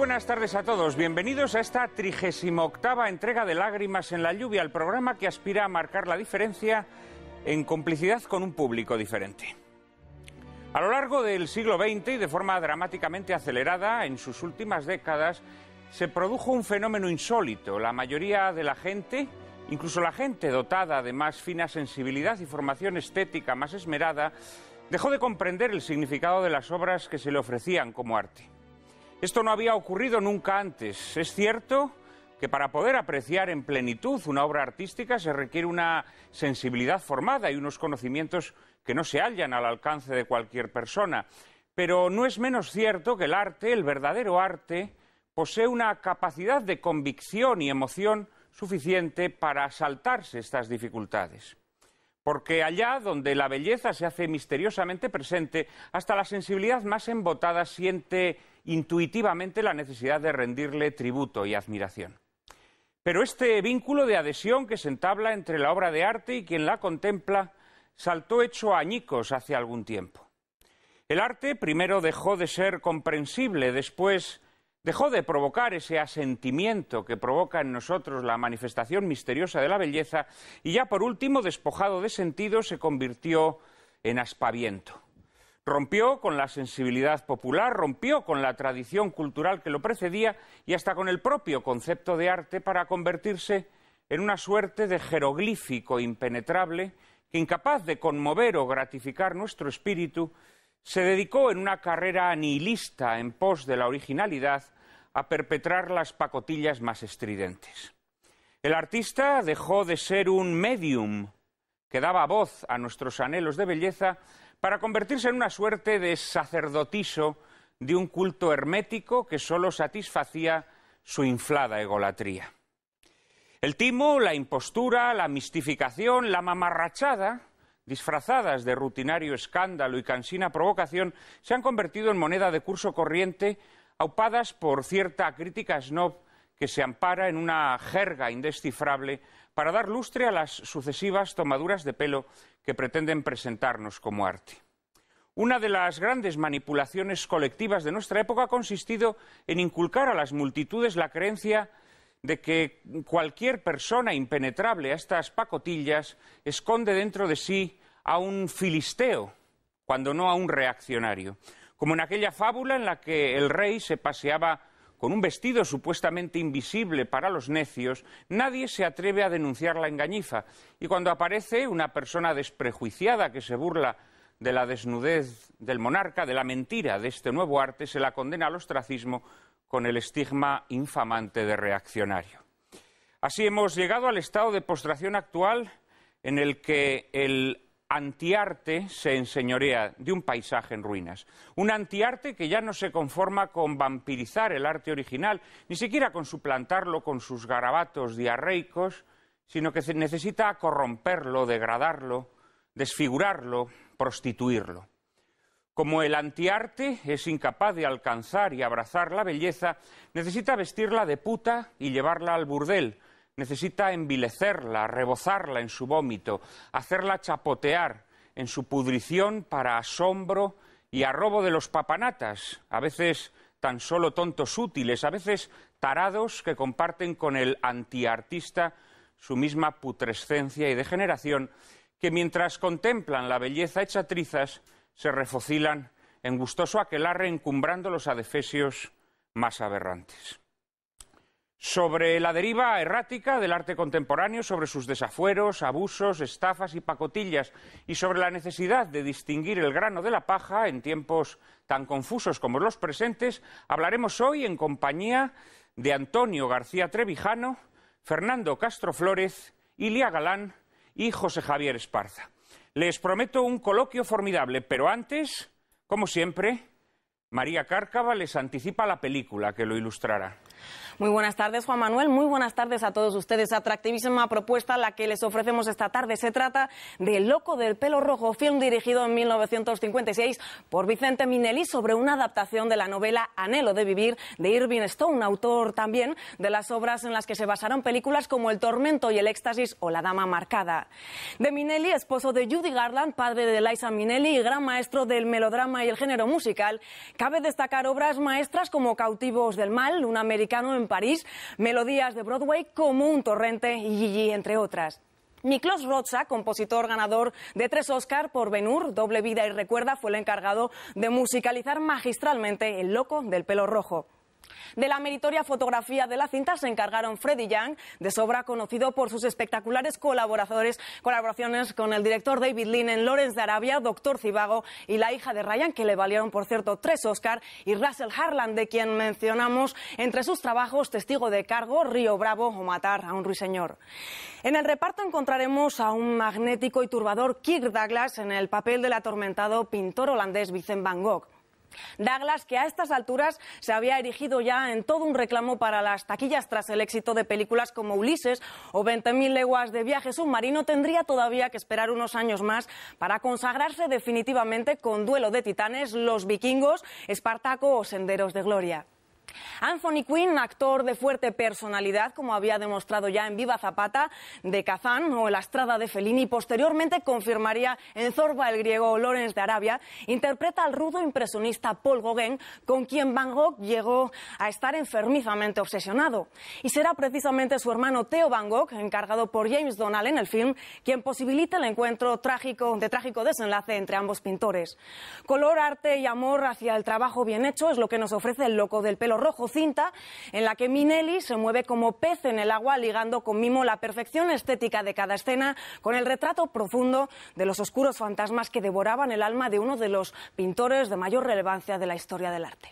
buenas tardes a todos. Bienvenidos a esta 38 entrega de Lágrimas en la Lluvia, el programa que aspira a marcar la diferencia en complicidad con un público diferente. A lo largo del siglo XX y de forma dramáticamente acelerada, en sus últimas décadas, se produjo un fenómeno insólito. La mayoría de la gente, incluso la gente dotada de más fina sensibilidad y formación estética más esmerada, dejó de comprender el significado de las obras que se le ofrecían como arte. Esto no había ocurrido nunca antes. Es cierto que para poder apreciar en plenitud una obra artística se requiere una sensibilidad formada y unos conocimientos que no se hallan al alcance de cualquier persona. Pero no es menos cierto que el arte, el verdadero arte, posee una capacidad de convicción y emoción suficiente para saltarse estas dificultades. Porque allá donde la belleza se hace misteriosamente presente, hasta la sensibilidad más embotada siente intuitivamente la necesidad de rendirle tributo y admiración. Pero este vínculo de adhesión que se entabla entre la obra de arte y quien la contempla saltó hecho añicos hace algún tiempo. El arte primero dejó de ser comprensible, después dejó de provocar ese asentimiento que provoca en nosotros la manifestación misteriosa de la belleza y ya por último, despojado de sentido, se convirtió en aspaviento. Rompió con la sensibilidad popular, rompió con la tradición cultural que lo precedía y hasta con el propio concepto de arte para convertirse en una suerte de jeroglífico impenetrable que, incapaz de conmover o gratificar nuestro espíritu, se dedicó en una carrera nihilista en pos de la originalidad a perpetrar las pacotillas más estridentes. El artista dejó de ser un medium que daba voz a nuestros anhelos de belleza para convertirse en una suerte de sacerdotiso de un culto hermético que solo satisfacía su inflada egolatría. El timo, la impostura, la mistificación, la mamarrachada, disfrazadas de rutinario escándalo y cansina provocación, se han convertido en moneda de curso corriente, aupadas por cierta crítica snob que se ampara en una jerga indescifrable para dar lustre a las sucesivas tomaduras de pelo que pretenden presentarnos como arte. Una de las grandes manipulaciones colectivas de nuestra época ha consistido en inculcar a las multitudes la creencia de que cualquier persona impenetrable a estas pacotillas esconde dentro de sí a un filisteo, cuando no a un reaccionario, como en aquella fábula en la que el rey se paseaba con un vestido supuestamente invisible para los necios, nadie se atreve a denunciar la engañifa. Y cuando aparece una persona desprejuiciada que se burla de la desnudez del monarca, de la mentira de este nuevo arte, se la condena al ostracismo con el estigma infamante de reaccionario. Así hemos llegado al estado de postración actual en el que el antiarte se enseñorea de un paisaje en ruinas. Un antiarte que ya no se conforma con vampirizar el arte original, ni siquiera con suplantarlo con sus garabatos diarreicos, sino que necesita corromperlo, degradarlo, desfigurarlo, prostituirlo. Como el antiarte es incapaz de alcanzar y abrazar la belleza, necesita vestirla de puta y llevarla al burdel, necesita envilecerla, rebozarla en su vómito, hacerla chapotear en su pudrición para asombro y arrobo de los papanatas, a veces tan solo tontos útiles, a veces tarados que comparten con el antiartista su misma putrescencia y degeneración, que mientras contemplan la belleza hecha trizas, se refocilan en gustoso aquelarre encumbrando los adefesios más aberrantes sobre la deriva errática del arte contemporáneo, sobre sus desafueros, abusos, estafas y pacotillas, y sobre la necesidad de distinguir el grano de la paja en tiempos tan confusos como los presentes, hablaremos hoy en compañía de Antonio García Trevijano, Fernando Castro Flores, Ilia Galán y José Javier Esparza. Les prometo un coloquio formidable, pero antes, como siempre, María Cárcava les anticipa la película que lo ilustrará. Muy buenas tardes, Juan Manuel. Muy buenas tardes a todos ustedes. Atractivísima propuesta la que les ofrecemos esta tarde. Se trata de Loco del pelo rojo, film dirigido en 1956 por Vicente Minelli sobre una adaptación de la novela Anhelo de vivir de Irving Stone, autor también de las obras en las que se basaron películas como El tormento y el éxtasis o La dama marcada. De Minelli, esposo de Judy Garland, padre de Liza Minelli y gran maestro del melodrama y el género musical, cabe destacar obras maestras como Cautivos del mal, un americano en París, melodías de Broadway como un torrente y Gigi, entre otras. Miklos Rocha, compositor ganador de tres Oscar por Benur, Doble Vida y Recuerda, fue el encargado de musicalizar magistralmente El Loco del Pelo Rojo. De la meritoria fotografía de la cinta se encargaron Freddy Young, de sobra conocido por sus espectaculares colaboradores, colaboraciones con el director David Lean en Lawrence de Arabia, Doctor Cibago y la hija de Ryan, que le valieron, por cierto, tres Oscar, y Russell Harland, de quien mencionamos entre sus trabajos Testigo de Cargo, Río Bravo o Matar a un ruiseñor. En el reparto encontraremos a un magnético y turbador Kirk Douglas en el papel del atormentado pintor holandés Vincent van Gogh. Douglas, que a estas alturas se había erigido ya en todo un reclamo para las taquillas tras el éxito de películas como Ulises o 20.000 leguas de viaje submarino, tendría todavía que esperar unos años más para consagrarse definitivamente con Duelo de Titanes, Los Vikingos, Espartaco o Senderos de Gloria. Anthony Quinn, actor de fuerte personalidad, como había demostrado ya en Viva Zapata de Kazán o La Estrada de Fellini, posteriormente confirmaría en Zorba el griego Lorenz de Arabia, interpreta al rudo impresionista Paul Gauguin, con quien Van Gogh llegó a estar enfermizamente obsesionado. Y será precisamente su hermano Theo Van Gogh, encargado por James Donald en el film, quien posibilita el encuentro trágico, de trágico desenlace entre ambos pintores. Color, arte y amor hacia el trabajo bien hecho es lo que nos ofrece el loco del pelo rojo cinta, en la que Minelli se mueve como pez en el agua, ligando con mimo la perfección estética de cada escena con el retrato profundo de los oscuros fantasmas que devoraban el alma de uno de los pintores de mayor relevancia de la historia del arte.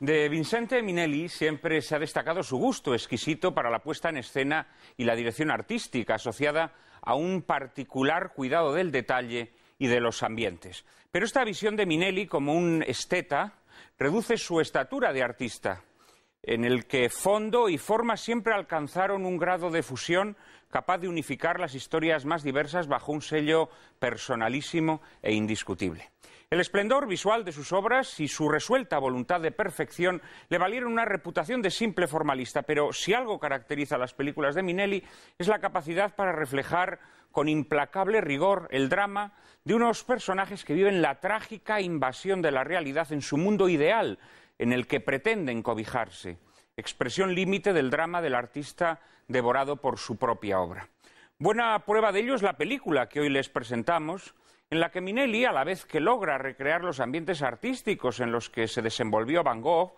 De Vincente Minelli siempre se ha destacado su gusto exquisito para la puesta en escena y la dirección artística asociada a un particular cuidado del detalle y de los ambientes. Pero esta visión de Minelli como un esteta reduce su estatura de artista, en el que fondo y forma siempre alcanzaron un grado de fusión capaz de unificar las historias más diversas bajo un sello personalísimo e indiscutible. El esplendor visual de sus obras y su resuelta voluntad de perfección le valieron una reputación de simple formalista, pero si algo caracteriza las películas de Minelli es la capacidad para reflejar con implacable rigor el drama de unos personajes que viven la trágica invasión de la realidad en su mundo ideal, en el que pretenden cobijarse, expresión límite del drama del artista devorado por su propia obra. Buena prueba de ello es la película que hoy les presentamos, en la que Minelli, a la vez que logra recrear los ambientes artísticos en los que se desenvolvió Van Gogh,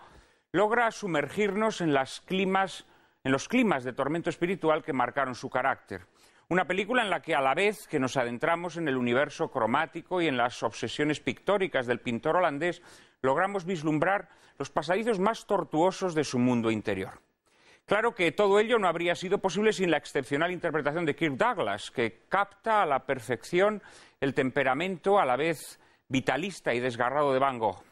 logra sumergirnos en, en los climas de tormento espiritual que marcaron su carácter. Una película en la que a la vez que nos adentramos en el universo cromático y en las obsesiones pictóricas del pintor holandés, logramos vislumbrar los pasadizos más tortuosos de su mundo interior. Claro que todo ello no habría sido posible sin la excepcional interpretación de Kirk Douglas, que capta a la perfección el temperamento a la vez vitalista y desgarrado de Van Gogh.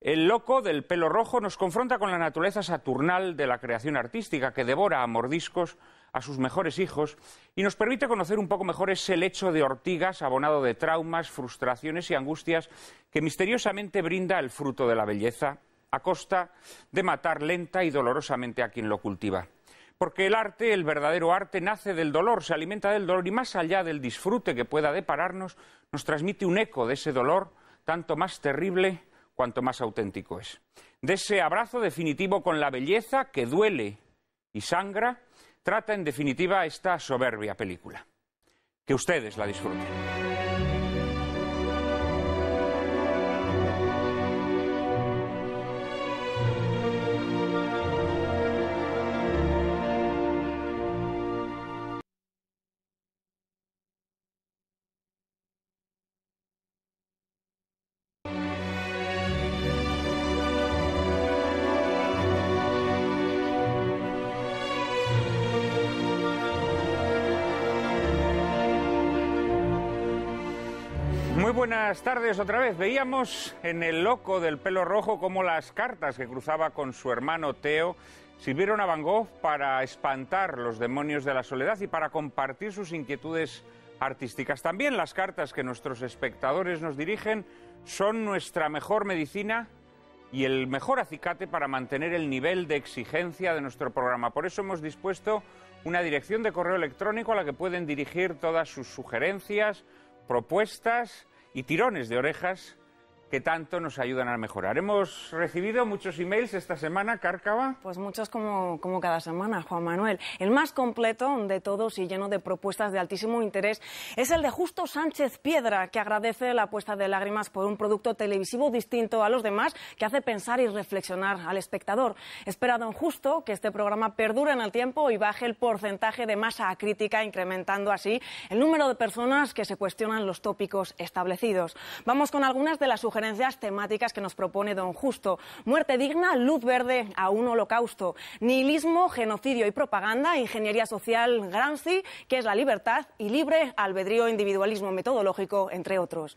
El loco del pelo rojo nos confronta con la naturaleza saturnal de la creación artística que devora a mordiscos a sus mejores hijos y nos permite conocer un poco mejor ese lecho de ortigas abonado de traumas, frustraciones y angustias que misteriosamente brinda el fruto de la belleza a costa de matar lenta y dolorosamente a quien lo cultiva. Porque el arte, el verdadero arte, nace del dolor, se alimenta del dolor y más allá del disfrute que pueda depararnos, nos transmite un eco de ese dolor, tanto más terrible cuanto más auténtico es. De ese abrazo definitivo con la belleza que duele y sangra, trata en definitiva esta soberbia película. Que ustedes la disfruten. Buenas tardes otra vez. Veíamos en el loco del pelo rojo cómo las cartas que cruzaba con su hermano Teo sirvieron a Van Gogh para espantar los demonios de la soledad y para compartir sus inquietudes artísticas. También las cartas que nuestros espectadores nos dirigen son nuestra mejor medicina y el mejor acicate para mantener el nivel de exigencia de nuestro programa. Por eso hemos dispuesto una dirección de correo electrónico a la que pueden dirigir todas sus sugerencias, propuestas, y tirones de orejas que tanto nos ayudan a mejorar. Hemos recibido muchos emails esta semana, Cárcava. Pues muchos como, como cada semana, Juan Manuel. El más completo de todos y lleno de propuestas de altísimo interés es el de Justo Sánchez Piedra, que agradece la apuesta de lágrimas por un producto televisivo distinto a los demás que hace pensar y reflexionar al espectador. Espera don Justo que este programa perdure en el tiempo y baje el porcentaje de masa crítica, incrementando así el número de personas que se cuestionan los tópicos establecidos. Vamos con algunas de las sugerencias sugerencias temáticas que nos propone don Justo. Muerte digna, luz verde a un holocausto. Nihilismo, genocidio y propaganda, ingeniería social, Gramsci, que es la libertad y libre albedrío, individualismo metodológico, entre otros.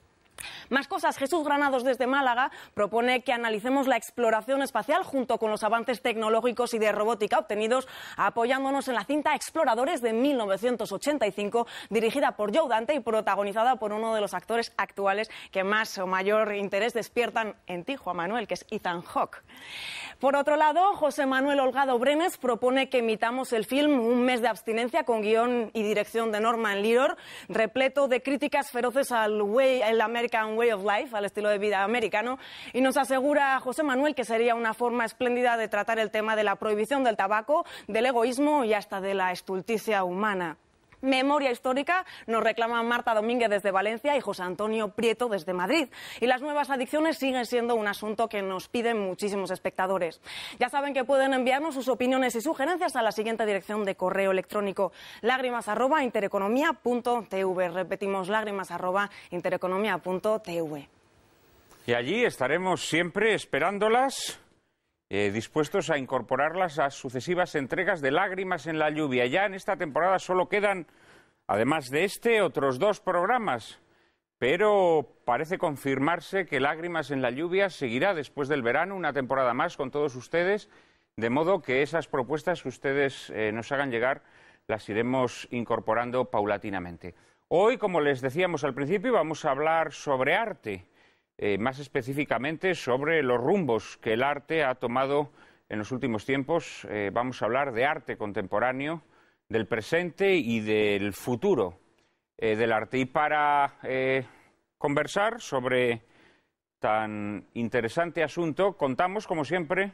Más cosas, Jesús Granados desde Málaga propone que analicemos la exploración espacial junto con los avances tecnológicos y de robótica obtenidos apoyándonos en la cinta Exploradores de 1985, dirigida por Joe Dante y protagonizada por uno de los actores actuales que más o mayor interés despiertan en ti, Juan Manuel, que es Ethan Hawke. Por otro lado, José Manuel Olgado Brenes propone que imitamos el film Un mes de abstinencia con guión y dirección de Norman Lear, repleto de críticas feroces al Way, el American Way of Life, al estilo de vida americano, y nos asegura José Manuel que sería una forma espléndida de tratar el tema de la prohibición del tabaco, del egoísmo y hasta de la estulticia humana memoria histórica, nos reclaman Marta Domínguez desde Valencia y José Antonio Prieto desde Madrid. Y las nuevas adicciones siguen siendo un asunto que nos piden muchísimos espectadores. Ya saben que pueden enviarnos sus opiniones y sugerencias a la siguiente dirección de correo electrónico lágrimas Repetimos lágrimas arroba intereconomía.tv. Y allí estaremos siempre esperándolas eh, dispuestos a incorporarlas a sucesivas entregas de Lágrimas en la Lluvia. Ya en esta temporada solo quedan, además de este, otros dos programas, pero parece confirmarse que Lágrimas en la Lluvia seguirá después del verano una temporada más con todos ustedes, de modo que esas propuestas que ustedes eh, nos hagan llegar las iremos incorporando paulatinamente. Hoy, como les decíamos al principio, vamos a hablar sobre arte eh, más específicamente sobre los rumbos que el arte ha tomado en los últimos tiempos. Eh, vamos a hablar de arte contemporáneo, del presente y del futuro eh, del arte. Y para conversar sobre tan interesante asunto, contamos, como siempre,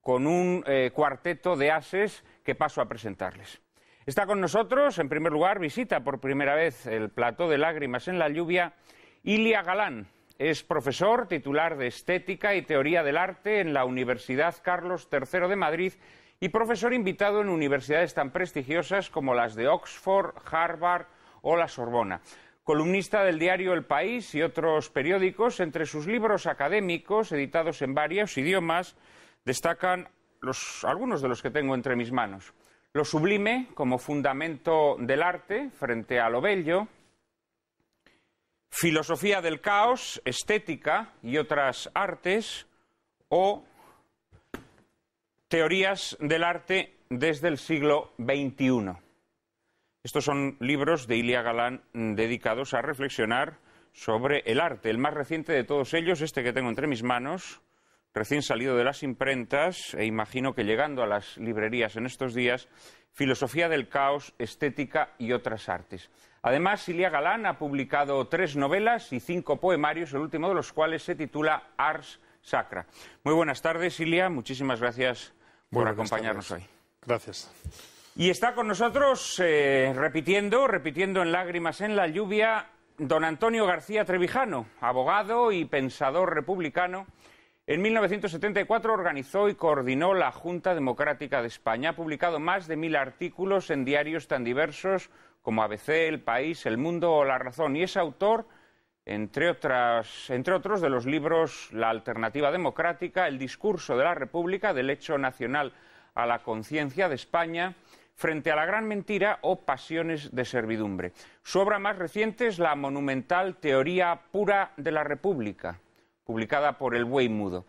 con un cuarteto de ases que paso a presentarles. Está con nosotros, en primer lugar, visita por primera vez el plató de lágrimas en la lluvia, Ilia Galán es profesor titular de Estética y Teoría del Arte en la Universidad Carlos III de Madrid y profesor invitado en universidades tan prestigiosas como las de Oxford, Harvard o la Sorbona. Columnista del diario El País y otros periódicos, entre sus libros académicos editados en varios idiomas destacan algunos de los que tengo entre mis manos. Lo sublime como fundamento del arte frente a lo bello, filosofía del caos, estética y otras artes, o teorías del arte desde el siglo XXI. Estos son libros de Ilia Galán dedicados a reflexionar sobre el arte. El más reciente de todos ellos, este que tengo entre mis manos, recién salido de las imprentas e imagino que llegando a las librerías en estos días, Filosofía del Caos, Estética y otras artes. Además, Silvia Galán ha publicado tres novelas y cinco poemarios, el último de los cuales se titula Ars Sacra. Muy buenas tardes, Silvia. Muchísimas gracias por acompañarnos hoy. Gracias. Y está con nosotros, eh, repitiendo, repitiendo en lágrimas en la lluvia, don Antonio García Trevijano, abogado y pensador republicano. En 1974 organizó y coordinó la Junta Democrática de España. Ha publicado más de mil artículos en diarios tan diversos como ABC, El País, El Mundo o La Razón. Y es autor, entre, otros, de los libros La Alternativa Democrática, El Discurso de la República, Del Hecho Nacional a la Conciencia de España, Frente a la Gran Mentira o Pasiones de Servidumbre. Su obra más reciente es la monumental Teoría Pura de la República, publicada por El Buey Mudo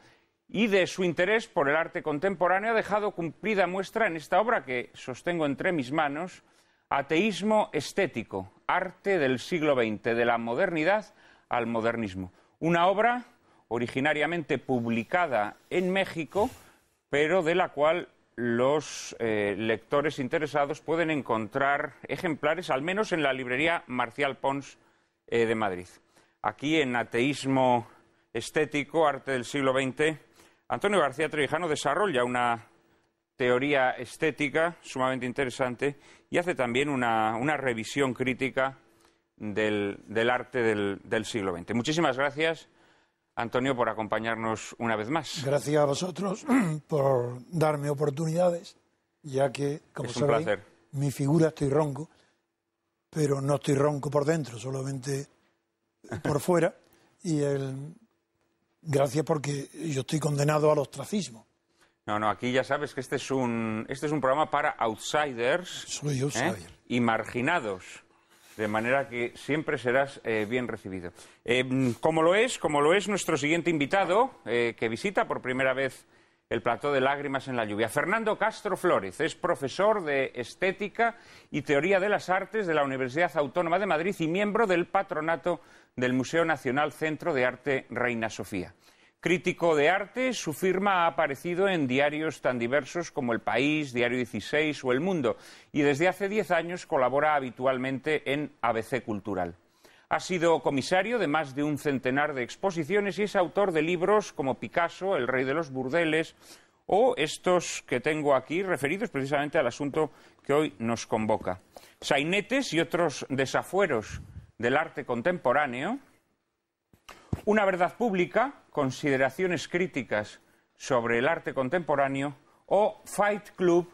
y de su interés por el arte contemporáneo ha dejado cumplida muestra en esta obra que sostengo entre mis manos, Ateísmo estético, arte del siglo XX, de la modernidad al modernismo. Una obra originariamente publicada en México, pero de la cual los eh, lectores interesados pueden encontrar ejemplares, al menos en la librería Marcial Pons eh, de Madrid. Aquí en Ateísmo Estético, Arte del Siglo XX, Antonio García Trevijano desarrolla una teoría estética sumamente interesante y hace también una, revisión crítica del, arte del, siglo XX. Muchísimas gracias, Antonio, por acompañarnos una vez más. Gracias a vosotros por darme oportunidades, ya que, como es mi figura estoy ronco, pero no estoy ronco por dentro, solamente por fuera. Y el... gracias porque yo estoy condenado al ostracismo no, no, aquí ya sabes que este es un, este programa para outsiders. ¿eh? Y marginados. De manera que siempre serás eh, bien recibido. Eh, como lo es, como lo es nuestro siguiente invitado, que visita por primera vez el plató de lágrimas en la lluvia. Fernando Castro Flores es profesor de Estética y Teoría de las Artes de la Universidad Autónoma de Madrid y miembro del patronato del Museo Nacional Centro de Arte Reina Sofía. Crítico de arte, su firma ha aparecido en diarios tan diversos como El País, Diario 16 o El Mundo y desde hace diez años colabora habitualmente en ABC Cultural. Ha sido comisario de más de un centenar de exposiciones y es autor de libros como Picasso, El Rey de los Burdeles o estos que tengo aquí referidos precisamente al asunto que hoy nos convoca. Sainetes y otros desafueros del arte contemporáneo una verdad pública, consideraciones críticas sobre el arte contemporáneo o Fight Club,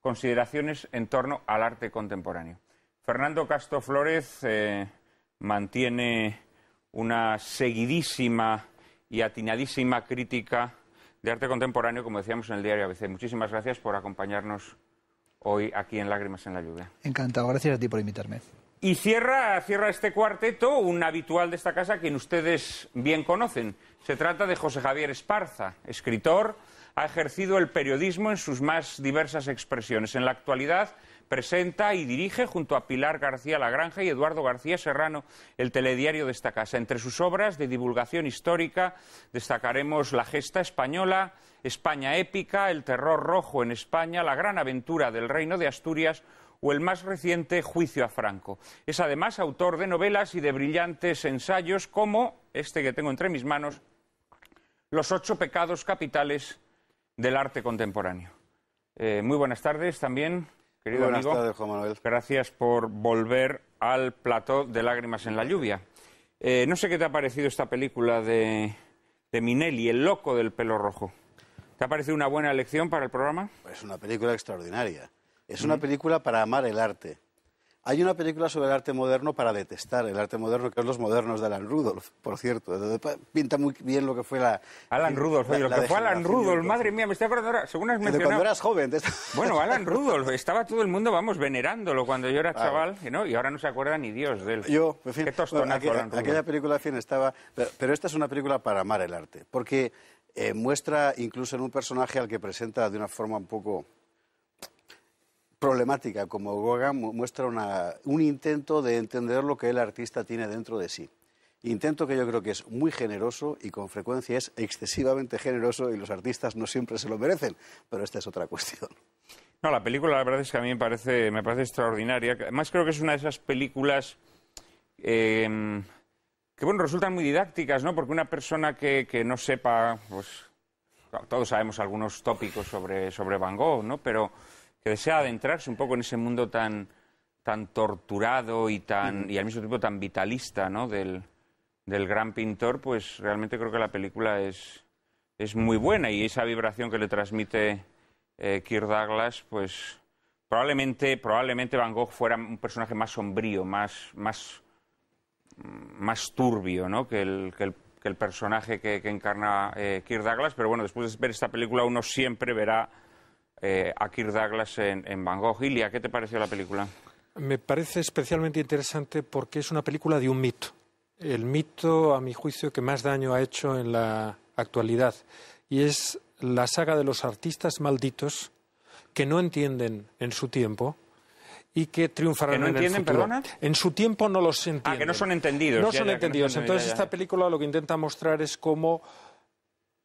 consideraciones en torno al arte contemporáneo. Fernando Castro Flores eh, mantiene una seguidísima y atinadísima crítica de arte contemporáneo, como decíamos en el diario ABC. Muchísimas gracias por acompañarnos hoy aquí en Lágrimas en la Lluvia. Encantado, gracias a ti por invitarme. Y cierra, este cuarteto un habitual de esta casa quien ustedes bien conocen. Se trata de José Javier Esparza, escritor, ha ejercido el periodismo en sus más diversas expresiones. En la actualidad presenta y dirige junto a Pilar García Lagranja y Eduardo García Serrano el telediario de esta casa. Entre sus obras de divulgación histórica destacaremos La gesta española, España épica, El terror rojo en España, La gran aventura del Reino de Asturias, o el más reciente Juicio a Franco. Es además autor de novelas y de brillantes ensayos como este que tengo entre mis manos, Los ocho pecados capitales del arte contemporáneo. Eh, muy buenas tardes también, querido buenas amigo. Tardes, Manuel. Gracias por volver al plató de Lágrimas en la lluvia. Eh, no sé qué te ha parecido esta película de, Minelli, El loco del pelo rojo. ¿Te ha parecido una buena elección para el programa? Es una película extraordinaria. Es una mm. película para amar el arte. Hay una película sobre el arte moderno para detestar el arte moderno, que es Los Modernos de Alan Rudolph, por cierto. Pinta muy bien lo que fue la. Alan Rudolph, lo que fue Alan Rudolph, madre mía, me estoy acordando ahora, según has mencionado. De cuando eras joven. Bueno, Alan Rudolph, estaba todo el mundo, vamos, venerándolo cuando yo era chaval, ¿no? Y ahora no se acuerda ni Dios de él. Yo, en fin. aquella, película, fin, estaba. Pero esta es una película para amar el arte, porque eh, muestra incluso en un personaje al que presenta de una forma un poco problemática como Gauguin muestra un intento de entender lo que el artista tiene dentro de sí. Intento que yo creo que es muy generoso y con frecuencia es excesivamente generoso y los artistas no siempre se lo merecen, pero esta es otra cuestión. No, la película la verdad es que a mí me parece, me parece extraordinaria. Además creo que es una de esas películas em, que, bueno, resultan muy didácticas, ¿no? Porque una persona que, no sepa, pues todos sabemos algunos tópicos sobre, sobre Van Gogh, ¿no? Pero que desea adentrarse un poco en ese mundo tan, tan torturado y, tan, y al mismo tiempo tan vitalista ¿no? del, del gran pintor, pues realmente creo que la película es, es muy buena y esa vibración que le transmite eh, Kirk Douglas, pues probablemente, probablemente Van Gogh fuera un personaje más sombrío, más, más, más turbio ¿no? que, el, que el, personaje que, encarna eh, Kirk Douglas, pero bueno, después de ver esta película uno siempre verá eh, a Kirk Douglas en, en Van Gogh. Ilia, ¿qué te pareció la película? Me parece especialmente interesante porque es una película de un mito. El mito, a mi juicio, que más daño ha hecho en la actualidad. Y es la saga de los artistas malditos que no entienden en su tiempo y que triunfarán no en entienden, el futuro. Perdona? En su tiempo no los entienden. Ah, que no son entendidos. No son entendidos. Entonces esta película lo que intenta mostrar es cómo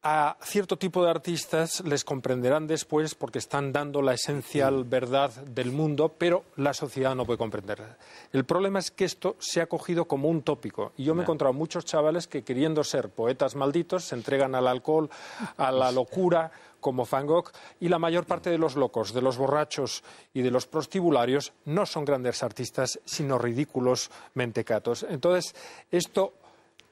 a cierto tipo de artistas les comprenderán después porque están dando la esencial mm. verdad del mundo, pero la sociedad no puede comprenderla. El problema es que esto se ha cogido como un tópico. Y yo me he encontrado muchos chavales que queriendo ser poetas malditos se entregan al alcohol, a la locura, como Van Gogh, y la mayor parte de los locos, de los borrachos y de los prostibularios no son grandes artistas, sino ridículos mentecatos. Entonces, esto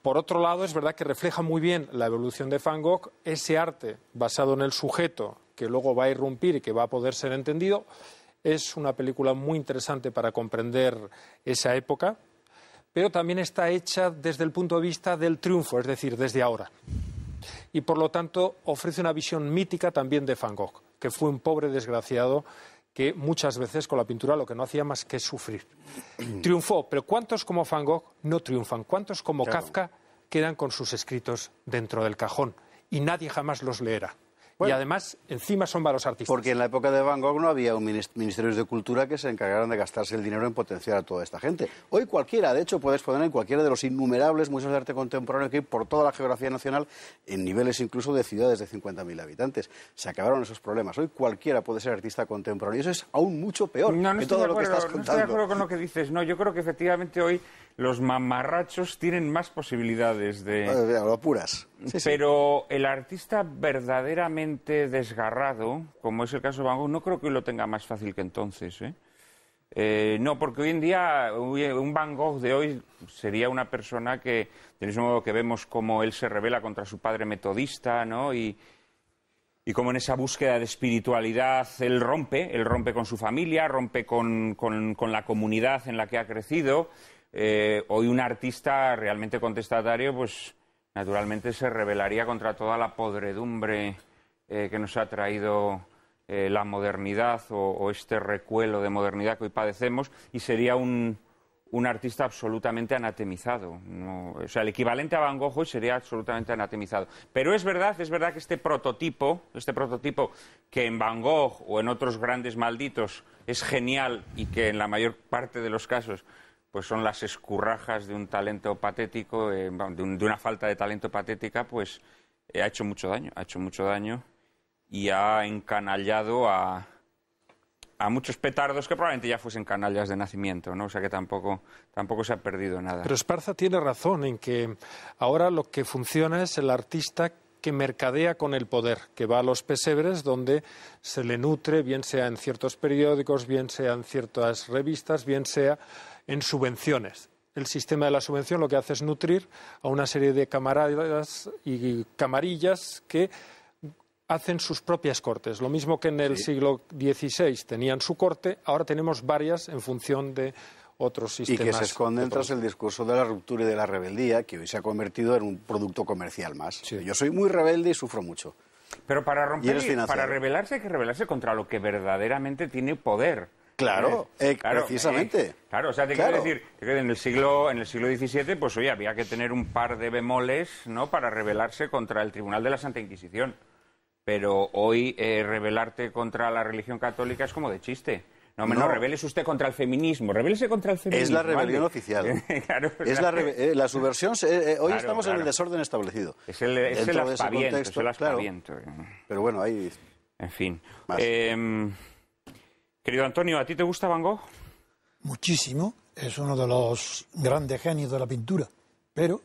por otro lado, es verdad que refleja muy bien la evolución de Van Gogh, ese arte basado en el sujeto que luego va a irrumpir y que va a poder ser entendido. Es una película muy interesante para comprender esa época, pero también está hecha desde el punto de vista del triunfo, es decir, desde ahora. Y por lo tanto ofrece una visión mítica también de Van Gogh, que fue un pobre desgraciado que muchas veces con la pintura lo que no hacía más que sufrir. Mm. Triunfó, pero ¿cuántos como Van Gogh no triunfan? ¿Cuántos como Kafka quedan con sus escritos dentro del cajón y nadie jamás los leerá? y además, encima son malos artistas. Porque en la época de Van Gogh no había un ministerios de cultura que se encargaran de gastarse el dinero en potenciar a toda esta gente. Hoy cualquiera, de hecho, puedes poner en cualquiera de los innumerables museos de arte contemporáneo que hay por toda la geografía nacional, en niveles incluso de ciudades de 50.000 habitantes. Se acabaron esos problemas. Hoy cualquiera puede ser artista contemporáneo. Y Eso es aún mucho peor que todo lo que estás contando. No estoy de acuerdo con lo que dices. No, yo creo que efectivamente hoy los mamarrachos tienen más posibilidades de... Eh, Pero el artista verdaderamente desgarrado, como es el caso de Van Gogh, no creo que lo tenga más fácil que entonces, ¿eh? eh no, porque hoy en día un Van Gogh de hoy sería una persona que, del mismo modo que vemos cómo él se revela contra su padre metodista, ¿no? Y, como en esa búsqueda de espiritualidad él rompe, él rompe con su familia, rompe con la comunidad en la que ha crecido, eh, hoy un artista realmente contestatario, pues naturalmente se rebelaría contra toda la podredumbre eh, que nos ha traído eh, la modernidad o, este recuelo de modernidad que hoy padecemos y sería un, artista absolutamente anatemizado. o sea, el equivalente a Van Gogh hoy sería absolutamente anatemizado. Pero es verdad, es verdad que este prototipo, este prototipo que en Van Gogh o en otros grandes malditos es genial y que en la mayor parte de los casos pues son las escurrajas de un talento patético, eh, de, una falta de talento patética, pues eh, ha hecho mucho daño, ha hecho mucho daño y ha encanallado a, muchos petardos que probablemente ya fuesen canallas de nacimiento, ¿no? O sea que tampoco, tampoco se ha perdido nada. Pero Esparza tiene razón en que ahora lo que funciona es el artista que mercadea con el poder, que va a los pesebres donde se le nutre, bien sea en ciertos periódicos, bien sea en ciertas revistas, bien sea en subvenciones. El sistema de la subvención lo que hace es nutrir a una serie de camaradas y camarillas que hacen sus propias cortes. Lo mismo que en el siglo XVI tenían su corte, ahora tenemos varias en función de otros sistemas. Y que se esconden tras el discurso de la ruptura y de la rebeldía, que hoy se ha convertido en un producto comercial más. Yo soy muy rebelde y sufro mucho. Pero para romper, para rebelarse hay que rebelarse contra lo que verdaderamente tiene poder. Eh, eh, claro, precisamente. Eh, claro, o sea, te quiero decir que en el, siglo, en el siglo XVII, pues hoy había que tener un par de bemoles, ¿no?, para rebelarse contra el Tribunal de la Santa Inquisición. Pero hoy rebelarte contra la religión católica es como de chiste. No, no, rebeles usted contra el feminismo, rebélese contra el feminismo. Es la rebelión oficial. claro, es la, subversión. hoy estamos en el desorden establecido. Es el, es Pero bueno, ahí... En fin. Em, Querido Antonio, ¿a ti te gusta Van Gogh? Muchísimo, es uno de los grandes genios de la pintura, pero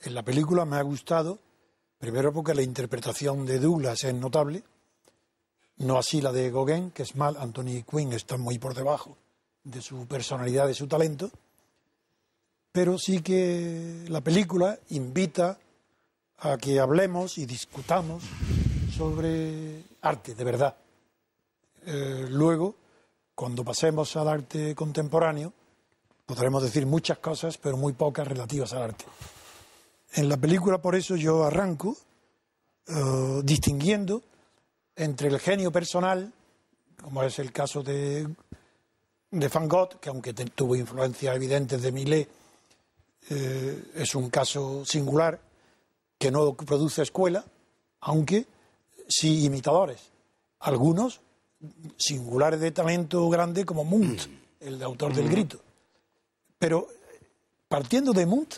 en la película me ha gustado, primero porque la interpretación de Douglas es notable, no así la de Gauguin, que es mal, Anthony Quinn está muy por debajo de su personalidad, de su talento, pero sí que la película invita a que hablemos y discutamos sobre arte de verdad. Eh, luego, cuando pasemos al arte contemporáneo, podremos decir muchas cosas, pero muy pocas relativas al arte. En la película, por eso, yo arranco eh, distinguiendo entre el genio personal, como es el caso de, Van Gogh, que aunque tuvo influencias evidentes de Millet, eh, es un caso singular que no produce escuela, aunque sí imitadores. Algunos singulares de talento grande como Munt, mm. el autor del mm. grito. Pero partiendo de Munt,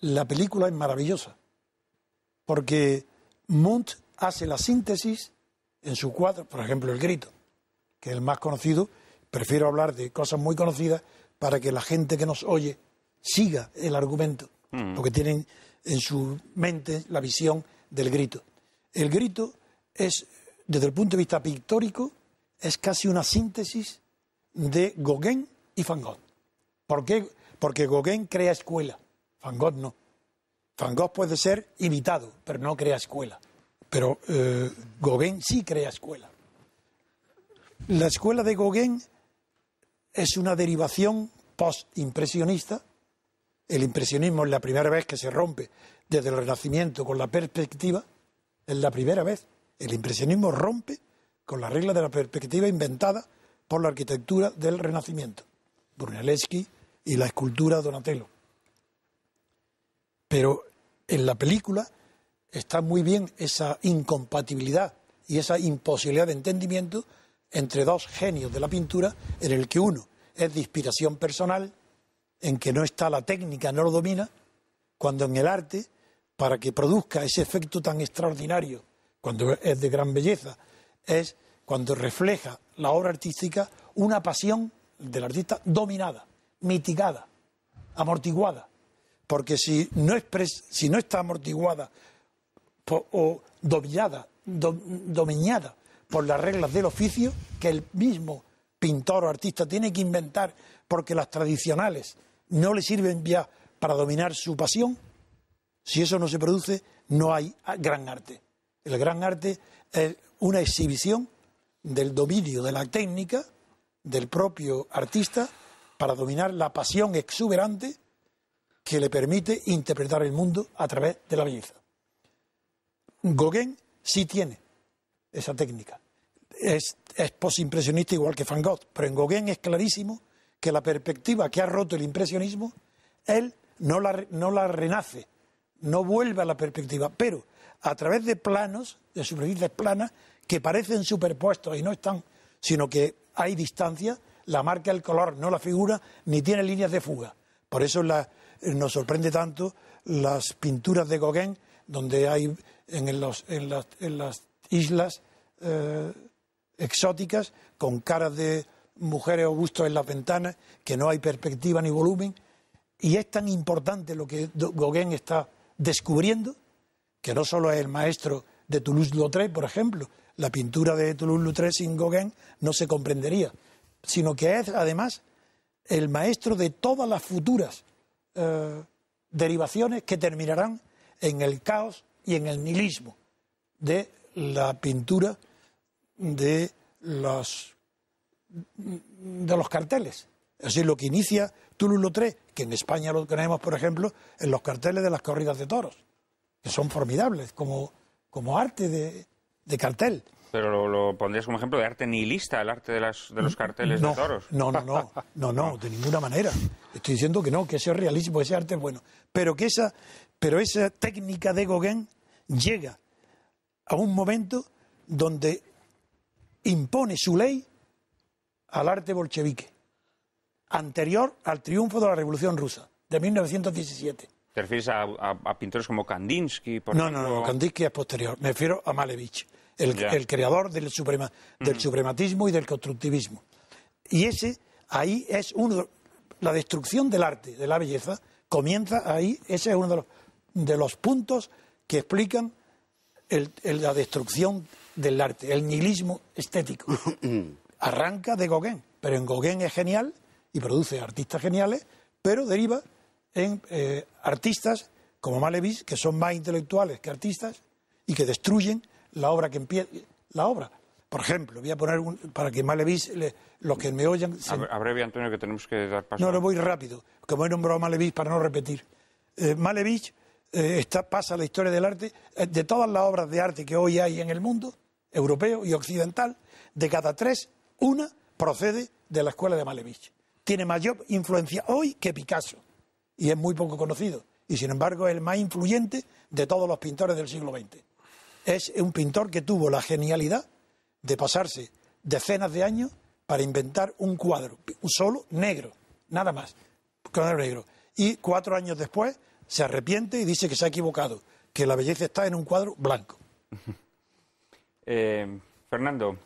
la película es maravillosa, porque Munt hace la síntesis en su cuadro, por ejemplo, El Grito, que es el más conocido. Prefiero hablar de cosas muy conocidas para que la gente que nos oye siga el argumento, mm. porque tienen en su mente la visión del grito. El grito es, desde el punto de vista pictórico, es casi una síntesis de Gauguin y Van Gogh. ¿Por qué? Porque Gauguin crea escuela, Van Gogh no. Van Gogh puede ser imitado, pero no crea escuela. Pero eh, Gauguin sí crea escuela. La escuela de Gauguin es una derivación post-impresionista. El impresionismo es la primera vez que se rompe desde el Renacimiento con la perspectiva. Es la primera vez. El impresionismo rompe con la regla de la perspectiva inventada por la arquitectura del Renacimiento, Brunelleschi y la escultura Donatello. Pero en la película está muy bien esa incompatibilidad y esa imposibilidad de entendimiento entre dos genios de la pintura, en el que uno es de inspiración personal, en que no está la técnica, no lo domina, cuando en el arte, para que produzca ese efecto tan extraordinario, cuando es de gran belleza es cuando refleja la obra artística una pasión del artista dominada, mitigada, amortiguada. Porque si no, si no está amortiguada o dominada, por las reglas del oficio que el mismo pintor o artista tiene que inventar porque las tradicionales no le sirven ya para dominar su pasión, si eso no se produce, no hay gran arte. El gran arte es una exhibición del dominio de la técnica del propio artista para dominar la pasión exuberante que le permite interpretar el mundo a través de la belleza. Gauguin sí tiene esa técnica. Es, posimpresionista igual que Van Gogh, pero en Gauguin es clarísimo que la perspectiva que ha roto el impresionismo, él no la, no la renace, no vuelve a la perspectiva, pero a través de planos, de superficies planas, que parecen superpuestos y no están, sino que hay distancia, la marca el color, no la figura, ni tiene líneas de fuga. Por eso eh, nos sorprende tanto las pinturas de Gauguin, donde hay en, las, islas eh, exóticas, con caras de mujeres o bustos en las ventanas, que no hay perspectiva ni volumen. Y es tan importante lo que Gauguin está descubriendo que no solo es el maestro de Toulouse-Lautrec, por ejemplo, la pintura de Toulouse-Lautrec sin Gauguin no se comprendería, sino que es además el maestro de todas las futuras eh, derivaciones que terminarán en el caos y en el nihilismo de la pintura de los, de los carteles. Es lo que inicia Toulouse-Lautrec, que en España lo tenemos, por ejemplo, en los carteles de las corridas de toros que son formidables como, como arte de, cartel. Pero lo, pondrías como ejemplo de arte nihilista, el arte de, las, de los mm, carteles de toros. No, no, no, no, no, de ninguna manera. Estoy diciendo que no, que ese es realismo, ese arte es bueno. Pero que esa, pero esa técnica de Gauguin llega a un momento donde impone su ley al arte bolchevique, anterior al triunfo de la Revolución Rusa de 1917. ¿Te refieres a, pintores como Kandinsky? Por no, no, no, Kandinsky es posterior. Me refiero a Malevich, el, creador del, del suprematismo y del constructivismo. Y ese, ahí es uno. La destrucción del arte, de la belleza, comienza ahí. Ese es uno de los, puntos que explican la destrucción del arte, el nihilismo estético. Arranca de Gauguin, pero en Gauguin es genial y produce artistas geniales, pero deriva en eh, artistas como Malevich, que son más intelectuales que artistas y que destruyen la obra que La obra. Por ejemplo, voy a poner un, para que Malevich, los que me oyan. a Abrevia, Antonio, que tenemos que dar paso. No, lo voy rápido, como he nombrado a Malevich para no repetir. Eh, Malevich eh, está, pasa la historia del arte, de todas las obras de arte que hoy hay en el mundo, europeo y occidental, de cada tres, una procede de la escuela de Malevich. Tiene mayor influencia hoy que Picasso y es muy poco conocido. Y sin embargo es el más influyente de todos los pintores del siglo XX. Es un pintor que tuvo la genialidad de pasarse decenas de años para inventar un cuadro, un solo negro, nada más, el negro. Y cuatro años después se arrepiente y dice que se ha equivocado, que la belleza está en un cuadro blanco. Eh, Fernando,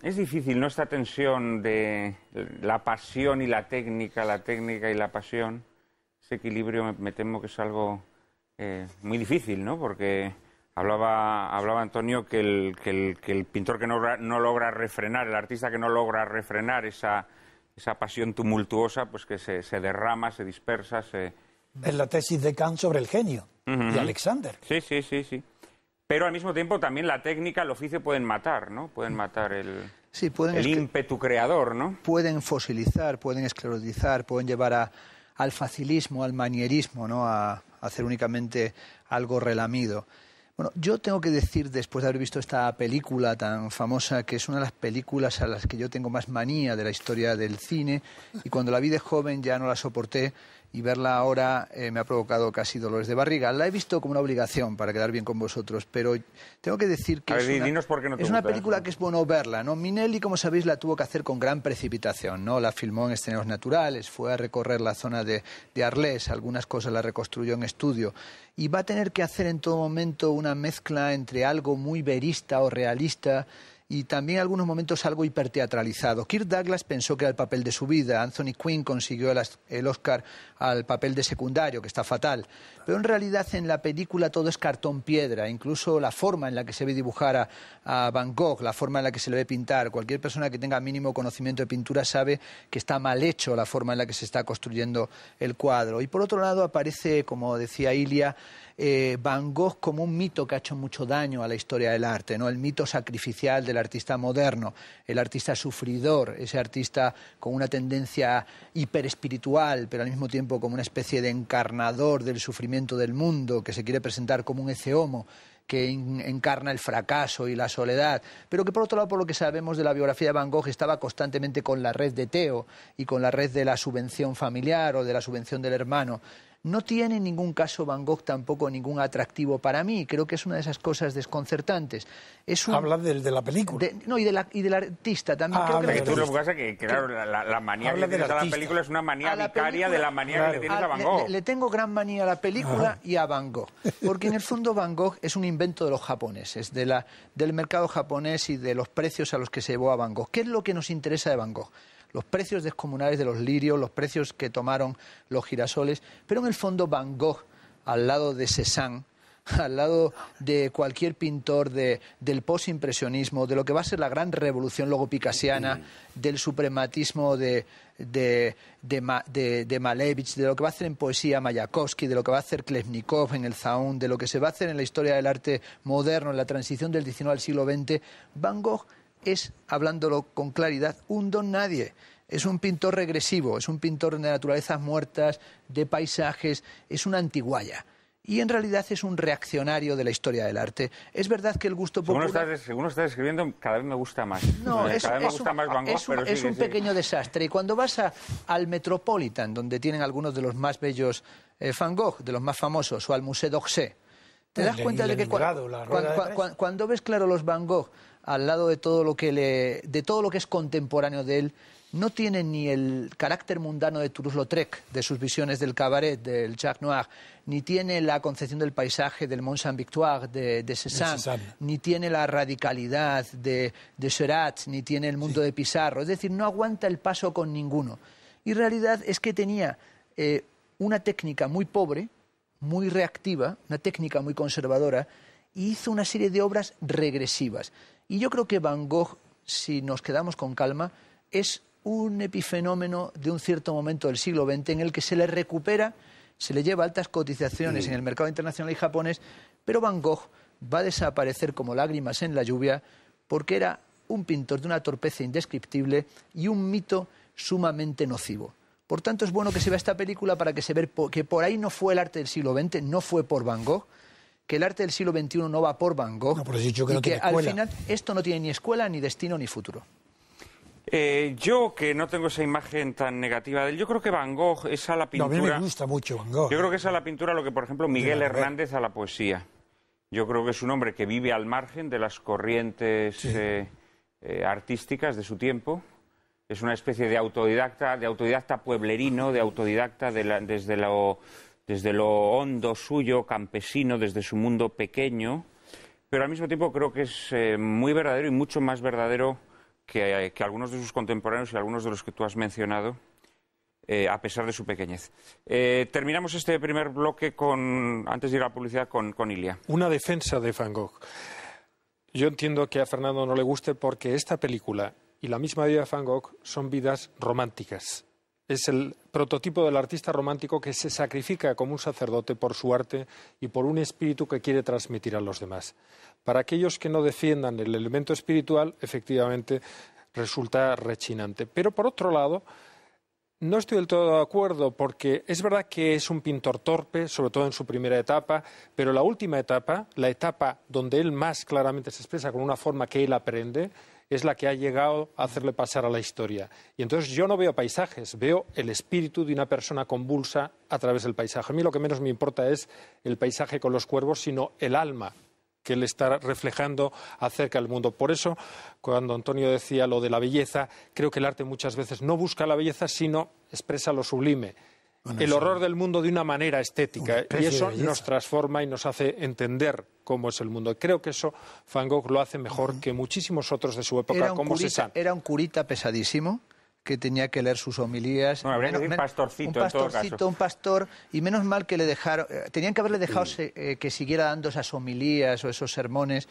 es difícil, ¿no? Esta tensión de la pasión y la técnica, la técnica y la pasión ese equilibrio me, temo que es algo eh, muy difícil, ¿no? Porque hablaba, hablaba Antonio que el, que el, pintor que no, no, logra refrenar, el artista que no logra refrenar esa, esa pasión tumultuosa, pues que se, derrama, se dispersa, se... Es la tesis de Kant sobre el genio de Alexander. Sí, sí, sí, sí. Pero al mismo tiempo también la técnica, el oficio pueden matar, ¿no? Pueden matar el... Sí, pueden el ímpetu creador, ¿no? Pueden fosilizar, pueden esclerotizar, pueden llevar a al facilismo, al manierismo, ¿no? A, hacer únicamente algo relamido. Bueno, yo tengo que decir, después de haber visto esta película tan famosa, que es una de las películas a las que yo tengo más manía de la historia del cine, y cuando la vi de joven ya no la soporté y verla ahora eh, me ha provocado casi dolores de barriga. La he visto como una obligación para quedar bien con vosotros, pero tengo que decir que es, una, película que es bueno verla. Minelli, como sabéis, la tuvo que hacer con gran precipitación. ¿no? La filmó en escenarios naturales, fue a recorrer la zona de, Arles, Arlés, algunas cosas la reconstruyó en estudio, y va a tener que hacer en todo momento una mezcla entre algo muy verista o realista y también algunos momentos algo hiperteatralizado. Kirk Douglas pensó que era el papel de su vida, Anthony Quinn consiguió el Oscar al papel de secundario, que está fatal, pero en realidad en la película todo es cartón piedra, incluso la forma en la que se ve dibujar a, Van Gogh, la forma en la que se le ve pintar. Cualquier persona que tenga mínimo conocimiento de pintura sabe que está mal hecho la forma en la que se está construyendo el cuadro. Y por otro lado aparece, como decía Ilia, eh, Van Gogh como un mito que ha hecho mucho daño a la historia del arte, ¿no? el mito sacrificial de el artista moderno, el artista sufridor, ese artista con una tendencia hiperespiritual, pero al mismo tiempo como una especie de encarnador del sufrimiento del mundo, que se quiere presentar como un eceomo que encarna el fracaso y la soledad, pero que por otro lado, por lo que sabemos de la biografía de Van Gogh, estaba constantemente con la red de Teo y con la red de la subvención familiar o de la subvención del hermano. No tiene en ningún caso Van Gogh tampoco ningún atractivo para mí. Creo que es una de esas cosas desconcertantes. Habla de, la película. no, y, del artista también. Ah, tú lo pasa que, la, manía que le la película es una manía vicaria de la manía que ah, le tienes a, Van Gogh. Le, tengo gran manía a la película y a Van Gogh. Porque en el fondo Van Gogh es un invento de los japoneses, de la, del mercado japonés y de los precios a los que se llevó a Van Gogh. ¿Qué es lo que nos interesa de Van Gogh? los precios descomunales de los lirios, los precios que tomaron los girasoles, pero en el fondo Van Gogh, al lado de Cézanne, al lado de cualquier pintor del posimpresionismo, de lo que va a ser la gran revolución logopicasiana, del suprematismo de, de, de, Malevich, de lo que va a hacer en poesía Mayakovsky, de lo que va a hacer Klevnikov en el Zaun, de lo que se va a hacer en la historia del arte moderno, en la transición del XIX al siglo XX, Van Gogh es, hablándolo con claridad, un don nadie. Es un pintor regresivo, es un pintor de naturalezas muertas, de paisajes, es una antiguaya y en realidad es un reaccionario de la historia del arte. Es verdad que el gusto popular... Según lo estás, escribiendo, cada vez me gusta más. No, es, un, pequeño desastre. Y cuando vas al Metropolitan, donde tienen algunos de los más bellos eh, Van Gogh, de los más famosos, o al Museo d'Orsay, te das cuenta de que cuando ves claro los Van Gogh al lado de todo lo que, todo lo que es contemporáneo de él, no tiene ni el carácter mundano de Toulouse-Lautrec, de sus visiones del cabaret, del Jacques Noir, ni tiene la concepción del paisaje del Mont Saint-Victoire, de, Cézanne, ni tiene la radicalidad de, de Seurat, ni tiene el mundo de Pizarro. Es decir, no aguanta el paso con ninguno. Y realidad es que tenía eh, una técnica muy pobre, muy reactiva, una técnica muy conservadora, y hizo una serie de obras regresivas. Y yo creo que Van Gogh, si nos quedamos con calma, es un epifenómeno de un cierto momento del siglo XX en el que se le recupera, se le lleva altas cotizaciones en el mercado internacional y japonés, pero Van Gogh va a desaparecer como lágrimas en la lluvia porque era un pintor de una torpeza indescriptible y un mito sumamente nocivo. Por tanto, es bueno que se vea esta película para que se vea que por ahí no fue el arte del siglo XX, no fue por Van Gogh, que el arte del siglo XXI no va por Van Gogh no, por que y que al final esto no tiene ni escuela, ni destino, ni futuro. Eh, yo que no tengo esa imagen tan negativa de él, yo creo que Van Gogh es a la pintura... a mí me gusta mucho Van Gogh. Yo creo que es a la pintura lo que, por ejemplo, Miguel Hernández a la poesía. Yo creo que es un hombre que vive al margen de las corrientes eh, eh, artísticas de su tiempo. Es una especie de autodidacta, de autodidacta pueblerino, de autodidacta desde la, desde lo desde lo hondo suyo, campesino, desde su mundo pequeño, pero al mismo tiempo creo que es eh, muy verdadero y mucho más verdadero que, eh, que, algunos de sus contemporáneos y algunos de los que tú has mencionado, eh, a pesar de su pequeñez. terminamos este primer bloque con, antes de ir a la publicidad, con, con Ilia. Una defensa de Van Gogh. Yo entiendo que a Fernando no le guste porque esta película y la misma vida de Van Gogh son vidas románticas. Es el prototipo del artista romántico que se sacrifica como un sacerdote por su arte y por un espíritu que quiere transmitir a los demás. Para aquellos que no defiendan el elemento espiritual, efectivamente resulta rechinante. Pero por otro lado, no estoy del todo de acuerdo porque es verdad que es un pintor torpe, sobre todo en su primera etapa, pero la última etapa, la etapa donde él más claramente se expresa con una forma que él aprende, es la que ha llegado a hacerle pasar a la historia. Y entonces yo no veo paisajes, veo el espíritu de una persona convulsa a través del paisaje. A mí lo que menos me importa es el paisaje con los cuervos, sino el alma que le está reflejando acerca del mundo. Por eso, cuando Antonio decía lo de la belleza, creo que el arte muchas veces no busca la belleza, sino expresa lo sublime el horror del mundo de una manera estética. y eso nos transforma y nos hace entender cómo es el mundo. creo que eso Van Gogh lo hace mejor que muchísimos otros de su época, era Era un curita pesadísimo que tenía que leer sus homilías. un pastorcito, un pastor, y menos mal que le dejaron, eh, tenían que haberle dejado eh, que siguiera dando esas homilías o esos sermones,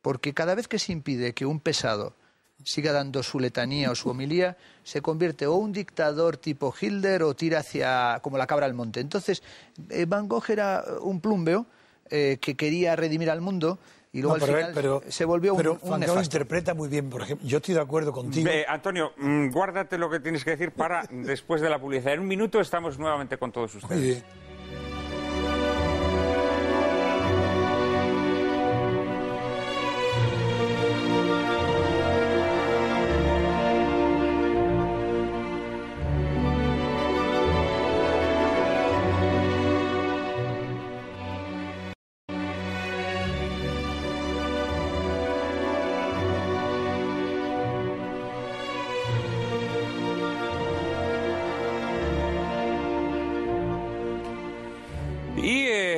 porque cada vez que se impide que un pesado siga dando su letanía o su homilía, se convierte o un dictador tipo Hitler o tira hacia como la cabra al monte. Entonces, eh, Van Gogh era un plumbeo eh, que quería redimir al mundo y luego al final se volvió un, pero interpreta muy bien, por ejemplo. Yo estoy de acuerdo contigo. Antonio, mm, guárdate lo que tienes que decir para después de la publicidad. En un minuto estamos nuevamente con todos ustedes.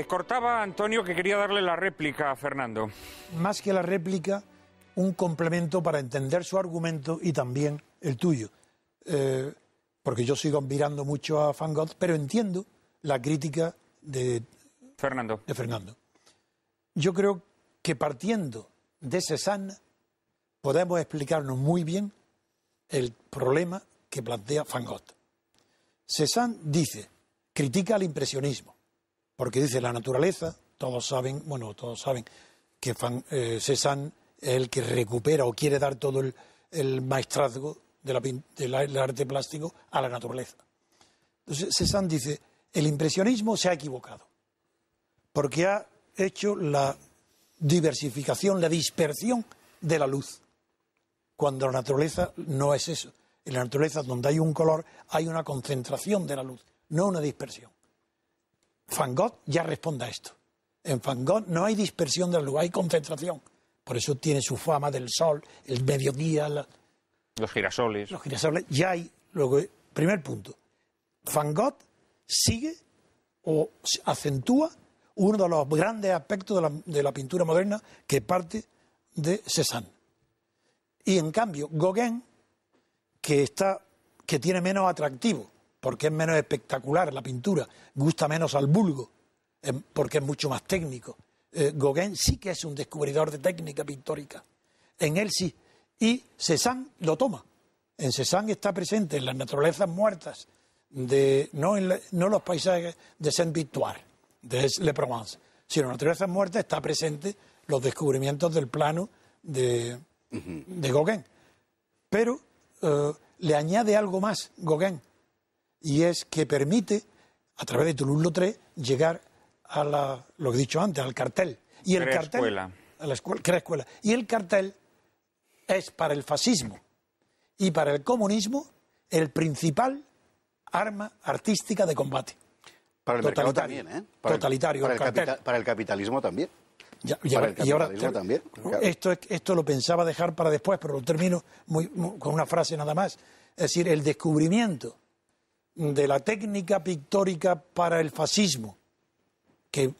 Eh, cortaba Antonio que quería darle la réplica a Fernando. Más que la réplica, un complemento para entender su argumento y también el tuyo. Eh, porque yo sigo admirando mucho a Gogh, pero entiendo la crítica de Fernando. de Fernando. Yo creo que partiendo de Cezanne podemos explicarnos muy bien el problema que plantea Gogh. Cezanne dice, critica al impresionismo, porque dice la naturaleza, todos saben, bueno, todos saben que eh, Cézanne es el que recupera o quiere dar todo el, maestrazgo del arte plástico a la naturaleza. Entonces Cézanne dice, el impresionismo se ha equivocado, porque ha hecho la diversificación, la dispersión de la luz, cuando la naturaleza no es eso. En la naturaleza donde hay un color hay una concentración de la luz, no una dispersión. Van Gogh ya responde a esto. En Van Gogh no hay dispersión del lugar, hay concentración. Por eso tiene su fama del sol, el mediodía. Los girasoles. Los girasoles. Ya hay. Luego, primer punto. Van Gogh sigue o acentúa uno de los grandes aspectos de la, pintura moderna que parte de Cézanne. Y en cambio, Gauguin, que, está, que tiene menos atractivo porque es menos espectacular la pintura, gusta menos al vulgo, eh, porque es mucho más técnico. Eh, Gauguin sí que es un descubridor de técnica pictórica, en él sí, y Cézanne lo toma. En Cézanne está presente en las naturalezas muertas, de, no, en los paisajes de Saint-Victoire, de Le Provence, sino en las naturalezas muertas está presente los descubrimientos del plano de, Gauguin. Pero eh, le añade algo más Gauguin y es que permite, a través de Toulouse-Lautrec, llegar a lo que he dicho antes, al cartel. Y el cartel la escuela, escuela. Y el cartel es para el fascismo y para el comunismo el principal arma artística de combate. Para el mercado también, ¿eh? Para totalitario. El, para, el capitalismo también. para el y ahora también, esto, lo pensaba dejar para después, pero lo termino con una frase nada más. Es decir, el descubrimiento de la técnica pictórica para el fascismo, que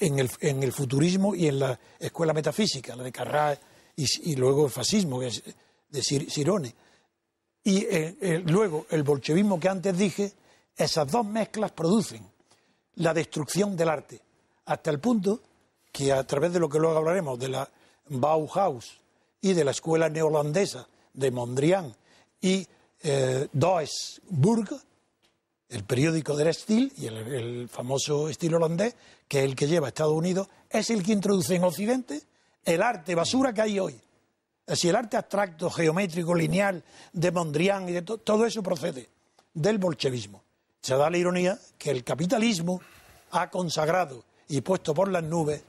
en el, en el futurismo y en la escuela metafísica, la de Carrà y, luego el fascismo, de Sirone. Y eh, eh, luego el bolchevismo que antes dije, esas dos mezclas producen la destrucción del arte, hasta el punto que a través de lo que luego hablaremos, de la Bauhaus y de la escuela neolandesa de Mondrian y eh, el periódico del estilo y el, famoso estilo holandés, que es el que lleva a Estados Unidos, es el que introduce en Occidente el arte basura que hay hoy. decir el arte abstracto, geométrico, lineal, de Mondrian y de todo eso procede del bolchevismo. Se da la ironía que el capitalismo ha consagrado y puesto por las nubes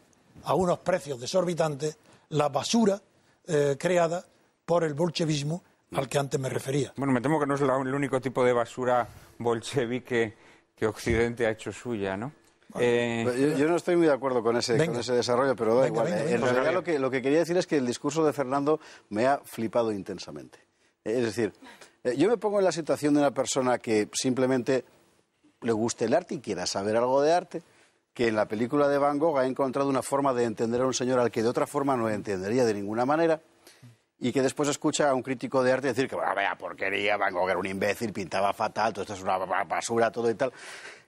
a unos precios desorbitantes la basura eh, creada por el bolchevismo al que antes me refería. Bueno, me temo que no es el único tipo de basura bolchevique que Occidente ha hecho suya, ¿no? Eh, yo, no estoy muy de acuerdo con ese, con ese desarrollo, pero da igual. Eh. en realidad lo que, lo que quería decir es que el discurso de Fernando me ha flipado intensamente. Es decir, eh, yo me pongo en la situación de una persona que simplemente le guste el arte y quiera saber algo de arte, que en la película de Van Gogh ha encontrado una forma de entender a un señor al que de otra forma no entendería de ninguna manera, y que después escucha a un crítico de arte decir que, bueno, porquería, Van Gogh era un imbécil, pintaba fatal, todo esto es una basura, todo y tal.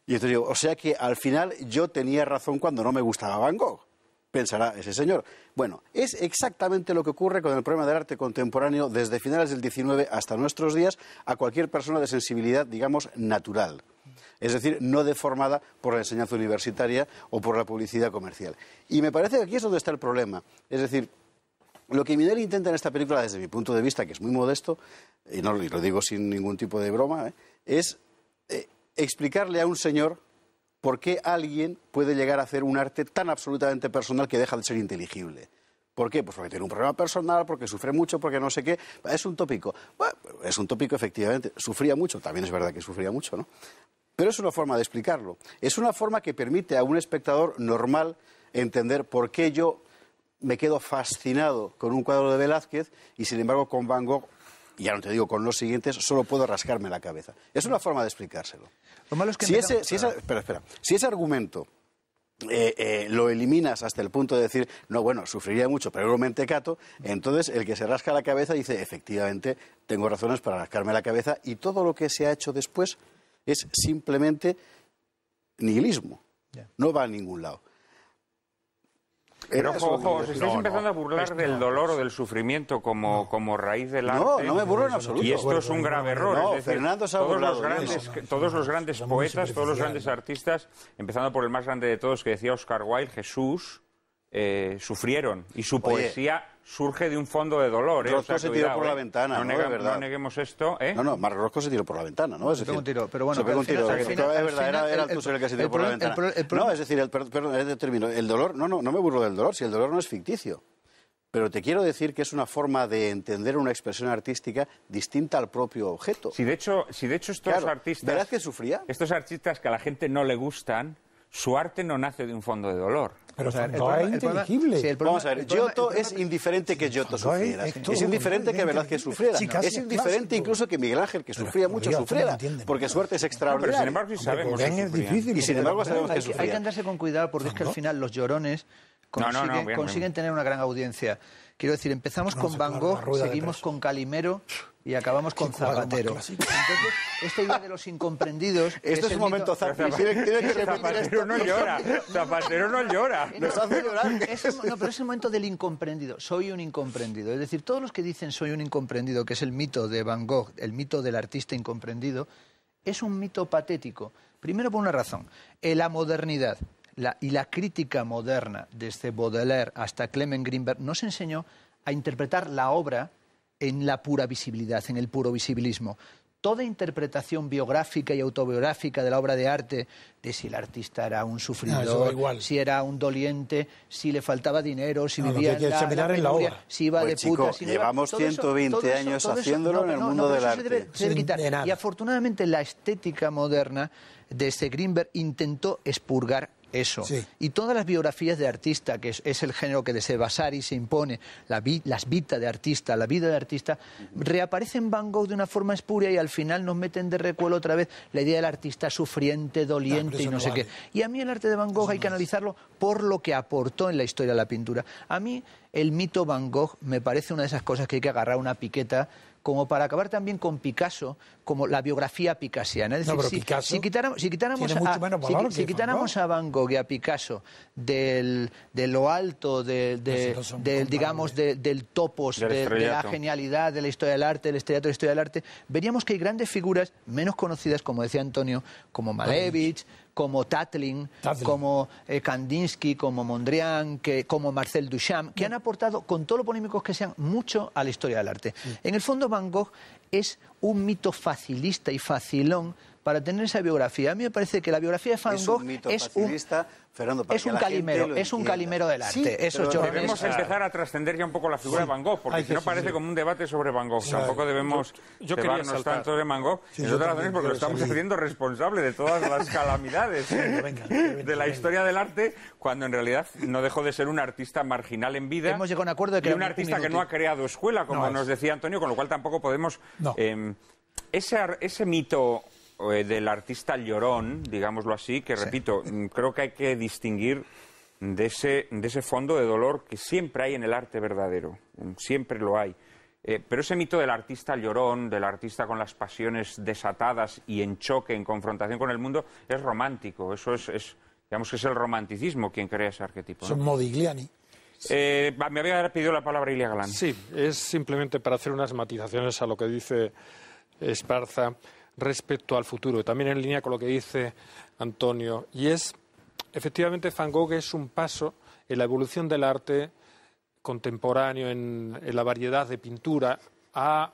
Y te digo, o sea que al final yo tenía razón cuando no me gustaba Van Gogh, pensará ese señor. Bueno, es exactamente lo que ocurre con el problema del arte contemporáneo desde finales del XIX hasta nuestros días a cualquier persona de sensibilidad, digamos, natural. Es decir, no deformada por la enseñanza universitaria o por la publicidad comercial. Y me parece que aquí es donde está el problema. Es decir, lo que Minelli intenta en esta película, desde mi punto de vista, que es muy modesto, y no lo digo sin ningún tipo de broma, ¿eh? es eh, explicarle a un señor por qué alguien puede llegar a hacer un arte tan absolutamente personal que deja de ser inteligible. ¿Por qué? Pues porque tiene un problema personal, porque sufre mucho, porque no sé qué. Es un tópico. Bueno, es un tópico, efectivamente. Sufría mucho, también es verdad que sufría mucho, ¿no? Pero es una forma de explicarlo. Es una forma que permite a un espectador normal entender por qué yo me quedo fascinado con un cuadro de Velázquez y sin embargo con Van Gogh y ya no te digo con los siguientes, solo puedo rascarme la cabeza. Es una forma de explicárselo. Lo malo es que si, ese, si ese argumento eh, eh, lo eliminas hasta el punto de decir, no, bueno, sufriría mucho, pero era un mentecato, entonces el que se rasca la cabeza dice, efectivamente, tengo razones para rascarme la cabeza y todo lo que se ha hecho después es simplemente nihilismo. No va a ningún lado. Pero ojo, os estáis empezando a burlar pues del dolor o del sufrimiento como, como raíz del arte. No, no me burlo en absoluto. Y esto es un grave error. Fernando todos los grandes, Todos los grandes poetas, todos los grandes artistas, empezando por el más grande de todos que decía Oscar Wilde, Jesús, eh, sufrieron y su poesía surge de un fondo de dolor. ¿eh? Rosco se tiró por la ¿eh? ventana, no, ¿no? neguemos esto. ¿eh? No, no, Mar Rosco se tiró por la ventana, ¿no? Es decir, un tiro, pero bueno, se pegó es verdad, era, el, que se tiró por la ventana. no, es decir, el, perdón, el dolor, no, no, no me burlo del dolor, si el dolor no es ficticio. Pero te quiero decir que es una forma de entender una expresión artística distinta al propio objeto. Si de hecho, si de hecho estos artistas... ¿Verdad que sufría? Estos artistas que a la gente no le gustan, su arte no nace de un fondo de dolor. Pero es inteligible. Vamos a ver, Giotto es indiferente que Giotto sufriera. Es, indiferente que Velázquez sufriera. es indiferente incluso que Miguel Ángel, que sufría mucho, sufriera. porque su arte es extraordinaria. Pero sin embargo, sabemos que es difícil, Y sin embargo, sabemos que sufría. Hay que andarse con cuidado porque es que al final los llorones consiguen, tener una gran audiencia. Quiero decir, empezamos con Van Gogh, seguimos con Calimero y acabamos con Zapatero. Entonces, esta idea de los incomprendidos. Este es, un momento, Zapatero. Zapatero no llora. Zapatero no llora. no, pero es el momento del incomprendido. Soy un incomprendido. Es decir, todos los que dicen soy un incomprendido, que es el mito de Van Gogh, el mito del artista incomprendido, es un mito patético. Primero por una razón. Eh, la modernidad. y la crítica moderna, desde Baudelaire hasta Clement Greenberg, nos enseñó a interpretar la obra en la pura visibilidad, en el puro visibilismo. Toda interpretación biográfica y autobiográfica de la obra de arte, de si el artista era un sufridor, ah, si era un doliente, si le faltaba dinero, si vivía que la, obra. si iba pues, de puta, Llevamos 120 años haciéndolo en el mundo del arte. y afortunadamente la estética moderna de ese Greenberg intentó expurgar eso. Y todas las biografías de artista, que es, el género que desea basar y se impone, la las vidas de artista, la vida de artista, reaparecen Van Gogh de una forma espuria y al final nos meten de recuelo otra vez la idea del artista sufriente, ah, doliente y no, sé qué. Y a mí el arte de Van Gogh hay que analizarlo por lo que aportó en la historia de la pintura. A mí el mito Van Gogh me parece una de esas cosas que hay que agarrar una piqueta como para acabar también con Picasso, como la biografía picasiana. si, quitáramos, a, si, Van Gogh y a Picasso del, de lo alto, de, del, digamos, del topos, de, la genialidad, de la historia del arte, del estrellato de la historia del arte, veríamos que hay grandes figuras menos conocidas, como decía Antonio, como Malevich, como Tatlin, como eh, Kandinsky, como Mondrian, como Marcel Duchamp, que han aportado, con todos lo polémicos que sean, mucho a la historia del arte. En el fondo, Van Gogh es un mito facilista y facilón para tener esa biografía. A mí me parece que la biografía de Van Gogh es un, es un, calimero, es un calimero del arte. eso debemos empezar a trascender ya un poco la figura de Van Gogh, porque si no parece como un debate sobre Van Gogh. Tampoco debemos yo, tanto de Van Gogh. porque lo estamos haciendo responsable de todas las calamidades de la historia del arte, cuando en realidad no dejó de ser un artista marginal en vida. un acuerdo de que y un artista que no ha creado escuela, como nos decía Antonio, con lo cual tampoco podemos. Em, ese mito eh, del artista llorón, digámoslo así, que repito, mm, creo que hay que distinguir de ese, fondo de dolor que siempre hay en el arte verdadero, mm, siempre lo hay. Eh, pero ese mito del artista llorón, del artista con las pasiones desatadas y en choque, en confrontación con el mundo, es romántico. Eso es, digamos que es el romanticismo quien crea ese arquetipo. Son Modigliani. Eh, me había pedido la palabra Ilia Galán. Sí, es simplemente para hacer unas matizaciones a lo que dice Esparza respecto al futuro, también en línea con lo que dice Antonio, y es, efectivamente, Van Gogh es un paso en la evolución del arte contemporáneo, en, la variedad de pintura, a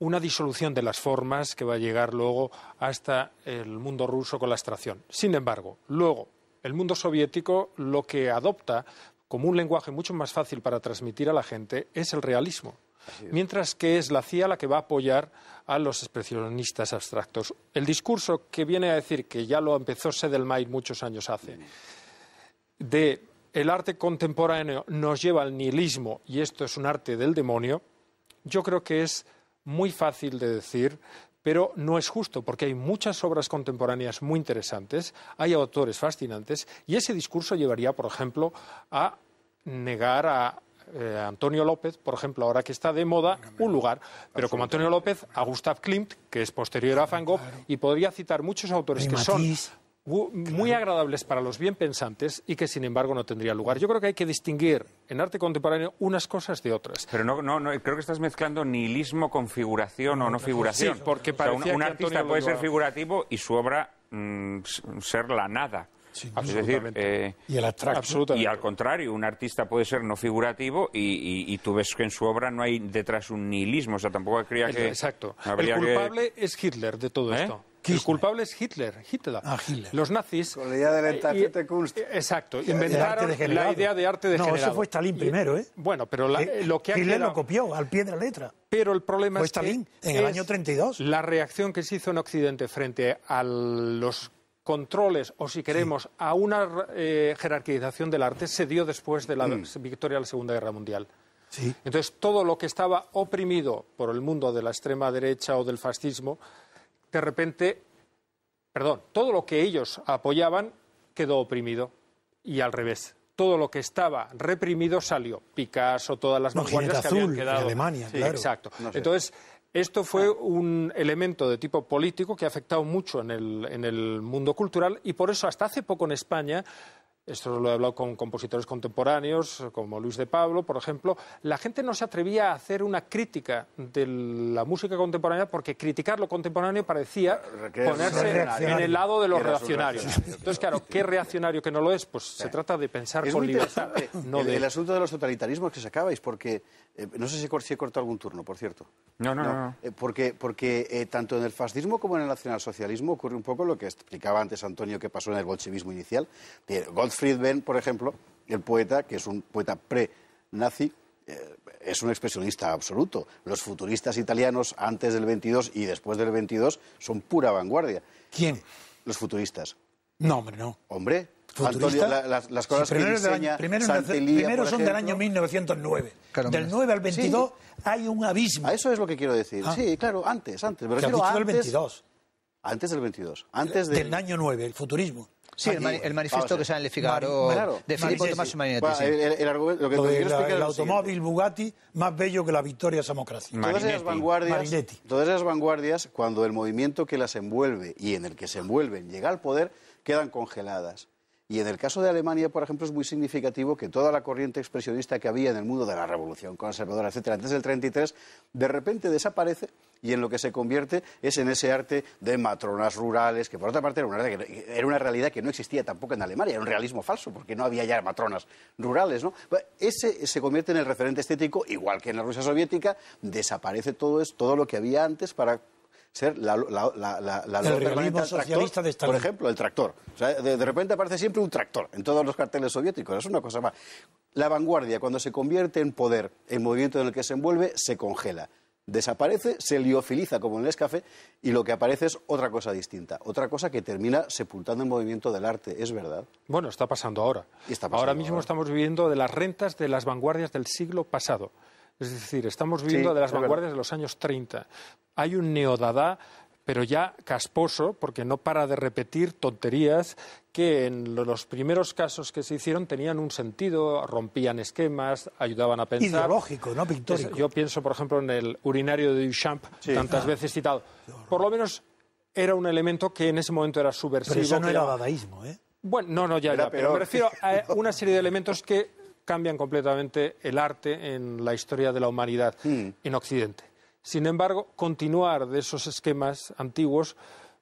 una disolución de las formas que va a llegar luego hasta el mundo ruso con la extracción. Sin embargo, luego, el mundo soviético lo que adopta como un lenguaje mucho más fácil para transmitir a la gente es el realismo mientras que es la CIA la que va a apoyar a los expresionistas abstractos. El discurso que viene a decir, que ya lo empezó Sedelmayr muchos años hace, de el arte contemporáneo nos lleva al nihilismo y esto es un arte del demonio, yo creo que es muy fácil de decir, pero no es justo, porque hay muchas obras contemporáneas muy interesantes, hay autores fascinantes, y ese discurso llevaría, por ejemplo, a negar a eh, Antonio López, por ejemplo, ahora que está de moda, un lugar. Pero como Antonio López, a Gustav Klimt, que es posterior a ah, Van Gogh, y podría citar muchos autores que son muy agradables para los bien pensantes y que sin embargo no tendría lugar. Yo creo que hay que distinguir en arte contemporáneo unas cosas de otras. Pero no, no, creo que estás mezclando nihilismo con figuración o no figuración. Sí, porque para un, artista puede ser figurativo y su obra mm, ser la nada. Ah, eh, y el Y al contrario, un artista puede ser no figurativo y, tú ves que en su obra no hay detrás un nihilismo. O sea, tampoco creía que. Exacto. El culpable es Hitler de todo ¿Eh? esto. El culpable es Hitler, ah, Hitler. Los nazis. Con la idea de Exacto. Inventaron la idea de arte degenerado. No, eso fue Stalin primero, ¿eh? Bueno, pero lo que ha Hitler lo copió al pie de la letra. Pero el problema fue es Stalin, en el año 32. La reacción que se hizo en Occidente frente a los controles o, si queremos, a una eh, jerarquización del arte se dio después de la mm. victoria de la Segunda Guerra Mundial. Sí. Entonces, todo lo que estaba oprimido por el mundo de la extrema derecha o del fascismo, de repente, perdón, todo lo que ellos apoyaban quedó oprimido y al revés todo lo que estaba reprimido salió. Picasso, todas las mujeres que habían quedado. De Alemania, Exacto. Entonces, esto fue ah. un elemento de tipo político que ha afectado mucho en el, mundo cultural y por eso hasta hace poco en España esto lo he hablado con compositores contemporáneos, eh, como Luis de Pablo, por ejemplo, la gente no se atrevía a hacer una crítica de la música contemporánea porque criticar lo contemporáneo parecía ponerse en el lado de los reaccionarios. Entonces, claro, ¿qué reaccionario que no lo es? Pues se trata de pensar con libertad. No el, asunto de los totalitarismos que sacabais, porque eh, no sé si, si, he cortado algún turno, por cierto. No, no, no. Eh, porque porque tanto en el fascismo como en el nacionalsocialismo ocurre un poco lo que explicaba antes Antonio que pasó en el bolchevismo inicial. Friedman, por ejemplo, el poeta, que es un poeta pre-nazi, eh, es un expresionista absoluto. Los futuristas italianos antes del 22 y después del 22 son pura vanguardia. ¿Quién? Los futuristas. No, hombre, no. Hombre, las, cosas primero que diseña, son del año 1909. del 9 al 22 hay un abismo. eso es lo que quiero decir. Ah. Sí, claro, antes, antes. Pero antes, del 22. Antes eh, del 22. Antes del año 9, el futurismo. Sí, el, manifiesto que sale en el Figaro de Filippo Tommaso Marinetti. el, lo que, que el automóvil Bugatti más bello que la victoria democracia. Todas esas, vanguardias, todas esas vanguardias, cuando el movimiento que las envuelve y en el que se envuelven llega al poder, quedan congeladas. Y en el caso de Alemania, por ejemplo, es muy significativo que toda la corriente expresionista que había en el mundo de la revolución conservadora, etcétera, antes del 33, de repente desaparece y en lo que se convierte es en ese arte de matronas rurales, que por otra parte era una, era una realidad que no existía tampoco en Alemania, era un realismo falso, porque no había ya matronas rurales. ¿no? Ese se convierte en el referente estético, igual que en la Rusia soviética, desaparece todo, es, todo lo que había antes para ser la, la, la, la permanente Por ejemplo, el tractor. de, repente aparece siempre un tractor en todos los carteles soviéticos. Es una cosa más. La vanguardia, cuando se convierte en poder, en movimiento en el que se envuelve, se congela. Desaparece, se liofiliza como en el escafe y lo que aparece es otra cosa distinta, otra cosa que termina sepultando el movimiento del arte, es verdad. Bueno, está pasando ahora. ahora mismo estamos viviendo de las rentas de las vanguardias del siglo pasado. Es decir, estamos viviendo de las vanguardias de los años 30. Hay un neodadá pero ya casposo, porque no para de repetir tonterías que en los primeros casos que se hicieron tenían un sentido, rompían esquemas, ayudaban a pensar. Ideológico, no pictórico. Yo pienso, por ejemplo, en el urinario de Duchamp, tantas ah. veces citado. Por lo menos era un elemento que en ese momento era subversivo. Pero eso no era dadaísmo, ¿eh? Bueno, no, no, ya, era pero me refiero a una serie de elementos que cambian completamente el arte en la historia de la humanidad hmm. en Occidente. Sin embargo, continuar de esos esquemas antiguos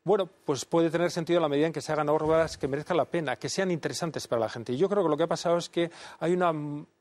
bueno, pues puede tener sentido a la medida en que se hagan obras que merezcan la pena, que sean interesantes para la gente. Y yo creo que lo que ha pasado es que hay una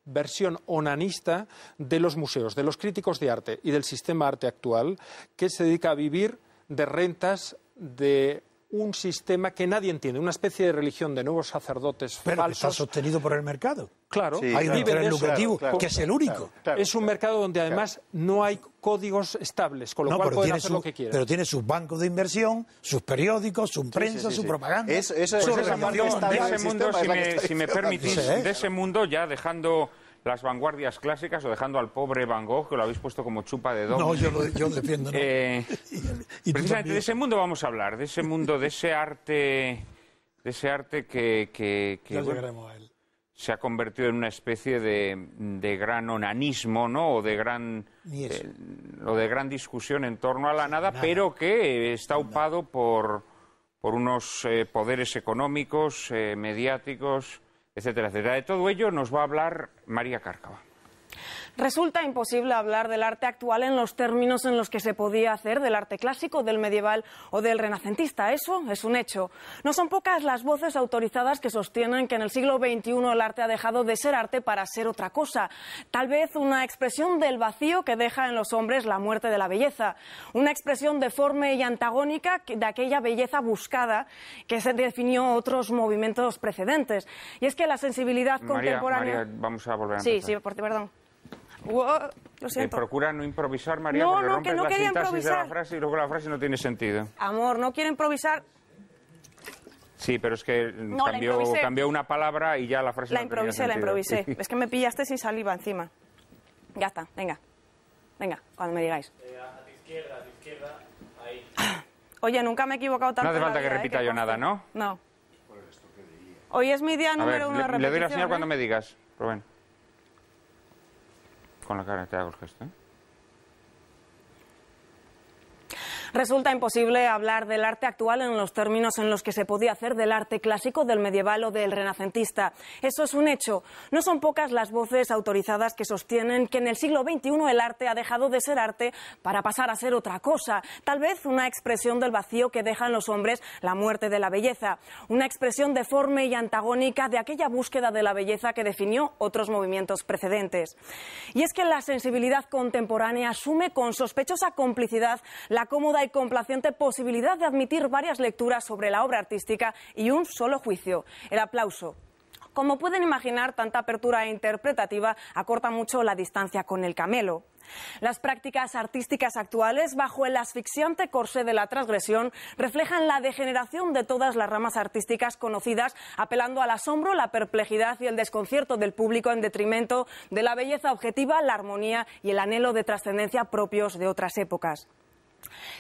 versión onanista de los museos, de los críticos de arte y del sistema arte actual, que se dedica a vivir de rentas de un sistema que nadie entiende, una especie de religión de nuevos sacerdotes está sostenido por el mercado. Claro, hay un lucrativo que es el único. es un mercado donde además no hay códigos estables, con lo cual pueden hacer lo que quieran. Pero tiene sus bancos de inversión, sus periódicos, su prensa, su propaganda. eso, es, de ese mundo, si me permitís, ¿eh? de ese mundo ya dejando las vanguardias clásicas o dejando al pobre Van Gogh, que lo habéis puesto como chupa de don. No, yo, lo, defiendo. Eh, precisamente de ese mundo vamos a hablar, de ese mundo, de ese arte, de ese arte que, se ha convertido en una especie de, gran onanismo, ¿no? O de gran, eh, de gran discusión en torno a la nada, pero que está upado por, por unos eh, poderes económicos, mediáticos etcétera, De todo ello nos va a hablar María Cárcava. Resulta imposible hablar del arte actual en los términos en los que se podía hacer del arte clásico, del medieval o del renacentista. Eso es un hecho. No son pocas las voces autorizadas que sostienen que en el siglo XXI el arte ha dejado de ser arte para ser otra cosa. Tal vez una expresión del vacío que deja en los hombres la muerte de la belleza. Una expresión deforme y antagónica de aquella belleza buscada que se definió otros movimientos precedentes. Y es que la sensibilidad contemporánea. vamos a volver a sí, sí, perdón lo procura no improvisar, María, no, porque no, rompes que no la sintaxis improvisar. de la frase y luego la frase no tiene sentido. Amor, no quiero improvisar. Sí, pero es que eh, cambió, una palabra y ya la frase la no improvisé, sentido. La improvisé, la improvisé. es que me pillaste sin saliva encima. Ya está, venga. Venga, cuando me digáis. Eh, a tu izquierda, a tu izquierda, ahí. Oye, nunca me he equivocado tanto. No hace falta que ¿eh? repita yo nada, ¿no? No. Hoy es mi día número uno de repetición. Le doy la señal cuando me digas, Rubén con la cara te hago el gesto. ¿eh? Resulta imposible hablar del arte actual en los términos en los que se podía hacer del arte clásico, del medieval o del renacentista. Eso es un hecho. No son pocas las voces autorizadas que sostienen que en el siglo XXI el arte ha dejado de ser arte para pasar a ser otra cosa. Tal vez una expresión del vacío que dejan los hombres la muerte de la belleza. Una expresión deforme y antagónica de aquella búsqueda de la belleza que definió otros movimientos precedentes. Y es que la sensibilidad contemporánea asume con sospechosa complicidad la cómoda y complaciente posibilidad de admitir varias lecturas sobre la obra artística y un solo juicio, el aplauso. Como pueden imaginar, tanta apertura interpretativa acorta mucho la distancia con el camelo. Las prácticas artísticas actuales, bajo el asfixiante corsé de la transgresión, reflejan la degeneración de todas las ramas artísticas conocidas, apelando al asombro, la perplejidad y el desconcierto del público en detrimento de la belleza objetiva, la armonía y el anhelo de trascendencia propios de otras épocas.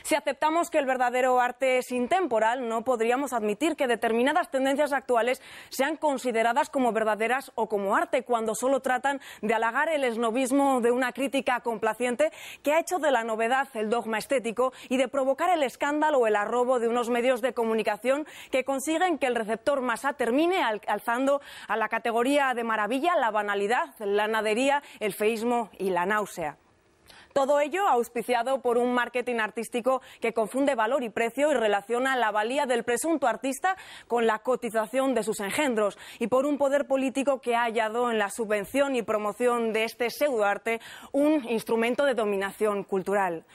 Si aceptamos que el verdadero arte es intemporal, no podríamos admitir que determinadas tendencias actuales sean consideradas como verdaderas o como arte, cuando solo tratan de halagar el esnovismo de una crítica complaciente que ha hecho de la novedad el dogma estético y de provocar el escándalo o el arrobo de unos medios de comunicación que consiguen que el receptor masa termine alzando a la categoría de maravilla la banalidad, la nadería, el feísmo y la náusea. Todo ello auspiciado por un marketing artístico que confunde valor y precio y relaciona la valía del presunto artista con la cotización de sus engendros y por un poder político que ha hallado en la subvención y promoción de este pseudoarte un instrumento de dominación cultural.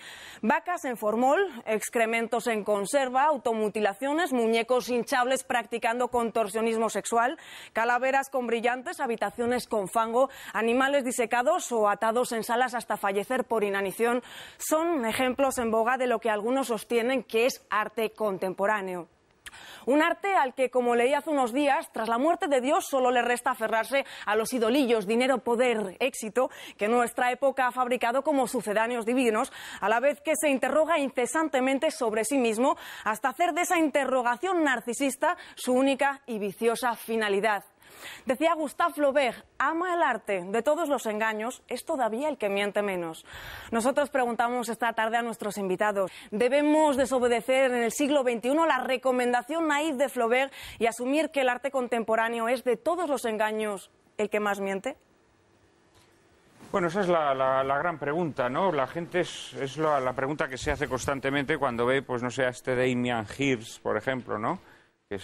Vacas en formol, excrementos en conserva, automutilaciones, muñecos hinchables practicando contorsionismo sexual, calaveras con brillantes, habitaciones con fango, animales disecados o atados en salas hasta fallecer por son ejemplos en boga de lo que algunos sostienen que es arte contemporáneo. Un arte al que, como leí hace unos días, tras la muerte de Dios solo le resta aferrarse a los idolillos, dinero, poder, éxito, que nuestra época ha fabricado como sucedáneos divinos, a la vez que se interroga incesantemente sobre sí mismo hasta hacer de esa interrogación narcisista su única y viciosa finalidad. Decía Gustave Flaubert, ama el arte, de todos los engaños es todavía el que miente menos. Nosotros preguntamos esta tarde a nuestros invitados, ¿debemos desobedecer en el siglo XXI la recomendación naive de Flaubert y asumir que el arte contemporáneo es de todos los engaños el que más miente? Bueno, esa es la, gran pregunta, ¿no? La gente es, la, pregunta que se hace constantemente cuando ve, pues no sé, a este Damien Hirst, por ejemplo, ¿no? Que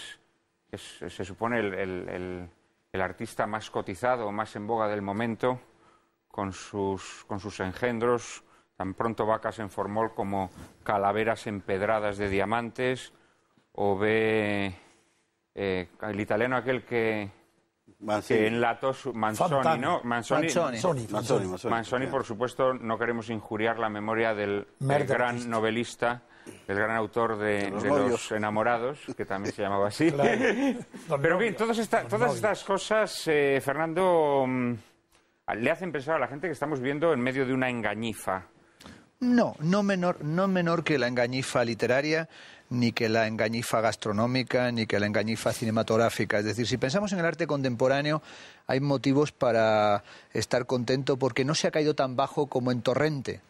se supone el, el artista más cotizado, más en boga del momento, con sus, con sus engendros, tan pronto vacas en formol como calaveras empedradas de diamantes, o ve eh, el italiano aquel que, enlató Manzoni, ¿no? Manzoni, Manzoni. por supuesto, no queremos injuriar la memoria del gran novelista el gran autor de, los, enamorados, que también se llamaba así. Pero bien, todas, estas cosas, eh, Fernando, mm, le hacen pensar a la gente que estamos viendo en medio de una engañifa. No, no menor, no menor que la engañifa literaria, ni que la engañifa gastronómica, ni que la engañifa cinematográfica. Es decir, si pensamos en el arte contemporáneo, hay motivos para estar contento porque no se ha caído tan bajo como en Torrente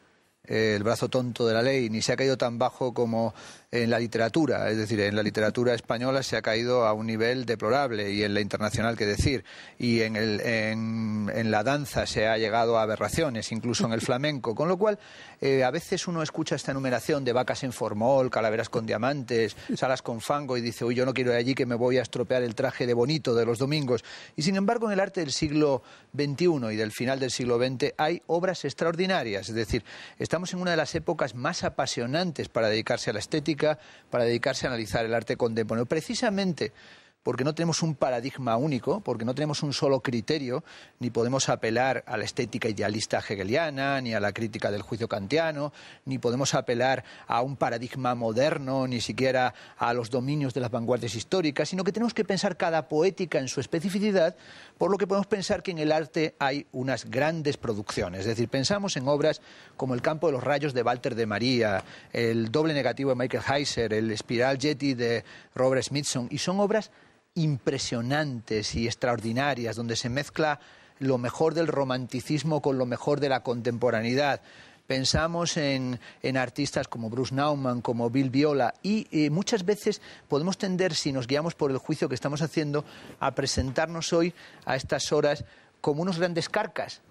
el brazo tonto de la ley, ni se ha caído tan bajo como en la literatura. Es decir, en la literatura española se ha caído a un nivel deplorable y en la internacional, qué decir. Y en, el, en, la danza se ha llegado a aberraciones, incluso en el flamenco. Con lo cual, eh, a veces uno escucha esta enumeración de vacas en formol, calaveras con diamantes, salas con fango y dice, uy, yo no quiero ir allí que me voy a estropear el traje de bonito de los domingos. Y sin embargo, en el arte del siglo XXI y del final del siglo XX hay obras extraordinarias. Es decir, estamos estamos en una de las épocas más apasionantes para dedicarse a la estética, para dedicarse a analizar el arte contemporáneo, precisamente porque no tenemos un paradigma único, porque no tenemos un solo criterio, ni podemos apelar a la estética idealista hegeliana, ni a la crítica del juicio kantiano, ni podemos apelar a un paradigma moderno, ni siquiera a los dominios de las vanguardias históricas, sino que tenemos que pensar cada poética en su especificidad por lo que podemos pensar que en el arte hay unas grandes producciones. Es decir, pensamos en obras como El campo de los rayos de Walter de María, El doble negativo de Michael Heiser, El espiral jetty de Robert Smithson, y son obras impresionantes y extraordinarias, donde se mezcla lo mejor del romanticismo con lo mejor de la contemporaneidad, pensamos en, artistas como Bruce Nauman, como Bill Viola, y eh, muchas veces podemos tender, si nos guiamos por el juicio que estamos haciendo, a presentarnos hoy a estas horas como unos grandes carcas,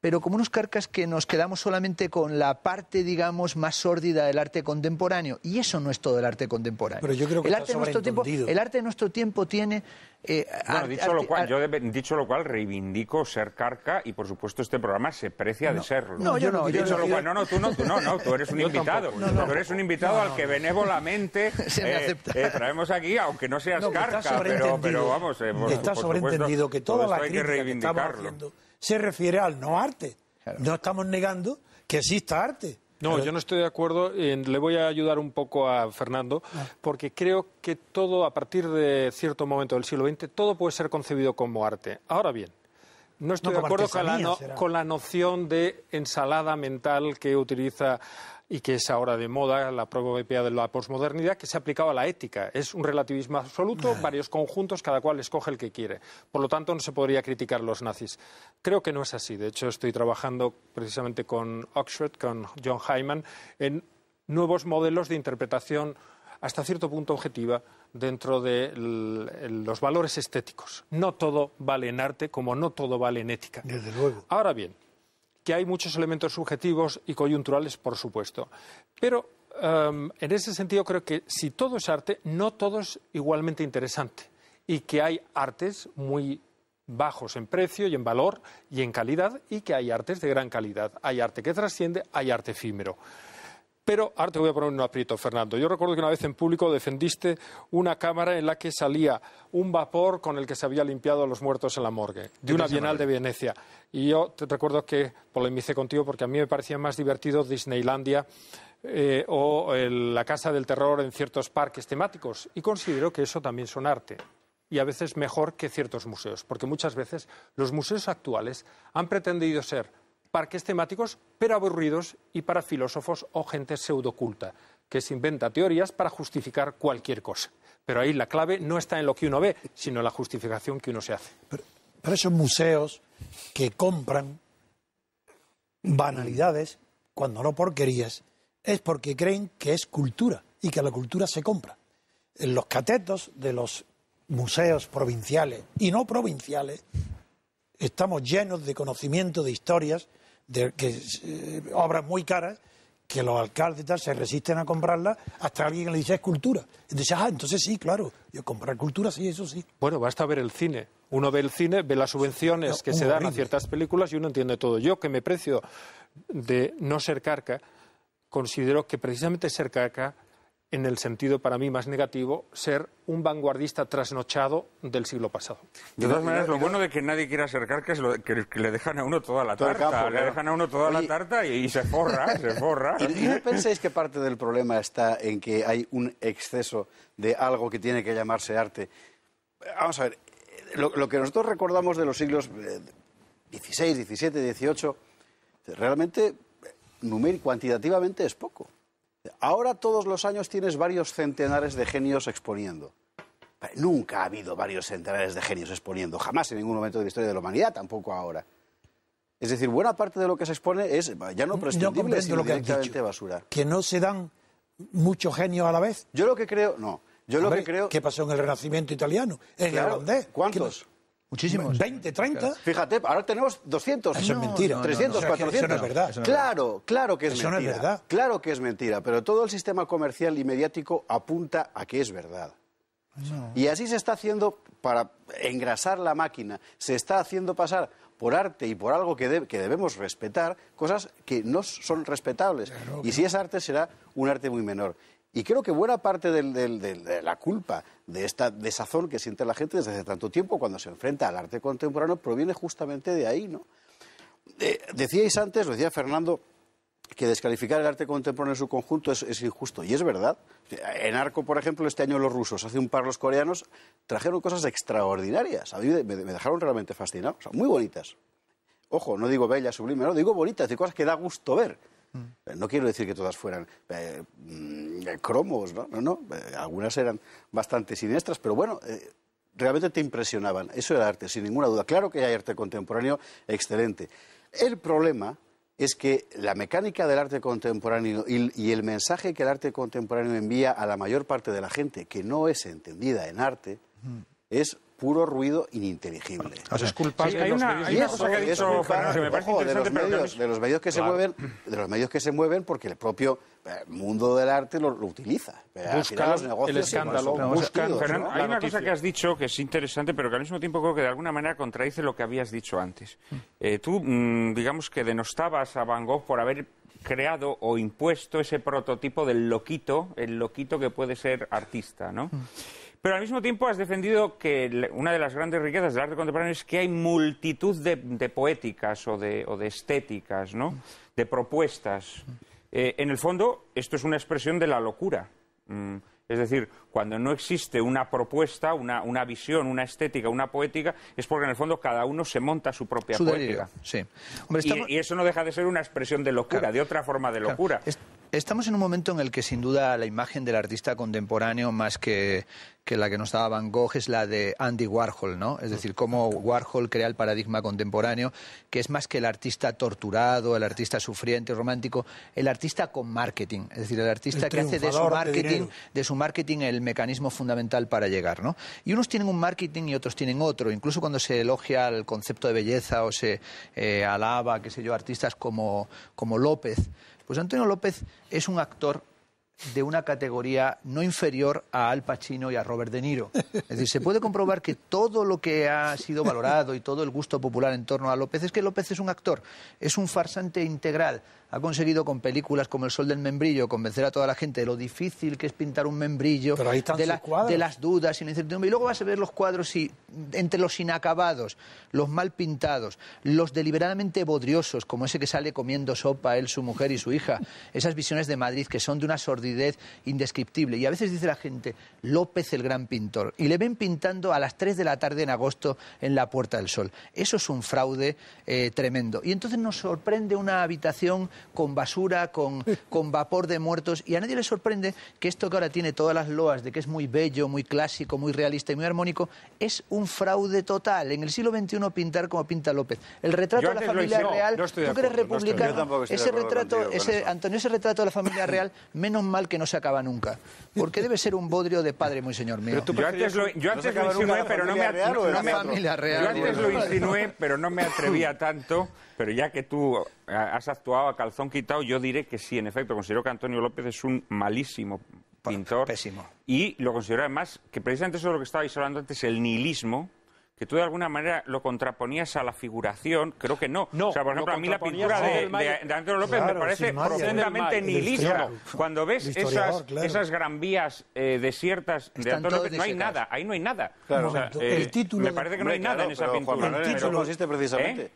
pero como unos carcas que nos quedamos solamente con la parte, digamos, más sórdida del arte contemporáneo. Y eso no es todo el arte contemporáneo. Pero yo creo que el, arte de nuestro tiempo, el arte de nuestro tiempo tiene... Eh, bueno, dicho, lo cual, yo dicho lo cual, reivindico ser carca y, por supuesto, este programa se precia de serlo. No, yo no. no, lo cual, no, no, tú no, tú no, no tú eres un invitado. tú eres un invitado al que benévolamente se me eh, acepta. Eh, traemos aquí, aunque no seas carca, pero, pero, vamos... Eh, está sobreentendido que toda la crítica que estamos haciendo se refiere al no arte. No estamos negando que exista arte. No, yo no estoy de acuerdo. le voy a ayudar un poco a Fernando, ah. porque creo que todo, a partir de cierto momento del siglo XX, todo puede ser concebido como arte. Ahora bien, no estoy de acuerdo con la, noción de ensalada mental que utiliza y que es ahora de moda, la propia de la posmodernidad, que se ha aplicado a la ética. Es un relativismo absoluto, varios conjuntos, cada cual escoge el que quiere. Por lo tanto, no se podría criticar a los nazis. Creo que no es así. De hecho, estoy trabajando precisamente con Oxford, con John Hyman, en nuevos modelos de interpretación hasta cierto punto objetiva dentro de los valores estéticos. No todo vale en arte como no todo vale en ética. Desde luego. Ahora bien, que hay muchos elementos subjetivos y coyunturales, por supuesto. Pero em, en ese sentido creo que si todo es arte, no todo es igualmente interesante y que hay artes muy bajos en precio y en valor y en calidad y que hay artes de gran calidad. Hay arte que trasciende, hay arte efímero. Pero ahora te voy a poner un aprieto, Fernando. Yo recuerdo que una vez en público defendiste una cámara en la que salía un vapor con el que se había limpiado a los muertos en la morgue, de una Bienal de Venecia. Y yo te recuerdo que polemicé contigo porque a mí me parecía más divertido Disneylandia eh, o la Casa del Terror en ciertos parques temáticos. Y considero que eso también son arte y a veces mejor que ciertos museos, porque muchas veces los museos actuales han pretendido ser parques temáticos, pero aburridos y para filósofos o gente pseudoculta, que se inventa teorías para justificar cualquier cosa. Pero ahí la clave no está en lo que uno ve, sino en la justificación que uno se hace. Pero, pero esos museos que compran banalidades, cuando no porquerías, es porque creen que es cultura y que la cultura se compra. En los catetos de los museos provinciales y no provinciales estamos llenos de conocimiento de historias de, que, eh, obras muy caras que los alcaldes se resisten a comprarlas hasta alguien le dice es cultura. ah, entonces sí, claro, yo comprar cultura sí, eso sí. Bueno, basta ver el cine. Uno ve el cine, ve las subvenciones que se dan a ciertas películas y uno entiende todo. Yo que me precio de no ser carca, considero que precisamente ser carca en el sentido para mí más negativo, ser un vanguardista trasnochado del siglo pasado. De todas maneras, lo bueno de que nadie quiera acercar que es que, le dejan a uno toda la tarta, le dejan a uno toda la tarta y, se forra, se forra. ¿Y, no pensáis que parte del problema está en que hay un exceso de algo que tiene que llamarse arte? Vamos a ver, lo, que nosotros recordamos de los siglos XVI, XVII, XVIII, realmente eh, cuantitativamente es poco. Ahora todos los años tienes varios centenares de genios exponiendo. Nunca ha habido varios centenares de genios exponiendo, jamás en ningún momento de la historia de la humanidad, tampoco ahora. Es decir, buena parte de lo que se expone es ya no prescindible, basura. Que no se dan muchos genios a la vez. Yo lo que creo, no. Yo lo que creo. ¿Qué pasó en el Renacimiento italiano? En la ¿Cuántos? Muchísimos. 20, 30. Fíjate, ahora tenemos 200. Eso es mentira. 300, 400. Eso no es verdad. claro, claro que es mentira. Claro que es mentira, pero todo el sistema comercial y mediático apunta a que es verdad. Y así se está haciendo para engrasar la máquina, se está haciendo pasar por arte y por algo que, debemos respetar, cosas que no son respetables. y si es arte será un arte muy menor. Y creo que buena parte de la culpa de esta desazón que siente la gente desde hace tanto tiempo cuando se enfrenta al arte contemporáneo proviene justamente de ahí, ¿no? Eh, decíais antes, decía Fernando, que descalificar el arte contemporáneo en su conjunto es, injusto. Y es verdad. En Arco, por ejemplo, este año los rusos, hace un par los coreanos, trajeron cosas extraordinarias. A mí me, me dejaron realmente fascinado. O sea, muy bonitas. Ojo, no digo bellas, sublime, no, digo bonitas, de cosas que da gusto ver. Mm. No quiero decir que todas fueran eh, mm, cromos, ¿no? No, eh, algunas eran bastante siniestras, pero bueno, eh, realmente te impresionaban. Eso era arte, sin ninguna duda. Claro que hay arte contemporáneo excelente. El problema es que la mecánica del arte contemporáneo y, el mensaje que el arte contemporáneo envía a la mayor parte de la gente, que no es entendida en arte, mm. es puro ruido ininteligible. es hay una, cosa que dicho me parece de los, medios, que se mueven, de los medios que se mueven porque el propio eh, mundo del arte lo, utiliza. Eh, busca los negocios el escándalo. Hay una cosa que has dicho que es interesante, pero que al mismo tiempo creo que de alguna manera contradice lo que habías dicho antes. Mm. Eh, tú, mm, digamos que denostabas a Van Gogh por haber creado o impuesto ese prototipo del loquito, el loquito que puede ser artista, ¿no? Mm. Pero al mismo tiempo has defendido que una de las grandes riquezas del arte contemporáneo es que hay multitud de, poéticas o de, estéticas, ¿no? De propuestas. Eh, en el fondo, esto es una expresión de la locura. Mm. Es decir, cuando no existe una propuesta, una, visión, una estética, una poética, es porque en el fondo cada uno se monta su propia poética. sí. y, eso no deja de ser una expresión de locura, de otra forma de locura. Estamos en un momento en el que sin duda la imagen del artista contemporáneo, más que, la que nos daba Van Gogh, es la de Andy Warhol, ¿no? Es decir, cómo Warhol crea el paradigma contemporáneo, que es más que el artista torturado, el artista sufriente, romántico, el artista con marketing. Es decir, el artista que hace de su marketing, el mecanismo fundamental para llegar, ¿no? Y unos tienen un marketing y otros tienen otro. Incluso cuando se elogia el concepto de belleza o se eh, alaba, qué sé yo, artistas como López. Pues Antonio López es un actor de una categoría no inferior a Al Pacino y a Robert De Niro. Es decir, se puede comprobar que todo lo que ha sido valorado y todo el gusto popular en torno a López es que López es un actor, es un farsante integral. Ha conseguido con películas como El Sol del Membrillo convencer a toda la gente de lo difícil que es pintar un membrillo, de, las dudas y Y luego vas a ver los cuadros y, entre los inacabados, los mal pintados, los deliberadamente bodriosos, como ese que sale comiendo sopa él, su mujer y su hija. Esas visiones de Madrid que son de una sordidez indescriptible. Y a veces dice la gente, López el gran pintor, y le ven pintando a las 3 de la tarde en agosto en la Puerta del Sol. Eso es un fraude eh, tremendo. Y entonces nos sorprende una habitación con basura, con, con vapor de muertos, y a nadie le sorprende que esto que ahora tiene todas las loas de que es muy bello, muy clásico, muy realista y muy armónico, es un fraude total. En el siglo XXI pintar como pinta López. El retrato de la familia real, tú que eres republicano, ese retrato, ese, Antonio, ese retrato de la familia real, menos mal que no se acaba nunca. Porque debe ser un bodrio de padre, muy señor mío. yo antes lo, insinué, pero no me, atrevía tanto. Pero ya que tú eh, has actuado a calzón quitado, yo diré que sí, en efecto, considero que Antonio López es un malísimo pintor. Pésimo. Y lo considero además que precisamente eso es lo que estabais hablando antes, el nihilismo que tú de alguna manera lo contraponías a la figuración, creo que no. no o sea, por ejemplo, a mí la pintura de, Antonio López me parece profundamente nihilista. Cuando ves esas, esas gran vías eh, desiertas de Antonio López, no hay nada, ahí no hay nada. Eh, me parece que no hay nada en esa pintura. El título existe precisamente. ¿Eh?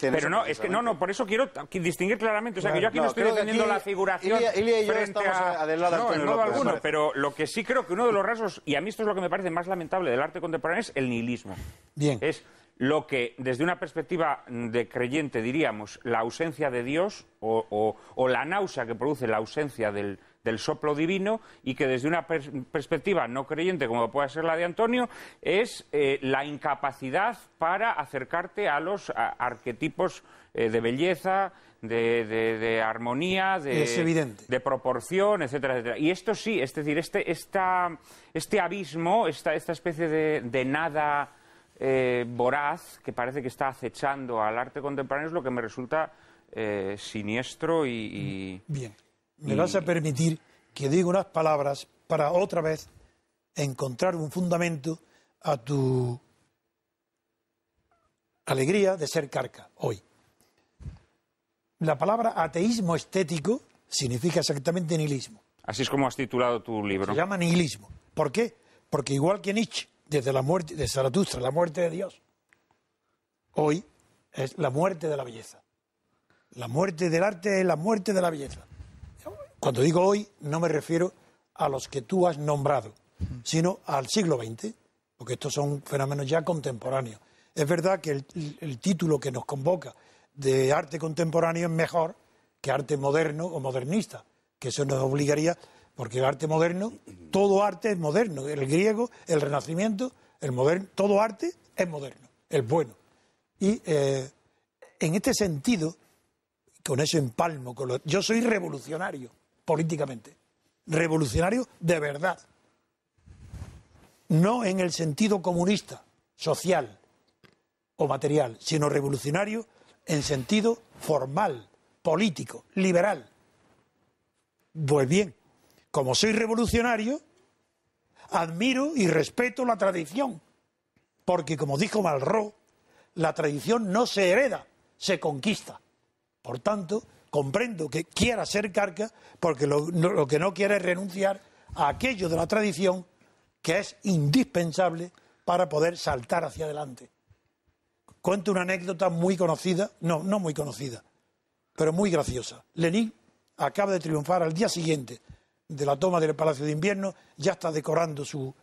pero no, es que no, no, por eso quiero distinguir claramente. O sea, que yo aquí no, estoy defendiendo la figuración. frente a, eh, no, alguno, pero lo que sí creo que uno de los rasgos, y a mí esto es lo que me parece más lamentable del arte contemporáneo, es el nihilismo. Bien. Es lo que, desde una perspectiva de creyente, diríamos, la ausencia de Dios o la náusea que produce la ausencia del, del soplo divino y que desde una perspectiva no creyente como pueda ser la de Antonio es eh, la incapacidad para acercarte a los arquetipos eh, de belleza, de, armonía, de, proporción, etcétera, Y esto sí, es decir, este, este abismo, esta, esta especie de, nada eh, voraz que parece que está acechando al arte contemporáneo es lo que me resulta siniestro y, y... Bien me vas a permitir que diga unas palabras para otra vez encontrar un fundamento a tu alegría de ser carca hoy. La palabra ateísmo estético significa exactamente nihilismo. Así es como has titulado tu libro. Se llama nihilismo. ¿Por qué? Porque igual que Nietzsche, desde la muerte de Zaratustra, la muerte de Dios, hoy es la muerte de la belleza. La muerte del arte es la muerte de la belleza. Cuando digo hoy, no me refiero a los que tú has nombrado, sino al siglo XX, porque estos son fenómenos ya contemporáneos. Es verdad que el, título que nos convoca de arte contemporáneo es mejor que arte moderno o modernista, que eso nos obligaría, porque el arte moderno, todo arte es moderno, el griego, el renacimiento, el moderno, todo arte es moderno, es bueno. Y eh, en este sentido, con eso empalmo, con yo soy revolucionario políticamente. Revolucionario de verdad. No en el sentido comunista, social o material, sino revolucionario en sentido formal, político, liberal. Pues bien, como soy revolucionario, admiro y respeto la tradición, porque como dijo Malraux, la tradición no se hereda, se conquista. Por tanto, comprendo que quiera ser carca, porque lo, que no quiere es renunciar a aquello de la tradición que es indispensable para poder saltar hacia adelante. Cuento una anécdota muy conocida, no, no muy conocida, pero muy graciosa. Lenin acaba de triunfar al día siguiente de la toma del Palacio de Invierno, ya está decorando su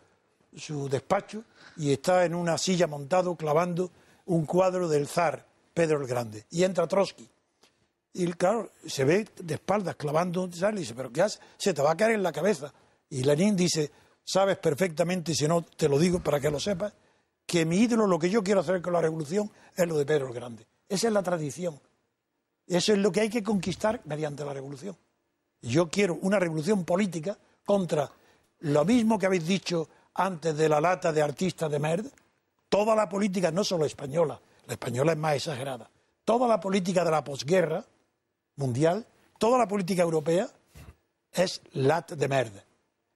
despacho y está en una silla montado clavando un cuadro del zar Pedro el Grande. Y entra Trotsky y claro, se ve de espaldas clavando y dice, pero ¿qué hace Se te va a caer en la cabeza. Y Lenin dice, sabes perfectamente, si no te lo digo para que lo sepas, que mi ídolo, lo que yo quiero hacer con la revolución, es lo de Pedro el Grande. Esa es la tradición. Eso es lo que hay que conquistar mediante la revolución. Yo quiero una revolución política contra lo mismo que habéis dicho antes de la lata de artistas de merde Toda la política, no solo española, la española es más exagerada, toda la política de la posguerra, mundial, toda la política europea es lat de merda.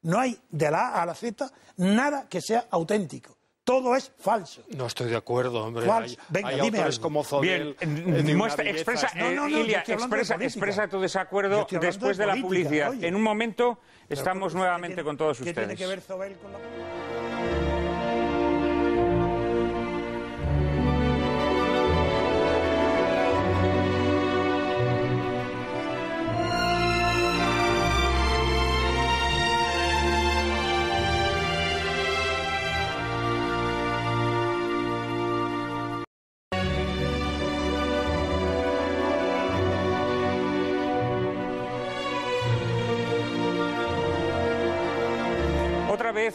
No hay de la A a la Z nada que sea auténtico. Todo es falso. No estoy de acuerdo, hombre. Venga, dime como Zobel... Bien, eh, expresa, no, no, eh, expresa, tu desacuerdo después de, la publicidad. En un momento estamos nuevamente con todos ustedes.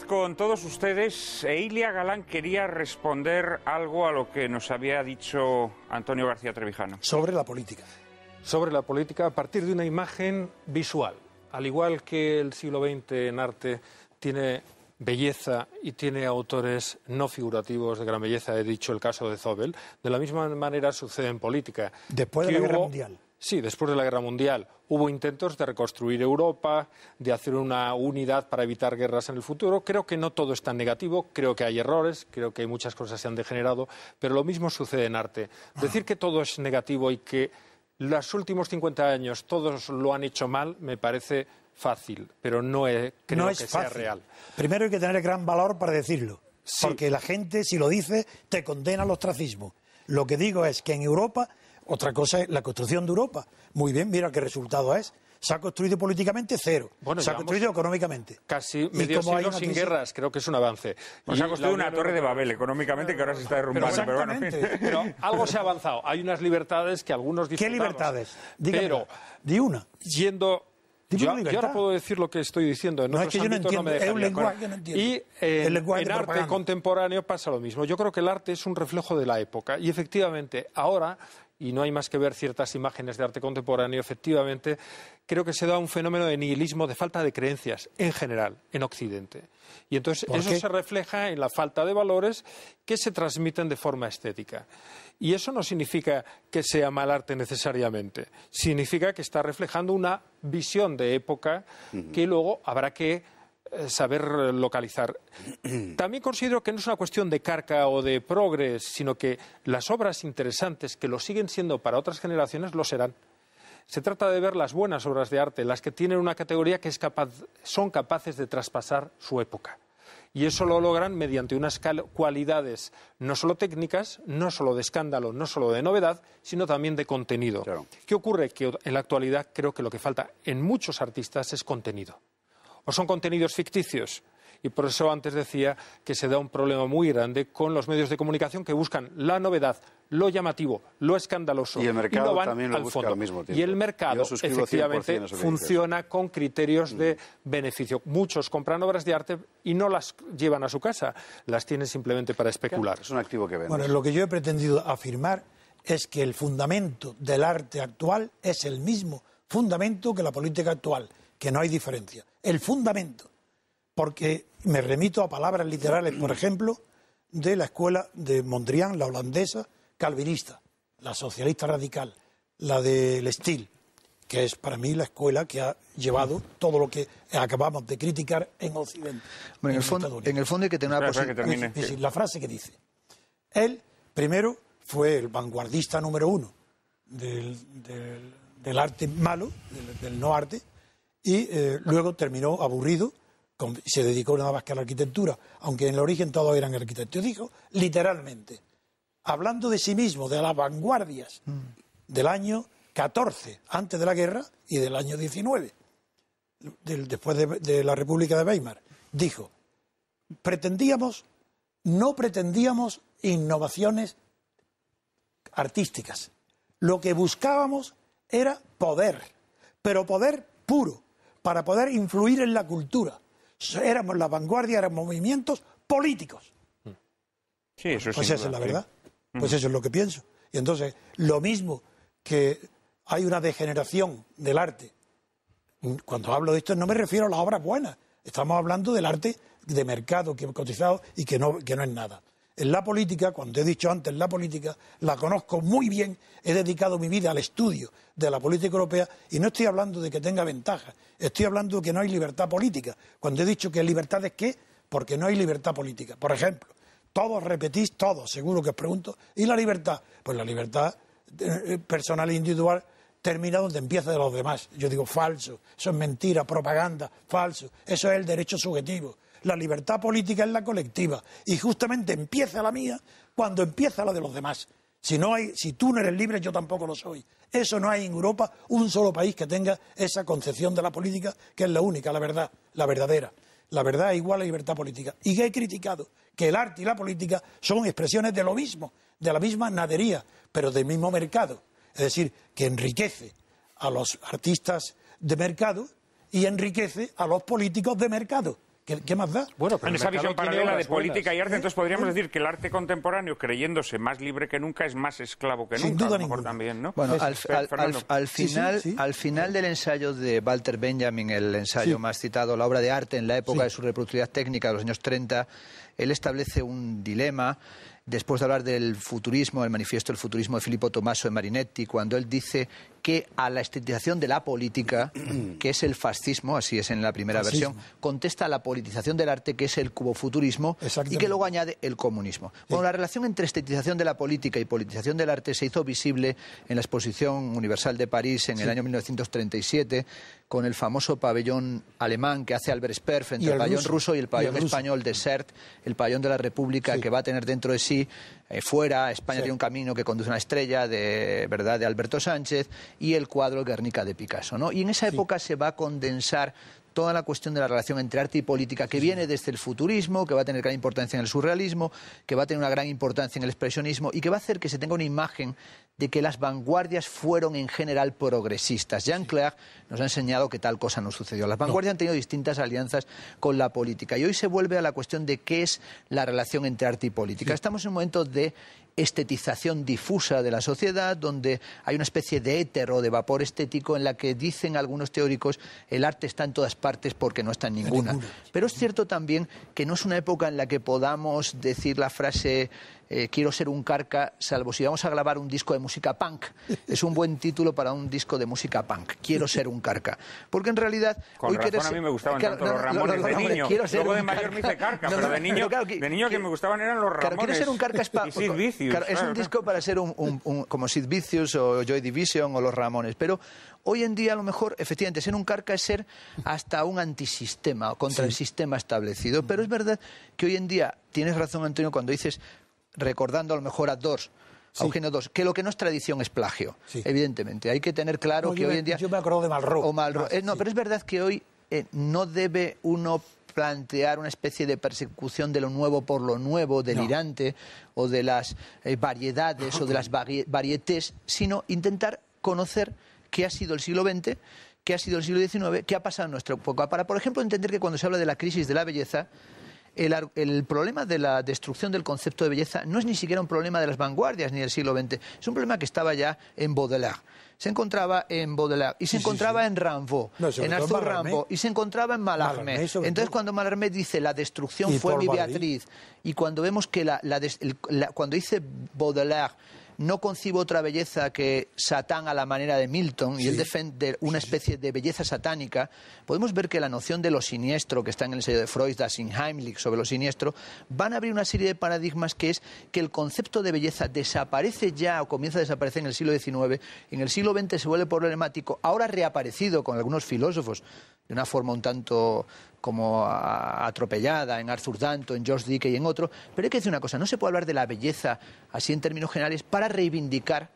con todos ustedes. Eilia Galán quería responder algo a lo que nos había dicho Antonio García Trevijano. Sobre la política. Sobre la política a partir de una imagen visual. Al igual que el siglo XX en arte tiene belleza y tiene autores no figurativos de gran belleza, he dicho el caso de Zobel, de la misma manera sucede en política. Después de la Guerra Mundial Sí, después de la Guerra Mundial hubo intentos de reconstruir Europa, de hacer una unidad para evitar guerras en el futuro. Creo que no todo es tan negativo, creo que hay errores, creo que muchas cosas se han degenerado, pero lo mismo sucede en arte. Decir que todo es negativo y que los últimos 50 años todos lo han hecho mal me parece fácil, pero no, es que sea real. Primero hay que tener gran valor para decirlo, porque la gente si lo dice te condena al ostracismo. Lo que digo es que en Europa otra cosa es la construcción de Europa. Muy bien, mira qué resultado es. Se ha construido políticamente cero. Bueno, se ha construido económicamente. Casi medio siglo sin guerras, creo que es un avance. Pues se ha construido una torre de Babel económicamente que ahora se está derrumbando. Pero, bueno, algo se ha avanzado. Hay unas libertades que algunos dicen. ¿Qué libertades? pero di una. Yendo yo, no puedo decir lo que estoy diciendo. no, es que yo no entiendo. lenguaje Y eh, el en arte contemporáneo pasa lo mismo. Yo creo que el arte es un reflejo de la época. Y efectivamente, ahora y no hay más que ver ciertas imágenes de arte contemporáneo, efectivamente, creo que se da un fenómeno de nihilismo, de falta de creencias en general, en Occidente. Y entonces eso se refleja en la falta de valores que se transmiten de forma estética. Y eso no significa que sea mal arte necesariamente, significa que está reflejando una visión de época que luego habrá que eh, saber localizar. También considero que no es una cuestión de carca o de progres, sino que las obras interesantes que lo siguen siendo para otras generaciones lo serán. Se trata de ver las buenas obras de arte, las que tienen una categoría que son capaces de traspasar su época. Y eso lo logran mediante unas cualidades no solo técnicas, no solo de escándalo, no solo de novedad, sino también de contenido. ¿Qué ocurre? Que en la actualidad creo que lo que falta en muchos artistas es contenido o son contenidos ficticios. Y por eso antes decía que se da un problema muy grande con los medios de comunicación que buscan la novedad, lo llamativo, lo escandaloso. Y el mercado lo al fondo. mismo Y el mercado, efectivamente, funciona con criterios de mm. beneficio. Muchos compran obras de arte y no las llevan a su casa, las tienen simplemente para especular. Es un activo que vende. Bueno, lo que yo he pretendido afirmar es que el fundamento del arte actual es el mismo fundamento que la política actual, que no hay diferencia el fundamento, porque me remito a palabras literales, por ejemplo, de la escuela de Mondrian, la holandesa, calvinista, la socialista radical, la del estilo, que es para mí la escuela que ha llevado todo lo que acabamos de criticar en Occidente. en, el fondo, en, el fondo, hay que tener una posibilidad. La frase que dice. Él, primero, fue el vanguardista número uno del, arte malo, del no arte, y eh, luego terminó aburrido se dedicó nada más que a la arquitectura, aunque en el origen todos eran arquitectos. Dijo, literalmente, hablando de sí mismo, de las vanguardias mm. del año 14, antes de la guerra, y del año 19, después de la República de Weimar, dijo, pretendíamos, no pretendíamos innovaciones artísticas. Lo que buscábamos era poder, pero poder puro, para poder influir en la cultura. Éramos la vanguardia, eran movimientos políticos. Sí, eso pues esa es la verdad. Pues eso es lo que pienso. Y entonces, lo mismo que hay una degeneración del arte. Cuando hablo de esto no me refiero a las obras buenas. Estamos hablando del arte de mercado que cotizado y que no, que no es nada. En la política, cuando he dicho antes la política, la conozco muy bien, he dedicado mi vida al estudio de la política europea y no estoy hablando de que tenga ventajas, estoy hablando de que no hay libertad política. Cuando he dicho que libertad es qué, porque no hay libertad política. Por ejemplo, todos repetís, todos, seguro que os pregunto, ¿y la libertad? Pues la libertad eh, eh, personal e individual termina donde empieza de los demás. Yo digo falso, eso es mentira, propaganda, falso, eso es el derecho subjetivo la libertad política es la colectiva y justamente empieza la mía cuando empieza la de los demás. Si, no hay, si tú no eres libre, yo tampoco lo soy. Eso no hay en Europa un solo país que tenga esa concepción de la política, que es la única, la verdad, la verdadera. La verdad es igual a libertad política. Y que he criticado que el arte y la política son expresiones de lo mismo, de la misma nadería, pero del mismo mercado. Es decir, que enriquece a los artistas de mercado y enriquece a los políticos de mercado. ¿Qué, más da? Bueno, en esa visión paralela de política y arte, entonces podríamos decir que el arte contemporáneo, creyéndose más libre que nunca, es más esclavo que nunca. a también, ¿no? Bueno, al, final, al final del ensayo de Walter Benjamin, el ensayo más citado, la obra de arte en la época de su reproductividad técnica de los años 30, él establece un dilema. Después de hablar del futurismo, el manifiesto del futurismo de Filippo Tommaso de Marinetti, cuando él dice que a la estetización de la política, que es el fascismo, así es en la primera versión, contesta a la politización del arte, que es el cubofuturismo, y que luego añade el comunismo. Bueno, la relación entre estetización de la política y politización del arte se hizo visible en la Exposición Universal de París en el año 1937, con el famoso pabellón alemán que hace Albert Speer entre el pabellón ruso, y el pabellón español de Sert, el pabellón de la República, que va a tener dentro de sí eh, fuera, España tiene un camino que conduce a una estrella, de, ¿verdad?, de Alberto Sánchez, y el cuadro Guernica de Picasso, ¿no? Y en esa época se va a condensar toda la cuestión de la relación entre arte y política que viene desde el futurismo, que va a tener gran importancia en el surrealismo, que va a tener una gran importancia en el expresionismo y que va a hacer que se tenga una imagen de que las vanguardias fueron en general progresistas. Jean Clerc nos ha enseñado que tal cosa no sucedió. Las vanguardias han tenido distintas alianzas con la política y hoy se vuelve a la cuestión de qué es la relación entre arte y política. Estamos en un momento de estetización difusa de la sociedad, donde hay una especie de éter o de vapor estético en la que dicen algunos teóricos el arte está en todas partes porque no está en ninguna. Pero es cierto también que no es una época en la que podamos decir la frase eh, quiero ser un carca, salvo si vamos a grabar un disco de música punk. Es un buen título para un disco de música punk. Quiero ser un carca. Porque en realidad... Con hoy a mí me gustaban los Ramones de niño. Luego de mayor me hice carca, pero de niño, que, me gustaban eran los Ramones. ser un carca es Sid Vicious. es un disco para ser un, como Sid Vicious o Joy Division o los Ramones. Pero hoy en día a lo mejor, efectivamente, ser un carca es ser hasta un antisistema o contra el sistema establecido. Pero es verdad que hoy en día, tienes razón Antonio cuando dices recordando a lo mejor a dos. Eugenio dos que lo que no es tradición es plagio, evidentemente. Hay que tener claro que hoy en día... Yo me acuerdo de Malro ah, eh, no, pero es verdad que hoy eh, no debe uno plantear una especie de persecución de lo nuevo por lo nuevo, delirante, o de las eh, variedades o de las varietés, sino intentar conocer qué ha sido el siglo XX qué ha sido el siglo XIX, qué ha pasado en nuestra época. Para, por ejemplo, entender que cuando se habla de la crisis de la belleza, el, problema de la destrucción del concepto de belleza no es ni siquiera un problema de las vanguardias ni del siglo XX, es un problema que estaba ya en Baudelaire. Se encontraba en Baudelaire y se encontraba en Rimbaud, en Arthur Rambo. y se encontraba en Malarmé. Entonces cuando Malarmé dice la destrucción fue mi Beatriz y cuando vemos que cuando dice Baudelaire no concibo otra belleza que Satán a la manera de Milton, y el él una especie de belleza satánica, podemos ver que la noción de lo siniestro que está en el sello de Freud, Das Heimlich sobre lo siniestro, van a abrir una serie de paradigmas que es que el concepto de belleza desaparece ya o comienza a desaparecer en el siglo XIX, en el siglo XX se vuelve problemático, ahora reaparecido con algunos filósofos de una forma un tanto como atropellada en Arthur Danto, en George Dick y en otros. Pero hay que decir una cosa, no se puede hablar de la belleza así en términos generales para reivindicar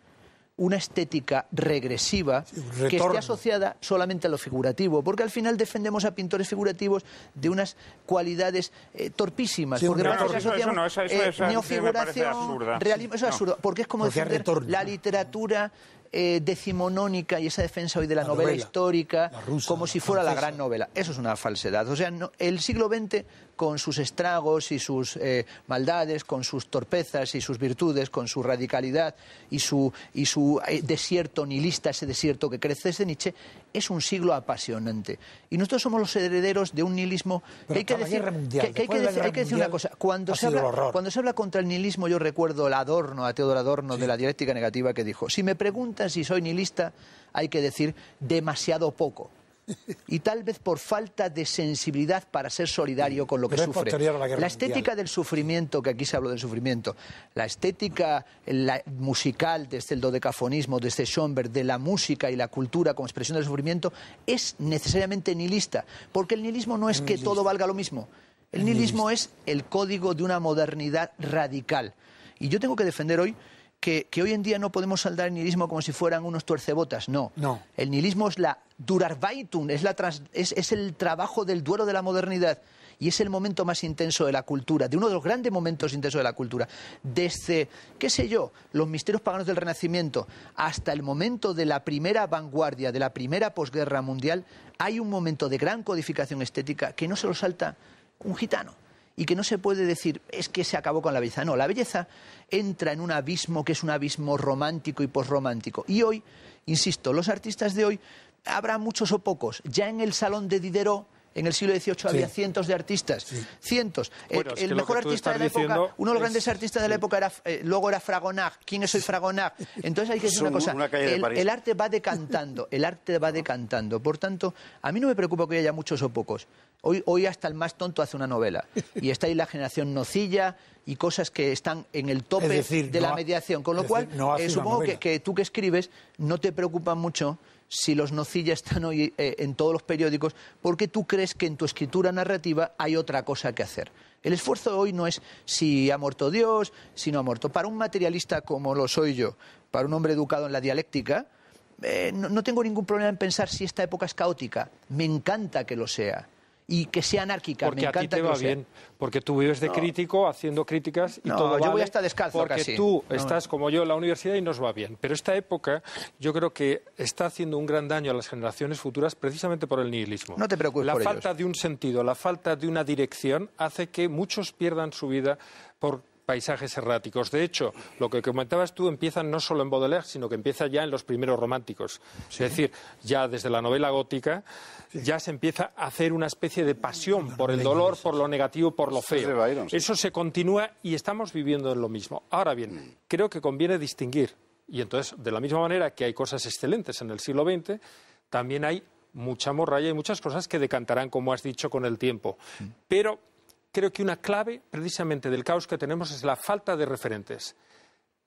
una estética regresiva que esté asociada solamente a lo figurativo, porque al final defendemos a pintores figurativos de unas cualidades torpísimas, porque realismo, es absurdo, porque es como defender la literatura eh, decimonónica y esa defensa hoy de la, novela, histórica como si fuera la, gran novela. Eso es una falsedad. O sea, el siglo XX con sus estragos y sus eh, maldades, con sus torpezas y sus virtudes, con su radicalidad y su, y su eh, desierto nihilista, ese desierto que crece desde Nietzsche, es un siglo apasionante. Y nosotros somos los herederos de un nihilismo que hay que, decir, una cosa. Cuando se, habla, contra el nihilismo, yo recuerdo el Adorno, a Teodoro Adorno, de la dialéctica negativa, que dijo, si me preguntan si soy nihilista, hay que decir demasiado poco y tal vez por falta de sensibilidad para ser solidario con lo que sufre. La, estética del sufrimiento, que aquí se habló del sufrimiento, la estética musical desde el este dodecafonismo, desde este Schoenberg, de la música y la cultura como expresión del sufrimiento, es necesariamente nihilista, porque el nihilismo no es que todo valga lo mismo. El nihilismo es el código de una modernidad radical. Y yo tengo que defender hoy que, hoy en día no podemos saldar el nihilismo como si fueran unos tuercebotas, no. no. El nihilismo es la Durarbeitung, es, la es, es el trabajo del duelo de la modernidad y es el momento más intenso de la cultura, de uno de los grandes momentos intensos de la cultura, desde, qué sé yo, los misterios paganos del Renacimiento hasta el momento de la primera vanguardia, de la primera posguerra mundial, hay un momento de gran codificación estética que no se lo salta un gitano y que no se puede decir es que se acabó con la belleza. No, la belleza entra en un abismo que es un abismo romántico y posromántico. Y hoy, insisto, los artistas de hoy, habrá muchos o pocos, ya en el salón de Diderot en el siglo XVIII había cientos de artistas, cientos. el, mejor artista de la época, uno de los grandes artistas de la época era, eh, luego era Fragonard. ¿Quién es hoy Fragonard? Entonces hay que decir una cosa, el, arte va decantando, el arte va decantando. Por tanto, a mí no me preocupa que haya muchos o pocos. Hoy, hoy hasta el más tonto hace una novela. Y está ahí la generación nocilla y cosas que están en el tope de la mediación. Con lo cual, eh, supongo que, que tú que escribes no te preocupa mucho si los nocillas están hoy eh, en todos los periódicos, porque tú crees que en tu escritura narrativa hay otra cosa que hacer. El esfuerzo de hoy no es si ha muerto Dios, si no ha muerto. Para un materialista como lo soy yo, para un hombre educado en la dialéctica, eh, no tengo ningún problema en pensar si esta época es caótica. Me encanta que lo sea y que sea anárquica. Porque a ti te va bien, porque tú vives de crítico haciendo críticas y todo yo descalzo porque tú estás como yo en la universidad y nos va bien. Pero esta época yo creo que está haciendo un gran daño a las generaciones futuras precisamente por el nihilismo. No te preocupes. La falta de un sentido, la falta de una dirección hace que muchos pierdan su vida por paisajes erráticos. De hecho, lo que comentabas tú empieza no solo en Baudelaire, sino que empieza ya en los primeros románticos. Es decir, ya desde la novela gótica ya se empieza a hacer una especie de pasión por el dolor, por lo negativo, por lo feo. Eso se continúa y estamos viviendo en lo mismo. Ahora bien, mm. creo que conviene distinguir. Y entonces, de la misma manera que hay cosas excelentes en el siglo XX, también hay mucha morralla y muchas cosas que decantarán, como has dicho, con el tiempo. Mm. Pero creo que una clave precisamente del caos que tenemos es la falta de referentes.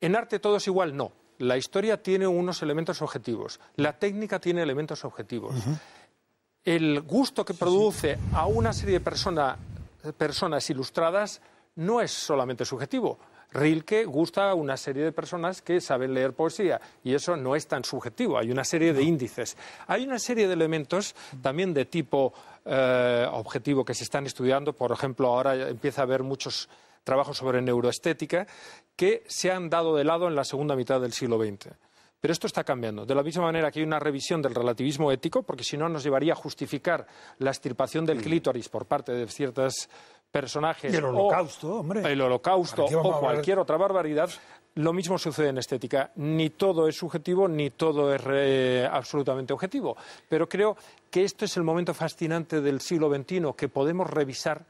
En arte todo es igual, no. La historia tiene unos elementos objetivos, la técnica tiene elementos objetivos. El gusto que produce a una serie de personas ilustradas no es solamente subjetivo, Rilke gusta a una serie de personas que saben leer poesía y eso no es tan subjetivo. Hay una serie de índices. Hay una serie de elementos también de tipo eh, objetivo que se están estudiando. Por ejemplo, ahora empieza a haber muchos trabajos sobre neuroestética que se han dado de lado en la segunda mitad del siglo XX. Pero esto está cambiando. De la misma manera que hay una revisión del relativismo ético, porque si no nos llevaría a justificar la extirpación del clítoris por parte de ciertas personajes. el holocausto, o, El holocausto o cualquier otra barbaridad. Lo mismo sucede en estética. Ni todo es subjetivo, ni todo es eh, absolutamente objetivo. Pero creo que este es el momento fascinante del siglo XXI, que podemos revisar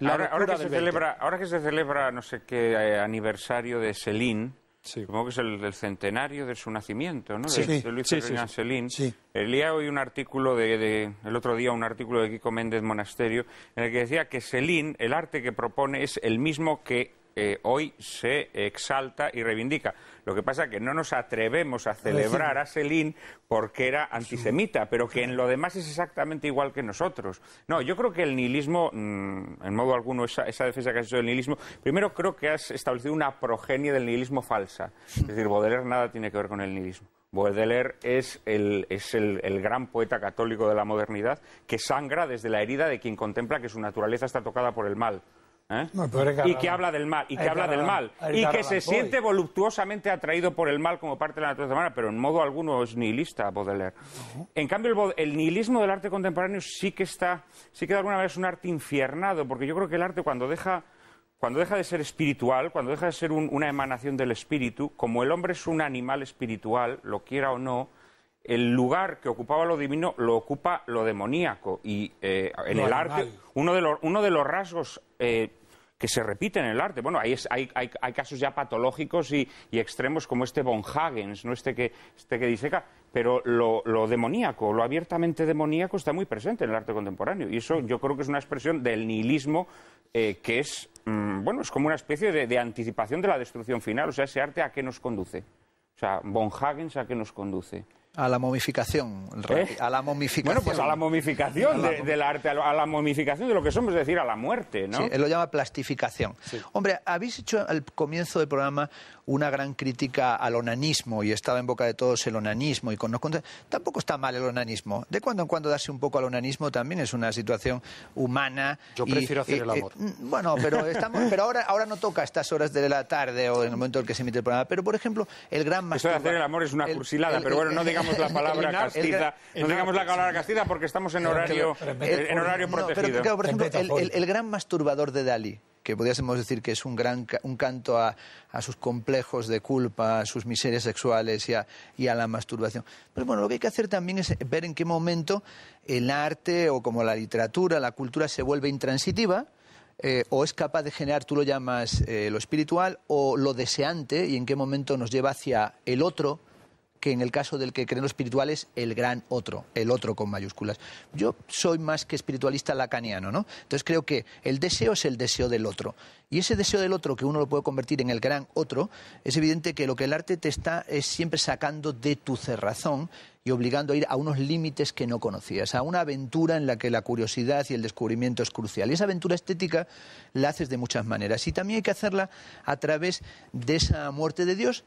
ahora, que se celebra, ahora, que se celebra, no sé qué eh, aniversario de Celine, Sí. que es el, centenario de su nacimiento, ¿no? Sí, de, Luis sí, Selín. El hoy un artículo de, el otro día un artículo de Kiko Méndez Monasterio en el que decía que Selín, el arte que propone es el mismo que eh, hoy se exalta y reivindica. Lo que pasa es que no nos atrevemos a celebrar a Selín porque era antisemita, pero que en lo demás es exactamente igual que nosotros. No, yo creo que el nihilismo, mm, en modo alguno, esa, defensa que has hecho del nihilismo, primero creo que has establecido una progenie del nihilismo falsa. Es decir, Baudelaire nada tiene que ver con el nihilismo. Baudelaire es, el, es el, gran poeta católico de la modernidad que sangra desde la herida de quien contempla que su naturaleza está tocada por el mal. ¿Eh? y que habla del mal, y que habla del mal, y que se siente voluptuosamente atraído por el mal como parte de la naturaleza humana, pero en modo alguno es nihilista Baudelaire. En cambio, el, nihilismo del arte contemporáneo sí que está, sí que de alguna manera es un arte infiernado, porque yo creo que el arte cuando deja, cuando deja de ser espiritual, cuando deja de ser una emanación del espíritu, como el hombre es un animal espiritual, lo quiera o no, el lugar que ocupaba lo divino lo ocupa lo demoníaco y eh, en el arte uno de, los, uno de los rasgos eh, que se repite en el arte. Bueno, hay, casos ya patológicos y, extremos como este von Hagens, ¿no? este, que, este que diseca, pero lo, demoníaco, lo abiertamente demoníaco está muy presente en el arte contemporáneo. Y eso yo creo que es una expresión del nihilismo eh, que es, mm, bueno, es como una especie de, de anticipación de la destrucción final. O sea, ese arte a qué nos conduce. O sea, von Hagens a qué nos conduce. A la momificación, ¿Eh? a la momificación. Bueno, pues a la momificación del arte, a la momificación de lo que somos, es decir, a la muerte, ¿no? Sí, él lo llama plastificación. Hombre, habéis hecho al comienzo del programa una gran crítica al onanismo y estaba en boca de todos el onanismo y con, tampoco está mal el onanismo. De cuando en cuando darse un poco al onanismo también es una situación humana. Yo prefiero hacer el amor. Mm, bueno, pero estamos, pero ahora, ahora no toca a estas horas de la tarde o en el momento en el que se emite el programa. Pero por ejemplo, el gran Eso de hacer el amor es una cursilada, pero bueno, no digamos no digamos la palabra castida porque estamos en horario, eh, en horario pero por ejemplo, el, gran masturbador de Dalí, que podríamos decir que es un gran un canto a, sus complejos de culpa, a sus miserias sexuales y a, la masturbación. Pero bueno, lo que hay que hacer también es ver en qué momento el arte o como la literatura, la cultura se vuelve intransitiva. Eh, o es capaz de generar, tú lo llamas eh, lo espiritual, o lo deseante, y en qué momento nos lleva hacia el otro, que en el caso del que creen los espirituales, el gran otro, el otro con mayúsculas. Yo soy más que espiritualista lacaniano, ¿no? Entonces creo que el deseo es el deseo del otro. Y ese deseo del otro, que uno lo puede convertir en el gran otro, es evidente que lo que el arte te está es siempre sacando de tu cerrazón y obligando a ir a unos límites que no conocías, a una aventura en la que la curiosidad y el descubrimiento es crucial. Y esa aventura estética la haces de muchas maneras. Y también hay que hacerla a través de esa muerte de Dios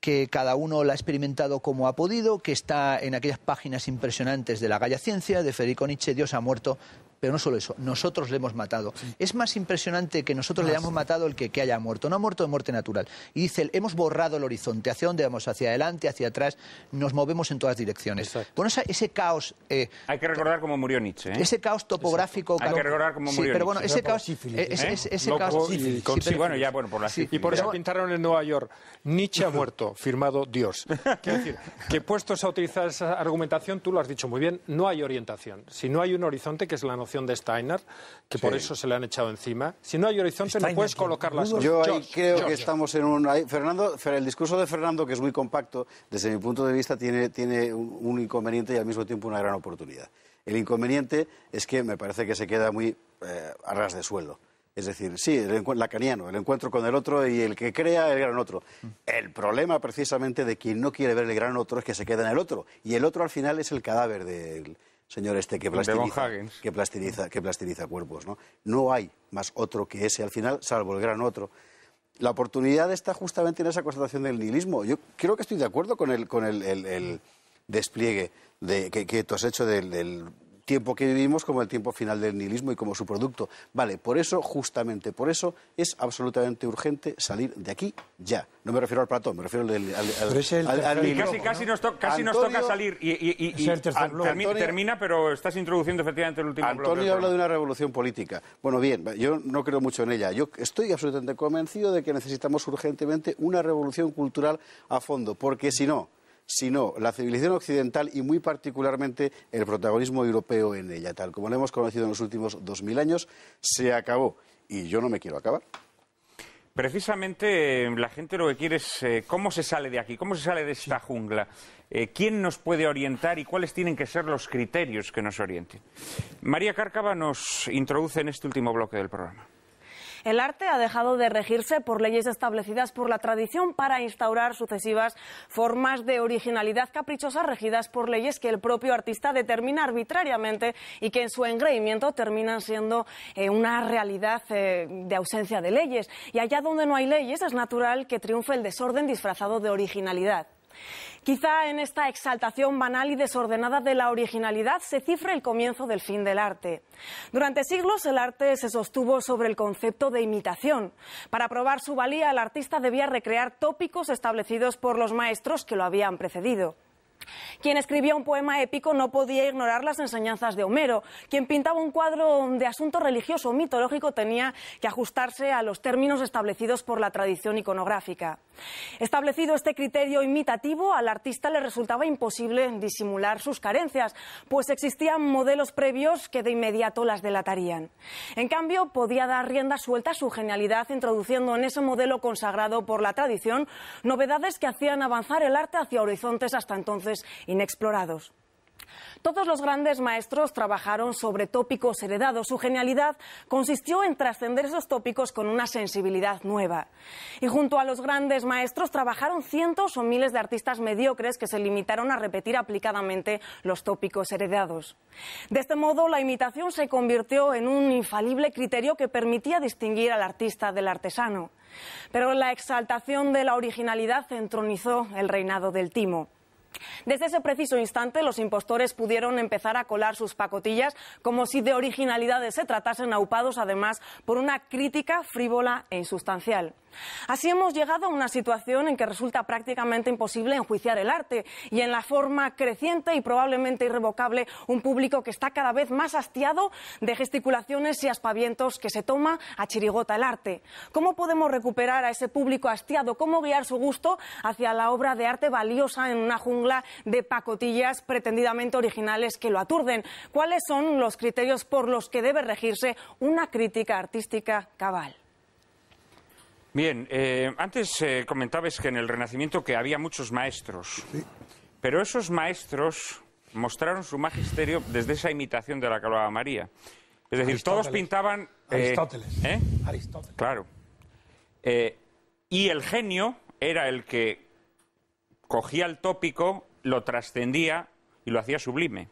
que cada uno la ha experimentado como ha podido, que está en aquellas páginas impresionantes de La Galla Ciencia, de Federico Nietzsche, Dios ha muerto, pero no solo eso, nosotros le hemos matado. Es más impresionante que nosotros le hayamos matado el que, que haya muerto. No ha muerto de muerte natural. Y dice, hemos borrado el horizonte. ¿Hacia dónde vamos? Hacia adelante, hacia atrás. Nos movemos en todas direcciones. Bueno, ese caos... Eh, hay que recordar cómo murió Nietzsche. ¿eh? Ese caos topográfico... Hay que recordar cómo murió sí, pero bueno, ese caos... Eh, ese caos... Y, bueno, ya, bueno, por la Y por eso pintaron en Nueva York, Nietzsche ha muerto, firmado Dios. Quiero decir, que puestos a utilizar esa argumentación, tú lo has dicho muy bien, no hay orientación. Si no hay un horizonte, que es la noción de Steiner, que por eso se le han echado encima. Si no hay horizonte, no puedes colocar las cosas. Yo ahí creo que estamos en un. Fernando, el discurso de Fernando, que es muy compacto, desde mi punto de vista, tiene, tiene un inconveniente y al mismo tiempo una gran oportunidad. El inconveniente es que me parece que se queda muy eh, a ras de suelo. Es decir, sí, el lacaniano, el encuentro con el otro y el que crea el gran otro. El problema precisamente de quien no quiere ver el gran otro es que se queda en el otro. Y el otro al final es el cadáver del, señor este que plastiliza, que que cuerpos. ¿no? no hay más otro que ese al final, salvo el gran otro. La oportunidad está justamente en esa constatación del nihilismo. Yo creo que estoy de acuerdo con el, con el, despliegue que, que, tú has hecho del tiempo que vivimos como el tiempo final del nihilismo y como su producto. Vale, por eso, justamente por eso, es absolutamente urgente salir de aquí ya. No me refiero al platón, me refiero al, Casi, nos, toca salir y, termina, pero estás introduciendo efectivamente el último Antonio habla de una revolución política. Bueno, bien, yo no creo mucho en ella. Yo estoy absolutamente convencido de que necesitamos urgentemente una revolución cultural a fondo, porque si no sino la civilización occidental y muy particularmente el protagonismo europeo en ella, tal como lo hemos conocido en los últimos dos mil años, se acabó. Y yo no me quiero acabar. Precisamente eh, la gente lo que quiere es eh, cómo se sale de aquí, cómo se sale de esta jungla, eh, quién nos puede orientar y cuáles tienen que ser los criterios que nos orienten. María Cárcava nos introduce en este último bloque del programa. El arte ha dejado de regirse por leyes establecidas por la tradición para instaurar sucesivas formas de originalidad caprichosa regidas por leyes que el propio artista determina arbitrariamente y que en su engreimiento terminan siendo eh, una realidad eh, de ausencia de leyes. Y allá donde no hay leyes es natural que triunfe el desorden disfrazado de originalidad. Quizá en esta exaltación banal y desordenada de la originalidad se cifra el comienzo del fin del arte. Durante siglos el arte se sostuvo sobre el concepto de imitación. Para probar su valía, el artista debía recrear tópicos establecidos por los maestros que lo habían precedido. Quien escribía un poema épico no podía ignorar las enseñanzas de Homero. Quien pintaba un cuadro de asunto religioso o mitológico tenía que ajustarse a los términos establecidos por la tradición iconográfica. Establecido este criterio imitativo, al artista le resultaba imposible disimular sus carencias, pues existían modelos previos que de inmediato las delatarían. En cambio, podía dar rienda suelta a su genialidad introduciendo en ese modelo consagrado por la tradición novedades que hacían avanzar el arte hacia horizontes hasta entonces inexplorados. Todos los grandes maestros trabajaron sobre tópicos heredados. Su genialidad consistió en trascender esos tópicos con una sensibilidad nueva. Y junto a los grandes maestros trabajaron cientos o miles de artistas mediocres que se limitaron a repetir aplicadamente los tópicos heredados. De este modo, la imitación se convirtió en un infalible criterio que permitía distinguir al artista del artesano. Pero la exaltación de la originalidad entronizó el reinado del timo. Desde ese preciso instante, los impostores pudieron empezar a colar sus pacotillas como si de originalidades se tratasen, aupados además por una crítica frívola e insustancial. Así hemos llegado a una situación en que resulta prácticamente imposible enjuiciar el arte y en la forma creciente y probablemente irrevocable un público que está cada vez más hastiado de gesticulaciones y aspavientos que se toma a chirigota el arte. ¿Cómo podemos recuperar a ese público hastiado? ¿Cómo guiar su gusto hacia la obra de arte valiosa en una jungla de pacotillas pretendidamente originales que lo aturden? ¿Cuáles son los criterios por los que debe regirse una crítica artística cabal? Bien, eh, antes eh, comentabas que en el Renacimiento que había muchos maestros, pero esos maestros mostraron su magisterio desde esa imitación de la que hablaba María. Es decir, todos pintaban... Eh, Aristóteles. Aristóteles. Claro. y el genio era el que cogía el tópico, lo trascendía y lo hacía sublime.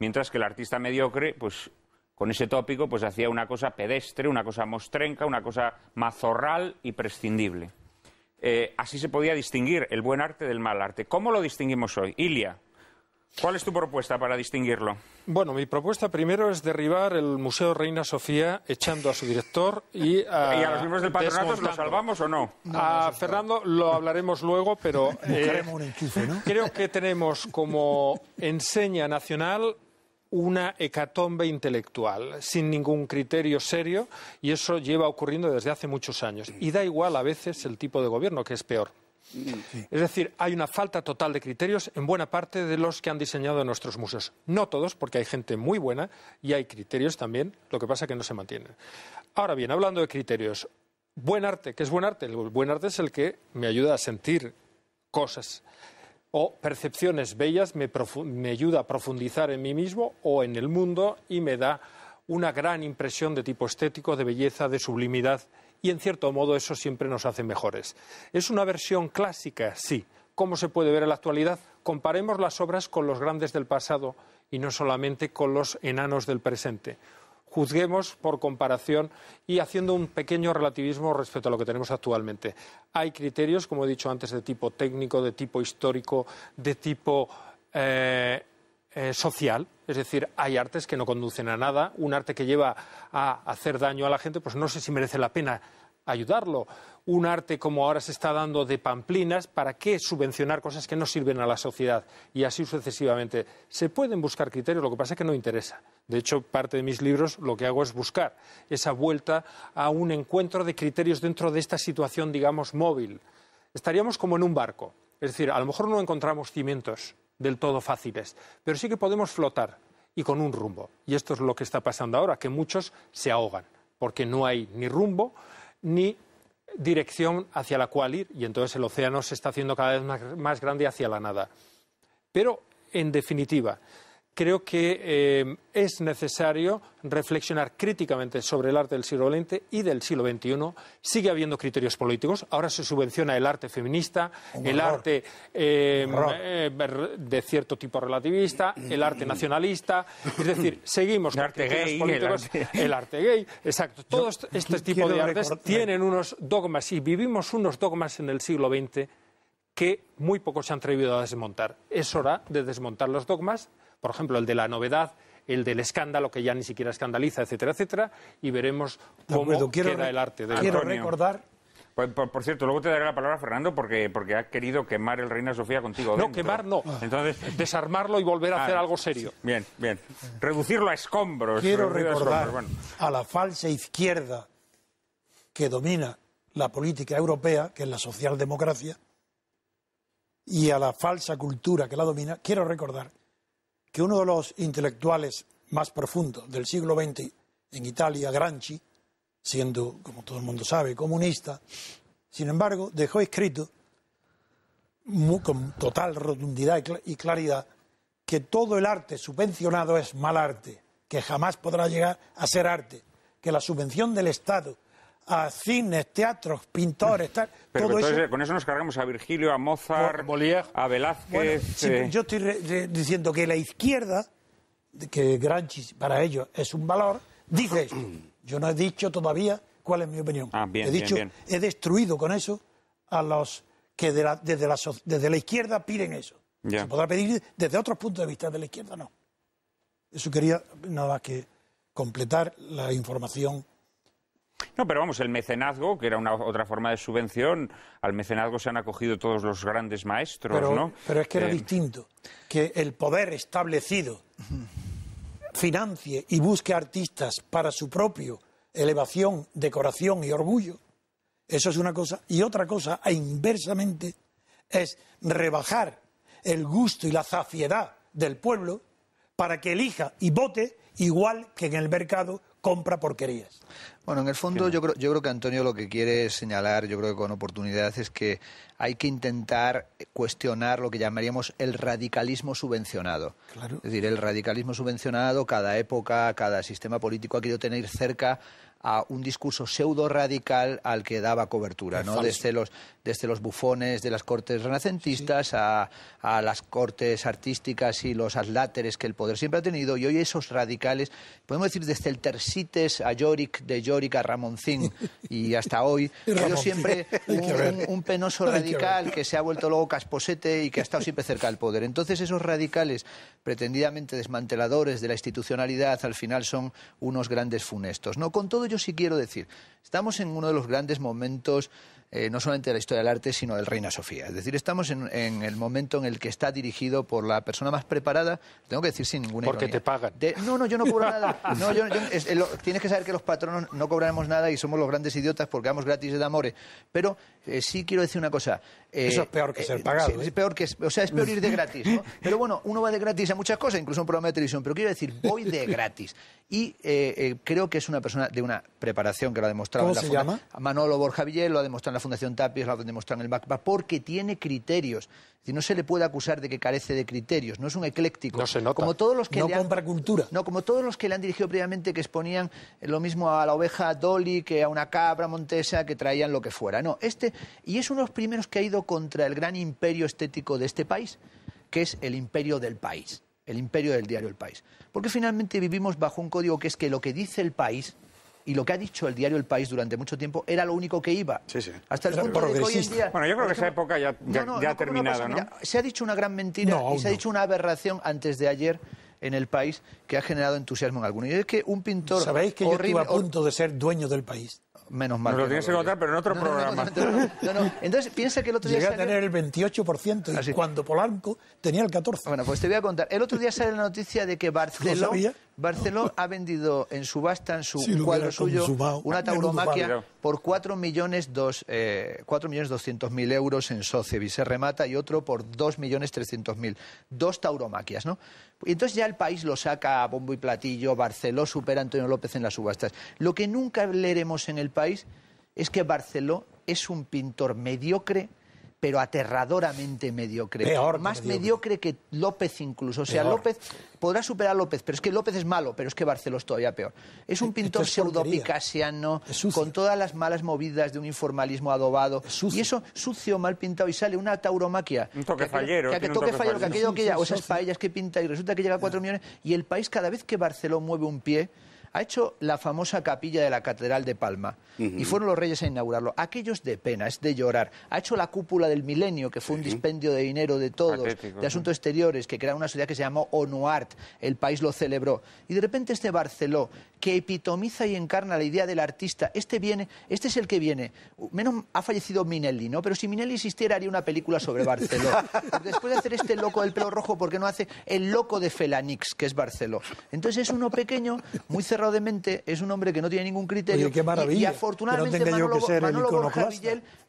Mientras que el artista mediocre, pues con ese tópico, pues hacía una cosa pedestre, una cosa mostrenca, una cosa mazorral y prescindible. Eh, así se podía distinguir el buen arte del mal arte. ¿Cómo lo distinguimos hoy? Ilia, ¿Cuál es tu propuesta para distinguirlo? Bueno, mi propuesta primero es derribar el Museo Reina Sofía echando a su director y a... ¿Y a los miembros del patronato lo salvamos o no? a Fernando lo hablaremos luego, pero... Eh, creo que tenemos como enseña nacional una hecatombe intelectual sin ningún criterio serio y eso lleva ocurriendo desde hace muchos años. Y da igual a veces el tipo de gobierno, que es peor. Es decir, hay una falta total de criterios en buena parte de los que han diseñado nuestros museos. No todos, porque hay gente muy buena y hay criterios también, lo que pasa que no se mantienen. Ahora bien, hablando de criterios, buen arte, ¿qué es buen arte? El buen arte es el que me ayuda a sentir cosas o percepciones bellas me, ayuda a profundizar en mí mismo o en el mundo y me da una gran impresión de tipo estético, de belleza, de sublimidad y en cierto modo eso siempre nos hace mejores. ¿Es una versión clásica? Sí. ¿Cómo se puede ver en la actualidad? Comparemos las obras con los grandes del pasado y no solamente con los enanos del presente juzguemos por comparación y haciendo un pequeño relativismo respecto a lo que tenemos actualmente. Hay criterios, como he dicho antes, de tipo técnico, de tipo histórico, de tipo eh, eh, social, es decir, hay artes que no conducen a nada, un arte que lleva a hacer daño a la gente, pues no sé si merece la pena ayudarlo un arte como ahora se está dando de pamplinas, ¿para qué subvencionar cosas que no sirven a la sociedad? Y así sucesivamente. Se pueden buscar criterios, lo que pasa es que no interesa. De hecho, parte de mis libros lo que hago es buscar esa vuelta a un encuentro de criterios dentro de esta situación, digamos, móvil. Estaríamos como en un barco. Es decir, a lo mejor no encontramos cimientos del todo fáciles, pero sí que podemos flotar y con un rumbo. Y esto es lo que está pasando ahora, que muchos se ahogan, porque no hay ni rumbo ni dirección hacia la cual ir y entonces el océano se está haciendo cada vez más, grande hacia la nada. Pero, en definitiva, creo que eh, es necesario reflexionar críticamente sobre el arte del siglo XX y del siglo XXI. Sigue habiendo criterios políticos. Ahora se subvenciona el arte feminista, el arte eh, eh, de cierto tipo relativista, el arte mm. nacionalista. Es decir, seguimos con arte gay, políticos. El arte... gay, exacto. Todos estos este tipo de artes tienen unos dogmas y vivimos unos dogmas en el siglo XX que muy pocos se han atrevido a desmontar. Es hora de desmontar los dogmas por ejemplo, el de la novedad, el del escándalo que ya ni siquiera escandaliza, etcétera, etcétera, y veremos cómo queda el arte del Quiero recordar pues, por, cierto, luego te daré la palabra, Fernando, porque, porque ha querido quemar el Reina Sofía contigo. No, quemar no. Ah. Entonces, desarmarlo y volver a ah, hacer algo serio. Bien, bien. Reducirlo a escombros. Quiero recordar a la falsa izquierda que domina la política europea, que es la socialdemocracia, y a la falsa cultura que la domina, quiero recordar que uno de los intelectuales más profundos del siglo XX en Italia, Granchi, siendo, como todo el mundo sabe, comunista, sin embargo, dejó escrito con total rotundidad y claridad que todo el arte subvencionado es mal arte, que jamás podrá llegar a ser arte, que la subvención del Estado a cines, teatros, pintores, tal. todo eso... con eso nos cargamos a Virgilio, a Mozart, a, a Velázquez. Eh. Yo estoy diciendo que la izquierda, que Granchi para ellos es un valor, dice Yo no he dicho todavía cuál es mi opinión. Ah, he dicho, he destruido con eso a los que desde, la, izquierda piden eso. Se podrá pedir desde otros puntos de vista, de la izquierda no. Eso quería nada más que completar la información no, pero vamos, el mecenazgo, que era una otra forma de subvención, al mecenazgo se han acogido todos los grandes maestros, ¿no? Pero es que era eh, distinto, que el poder establecido financie y busque artistas para su propio elevación, decoración y orgullo. Eso es una cosa. Y otra cosa, e inversamente, es rebajar el gusto y la zafiedad del pueblo para que elija y vote igual que en el mercado compra porquerías. Bueno, en el fondo yo creo, que Antonio lo que quiere señalar, yo creo que con oportunidad, es que hay que intentar cuestionar lo que llamaríamos el radicalismo subvencionado. Es decir, el radicalismo subvencionado, cada época, cada sistema político ha querido tener cerca a un discurso pseudo radical al que daba cobertura, ¿no? Desde los, desde los bufones de las cortes renacentistas a, las cortes artísticas y los adláteres que el poder siempre ha tenido, y hoy esos radicales, podemos decir desde el Tersites a Yorick, de Yorick a Ramoncín y hasta hoy, siempre un, penoso radical que se ha vuelto luego casposete y que ha estado siempre cerca del poder. Entonces esos radicales pretendidamente desmanteladores de la institucionalidad al final son unos grandes funestos, ¿no? Con todo yo sí quiero decir, estamos en uno de los grandes momentos, eh, no solamente de la historia del arte, sino del Reina Sofía. Es decir, estamos en, el momento en el que está dirigido por la persona más preparada, tengo que decir sin ninguna Porque te pagan. no, no, yo no cobro nada. tienes que saber que los patronos no cobramos nada y somos los grandes idiotas porque damos gratis de amores. Pero eh, sí quiero decir una cosa. Eh, Eso es peor que eh, ser pagado. ¿eh? es peor que, o sea, es peor ir de gratis. Pero bueno, uno va de gratis a muchas cosas, incluso a un programa de televisión. Pero quiero decir, voy de gratis. Y creo que es una persona de una preparación que lo ha demostrado. en la se llama? Manolo Borja Villel lo ha demostrado en la Fundación Tapies, lo ha demostrado en el MACPA, porque tiene criterios no se le puede acusar de que carece de criterios, no es un ecléctico. No Como todos los que no compra cultura. No, como todos los que le han dirigido previamente que exponían lo mismo a la oveja Dolly que a una cabra montesa que traían lo que fuera. No, este, y es uno de los primeros que ha ido contra el gran imperio estético de este país, que es el imperio del país, el imperio del diario El País. Porque finalmente vivimos bajo un código que es que lo que dice el país y lo que ha dicho el diario El País durante mucho tiempo era lo único que iba. Sí, sí. Hasta el punto hoy en día... Bueno, yo creo que esa época ya, ya, ha terminado, ¿no? se ha dicho una gran mentira y se ha dicho una aberración antes de ayer en el país que ha generado entusiasmo en algunos. Y es que un pintor... ¿Sabéis que yo estuve a punto de ser dueño del país? menos mal. lo tienes que contar, pero en otro programa. No, no, Entonces, piensa que el otro día. Llega a tener el 28% y ah, cuando Polanco tenía el 14%. Bueno, pues te voy a contar. El otro día sale la noticia de que Barcelona. Barceló ha vendido en subasta, en su cuadro suyo, una tauromaquia por 4 millones, dos, eh, millones mil euros en y se remata, y otro por 2.300.000. millones mil. Dos tauromaquias, ¿no? Y entonces ya el país lo saca a bombo y platillo, Barceló supera a Antonio López en las subastas. Lo que nunca leeremos en el país es que Barceló es un pintor mediocre pero aterradoramente mediocre. Más mediocre. que López incluso. O sea, López podrá superar a López, pero es que López es malo, pero es que es todavía peor. Es un pintor pseudo-picasiano, con todas las malas movidas de un informalismo adobado. y eso sucio, mal pintado, y sale una tauromaquia. Un toque fallero. Que, toque, fallero, que aquello que ya, o esas paellas que pinta y resulta que llega a cuatro millones. Y el país, cada vez que Barceló mueve un pie, ha hecho la famosa capilla de la Catedral de Palma y fueron los reyes a inaugurarlo. Aquello de pena, es de llorar. Ha hecho la cúpula del milenio, que fue un dispendio de dinero de todos, de asuntos exteriores, que creó una sociedad que se llamó ONUART. El país lo celebró. Y de repente este Barceló, que epitomiza y encarna la idea del artista. Este viene, este es el que viene. Menos ha fallecido Minelli, ¿no? Pero si Minelli existiera haría una película sobre Barcelona. Después de hacer este loco del pelo rojo, ¿por qué no hace el loco de Felanix, que es Barceló? Entonces es uno pequeño, muy cerrado de mente, es un hombre que no tiene ningún criterio. y, afortunadamente no Manolo, Borja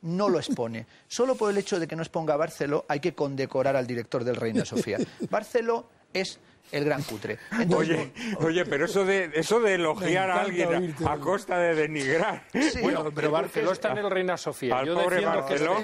no lo expone. Solo por el hecho de que no exponga Barceló hay que condecorar al director del de Sofía. Barceló es el gran cutre. oye, oye, pero eso de, eso de elogiar a alguien a, costa de denigrar. bueno, pero, Barceló está en el Reina Sofía. Al pobre Barceló,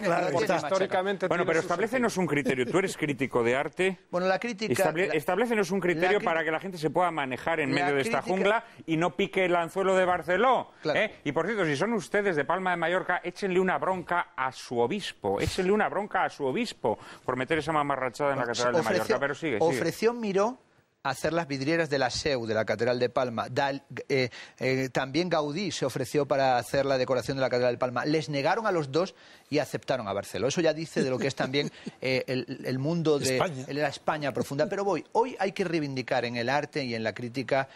Bueno, pero establecenos un criterio. Tú eres crítico de arte. Bueno, la crítica. establecenos un criterio para que la gente se pueda manejar en medio de esta jungla y no pique el anzuelo de Barceló. ¿eh? Y por cierto, si son ustedes de Palma de Mallorca, échenle una bronca a su obispo. Échenle una bronca a su obispo por meter esa mamarrachada en la catedral de Mallorca. Pero sigue, sigue. Ofreció Miró hacer las vidrieras de la SEU, de la Catedral de Palma. Eh, eh, también Gaudí se ofreció para hacer la decoración de la Catedral de Palma. Les negaron a los dos y aceptaron a Barceló. Eso ya dice de lo que es también eh, el, mundo de la España profunda. Pero voy, hoy hay que reivindicar en el arte y en la crítica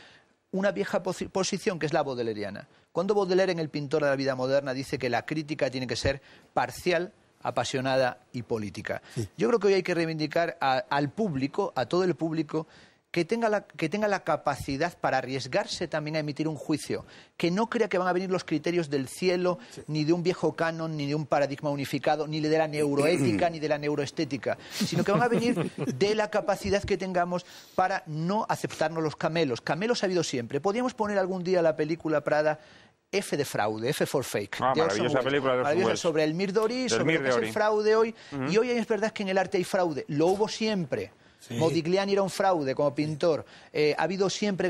una vieja posición que es la bodeleriana. Cuando Baudelaire en El pintor de la vida moderna dice que la crítica tiene que ser parcial, apasionada y política. Yo creo que hoy hay que reivindicar al público, a todo el público, que tenga, la, que tenga la capacidad para arriesgarse también a emitir un juicio, que no crea que van a venir los criterios del cielo, ni de un viejo canon, ni de un paradigma unificado, ni de la neuroética, ni de la neuroestética, sino que van a venir de la capacidad que tengamos para no aceptarnos los camelos. Camelos ha habido siempre. Podríamos poner algún día la película Prada F de fraude, F for fake. Ah, maravillosa película sobre el Mirdori, sobre que es el fraude hoy. Y hoy es verdad que en el arte hay fraude. Lo hubo siempre. Modigliani era un fraude como pintor. Eh, ha habido siempre.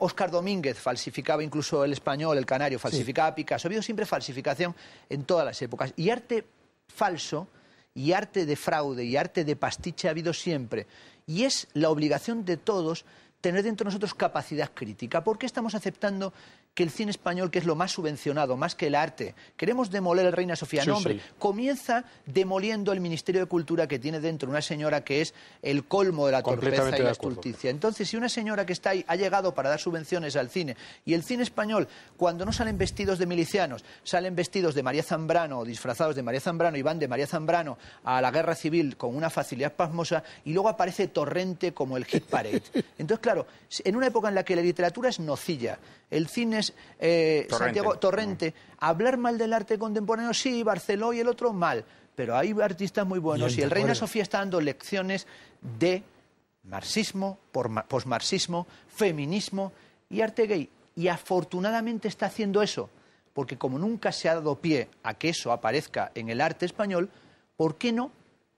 Oscar Domínguez falsificaba incluso el español, el canario, falsificaba Picasso. Ha habido siempre falsificación en todas las épocas. Y arte falso, y arte de fraude, y arte de pastiche ha habido siempre. Y es la obligación de todos tener dentro de nosotros capacidad crítica. ¿Por qué estamos aceptando que el cine español, que es lo más subvencionado, más que el arte, queremos demoler el Reina Sofía. comienza demoliendo el Ministerio de Cultura que tiene dentro una señora que es el colmo de la torpeza y la estulticia. Entonces, si una señora que está ahí ha llegado para dar subvenciones al cine y el cine español, cuando no salen vestidos de milicianos, salen vestidos de María Zambrano o disfrazados de María Zambrano y van de María Zambrano a la guerra civil con una facilidad pasmosa y luego aparece Torrente como el hit parade. Entonces, claro, en una época en la que la literatura es nocilla, el cine es eh, Santiago Torrente. Hablar mal del arte contemporáneo, sí, Barceló y el otro mal. Pero hay artistas muy buenos y el, Reina Sofía está dando lecciones de marxismo, posmarxismo, feminismo y arte gay. Y afortunadamente está haciendo eso, porque como nunca se ha dado pie a que eso aparezca en el arte español, ¿por qué no?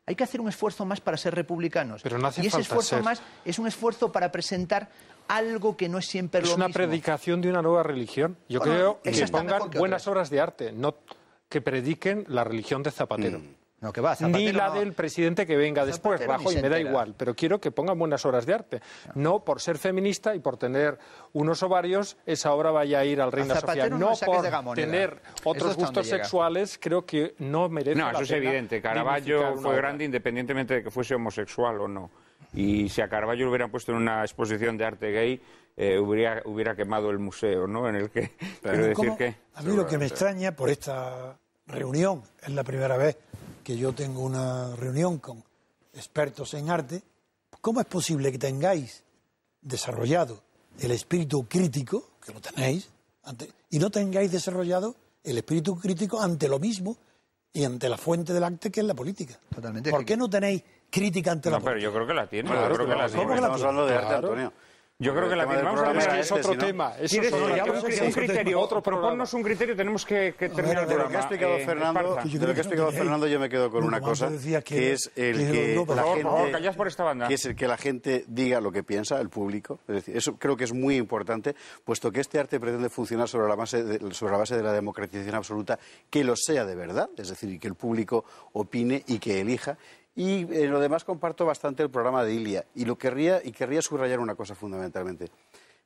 Hay que hacer un esfuerzo más para ser republicanos. Pero no y ese esfuerzo más es un esfuerzo para presentar algo que no es siempre lo mismo. Es una predicación de una nueva religión. Yo creo que pongan buenas obras de arte, no que prediquen la religión de Zapatero. Mm. ni la del presidente que venga después, bajo, y me da igual, pero quiero que pongan buenas obras de arte. No. por ser feminista y por tener unos ovarios, esa obra vaya a ir al Reina Sofía. No, por tener otros gustos sexuales, creo que no merece No, eso es evidente. Caravaggio fue grande independientemente de que fuese homosexual o no y si a Carballo lo hubieran puesto en una exposición de arte gay, eh, hubiera, quemado el museo, ¿no? En el que, quiero decir que... A mí lo que me extraña por esta reunión, es la primera vez que yo tengo una reunión con expertos en arte, ¿cómo es posible que tengáis desarrollado el espíritu crítico, que lo tenéis, y no tengáis desarrollado el espíritu crítico ante lo mismo y ante la fuente del arte que es la política? Totalmente. ¿Por qué no tenéis crítica ante no, la pero yo creo que la tiene. Estamos hablando de arte, Antonio. Yo creo que la misma vamos a ver es, otro tema. Eso es otro un criterio. proponnos un criterio. Tenemos que, terminar el programa. De lo que ha explicado eh, Fernando, que explicado Fernando, yo me quedo con una cosa, que, es el que, la gente, que es el que la gente diga lo que piensa, el público. Es decir, eso creo que es muy importante, puesto que este arte pretende funcionar sobre la base de, sobre la base de la democratización absoluta, que lo sea de verdad, es decir, que el público opine y que elija y en eh, lo demás comparto bastante el programa de Ilia. Y, lo querría, y querría subrayar una cosa fundamentalmente.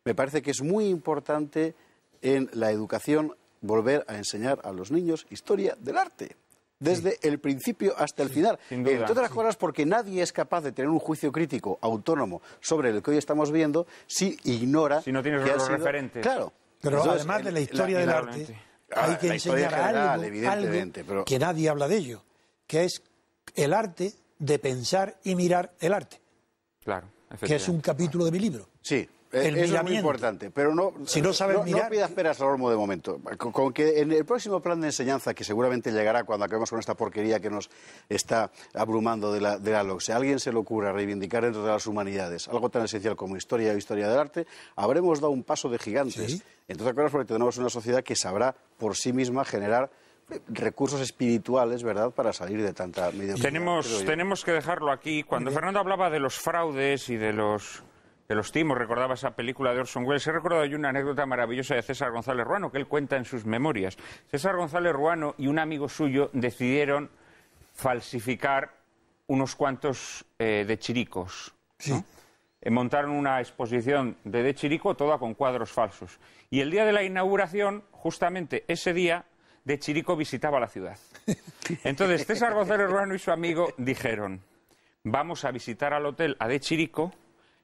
Me parece que es muy importante en la educación volver a enseñar a los niños historia del arte desde el principio hasta el final. Entre otras cosas porque nadie es capaz de tener un juicio crítico autónomo sobre el que hoy estamos viendo si ignora... Si no tienes los referentes. Claro. Pero además de la historia del arte, hay ah, que enseñar algo, que nadie habla de ello, que es el arte de pensar y mirar el arte. Claro. Que es un capítulo de mi libro. Sí. E- es muy importante, pero no, si no, eh, sabes mirar... no pidas peras al olmo de momento. Con, que en el próximo plan de enseñanza, que seguramente llegará cuando acabemos con esta porquería que nos está abrumando de la, de si alguien se lo cura, reivindicar dentro de las humanidades algo tan esencial como historia o historia del arte, habremos dado un paso de gigantes. Entonces, acuerdas porque tenemos una sociedad que sabrá por sí misma generar recursos espirituales, ¿verdad?, para salir de tanta Tenemos, tenemos que dejarlo aquí. Cuando Fernando hablaba de los fraudes y de los de los timos, recordaba esa película de Orson Welles. He recordado yo una anécdota maravillosa de César González Ruano, que él cuenta en sus memorias. César González Ruano y un amigo suyo decidieron falsificar unos cuantos eh, de chiricos. Sí. Eh, montaron una exposición de de chirico, toda con cuadros falsos. Y el día de la inauguración, justamente ese día, de Chirico visitaba la ciudad. Entonces César González Ruano y su amigo dijeron, vamos a visitar al hotel a de Chirico,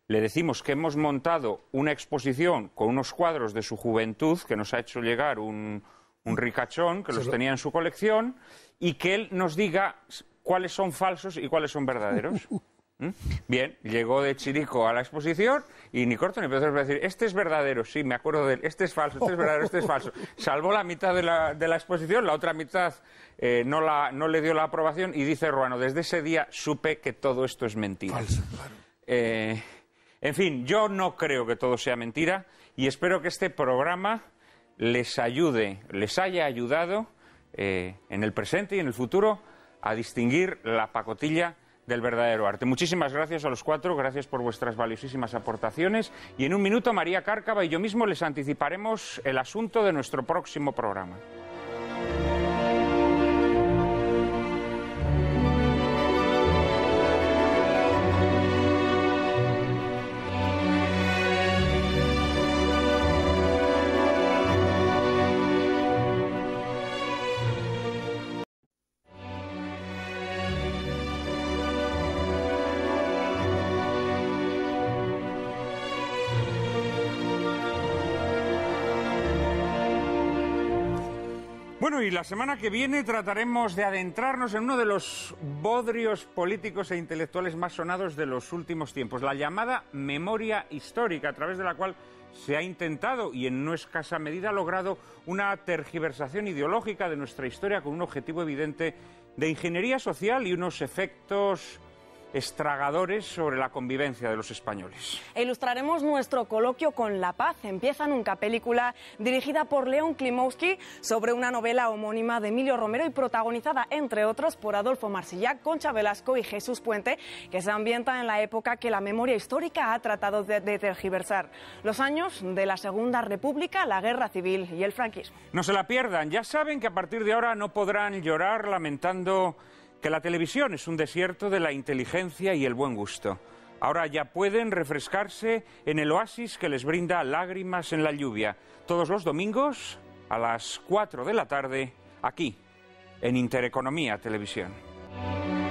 le decimos que hemos montado una exposición con unos cuadros de su juventud que nos ha hecho llegar un ricachón que los tenía en su colección y que él nos diga cuáles son falsos y cuáles son verdaderos. ¿Mm? Bien, llegó de Chirico a la exposición y ni corto ni va a decir, este es verdadero, sí, me acuerdo de él, este es falso, este es verdadero, este es falso. Salvó la mitad de la, exposición, la otra mitad eh, no, le dio la aprobación y dice Ruano, desde ese día supe que todo esto es mentira. claro. Eh, en fin, yo no creo que todo sea mentira y espero que este programa les ayude, les haya ayudado eh, en el presente y en el futuro a distinguir la pacotilla del verdadero arte. Muchísimas gracias a los cuatro, gracias por vuestras valiosísimas aportaciones y en un minuto María Cárcava y yo mismo les anticiparemos el asunto de nuestro próximo programa. y la semana que viene trataremos de adentrarnos en uno de los bodrios políticos e intelectuales más sonados de los últimos tiempos, la llamada memoria histórica, a través de la cual se ha intentado y en no escasa medida logrado una tergiversación ideológica de nuestra historia con un objetivo evidente de ingeniería social y unos efectos estragadores sobre la convivencia de los españoles. ilustraremos nuestro coloquio con La Paz. Empieza nunca película dirigida por León Klimowski sobre una novela homónima de Emilio Romero y protagonizada, entre otros, por Adolfo Marsillac, Concha Velasco y Jesús Puente, que se ambienta en la época que la memoria histórica ha tratado de tergiversar. Los años de la Segunda República, la Guerra Civil y el franquismo. No se la pierdan. Ya saben que a partir de ahora no podrán llorar lamentando que la televisión es un desierto de la inteligencia y el buen gusto. Ahora ya pueden refrescarse en el oasis que les brinda lágrimas en la lluvia, todos los domingos a las 4 de la tarde, aquí, en Intereconomía Televisión.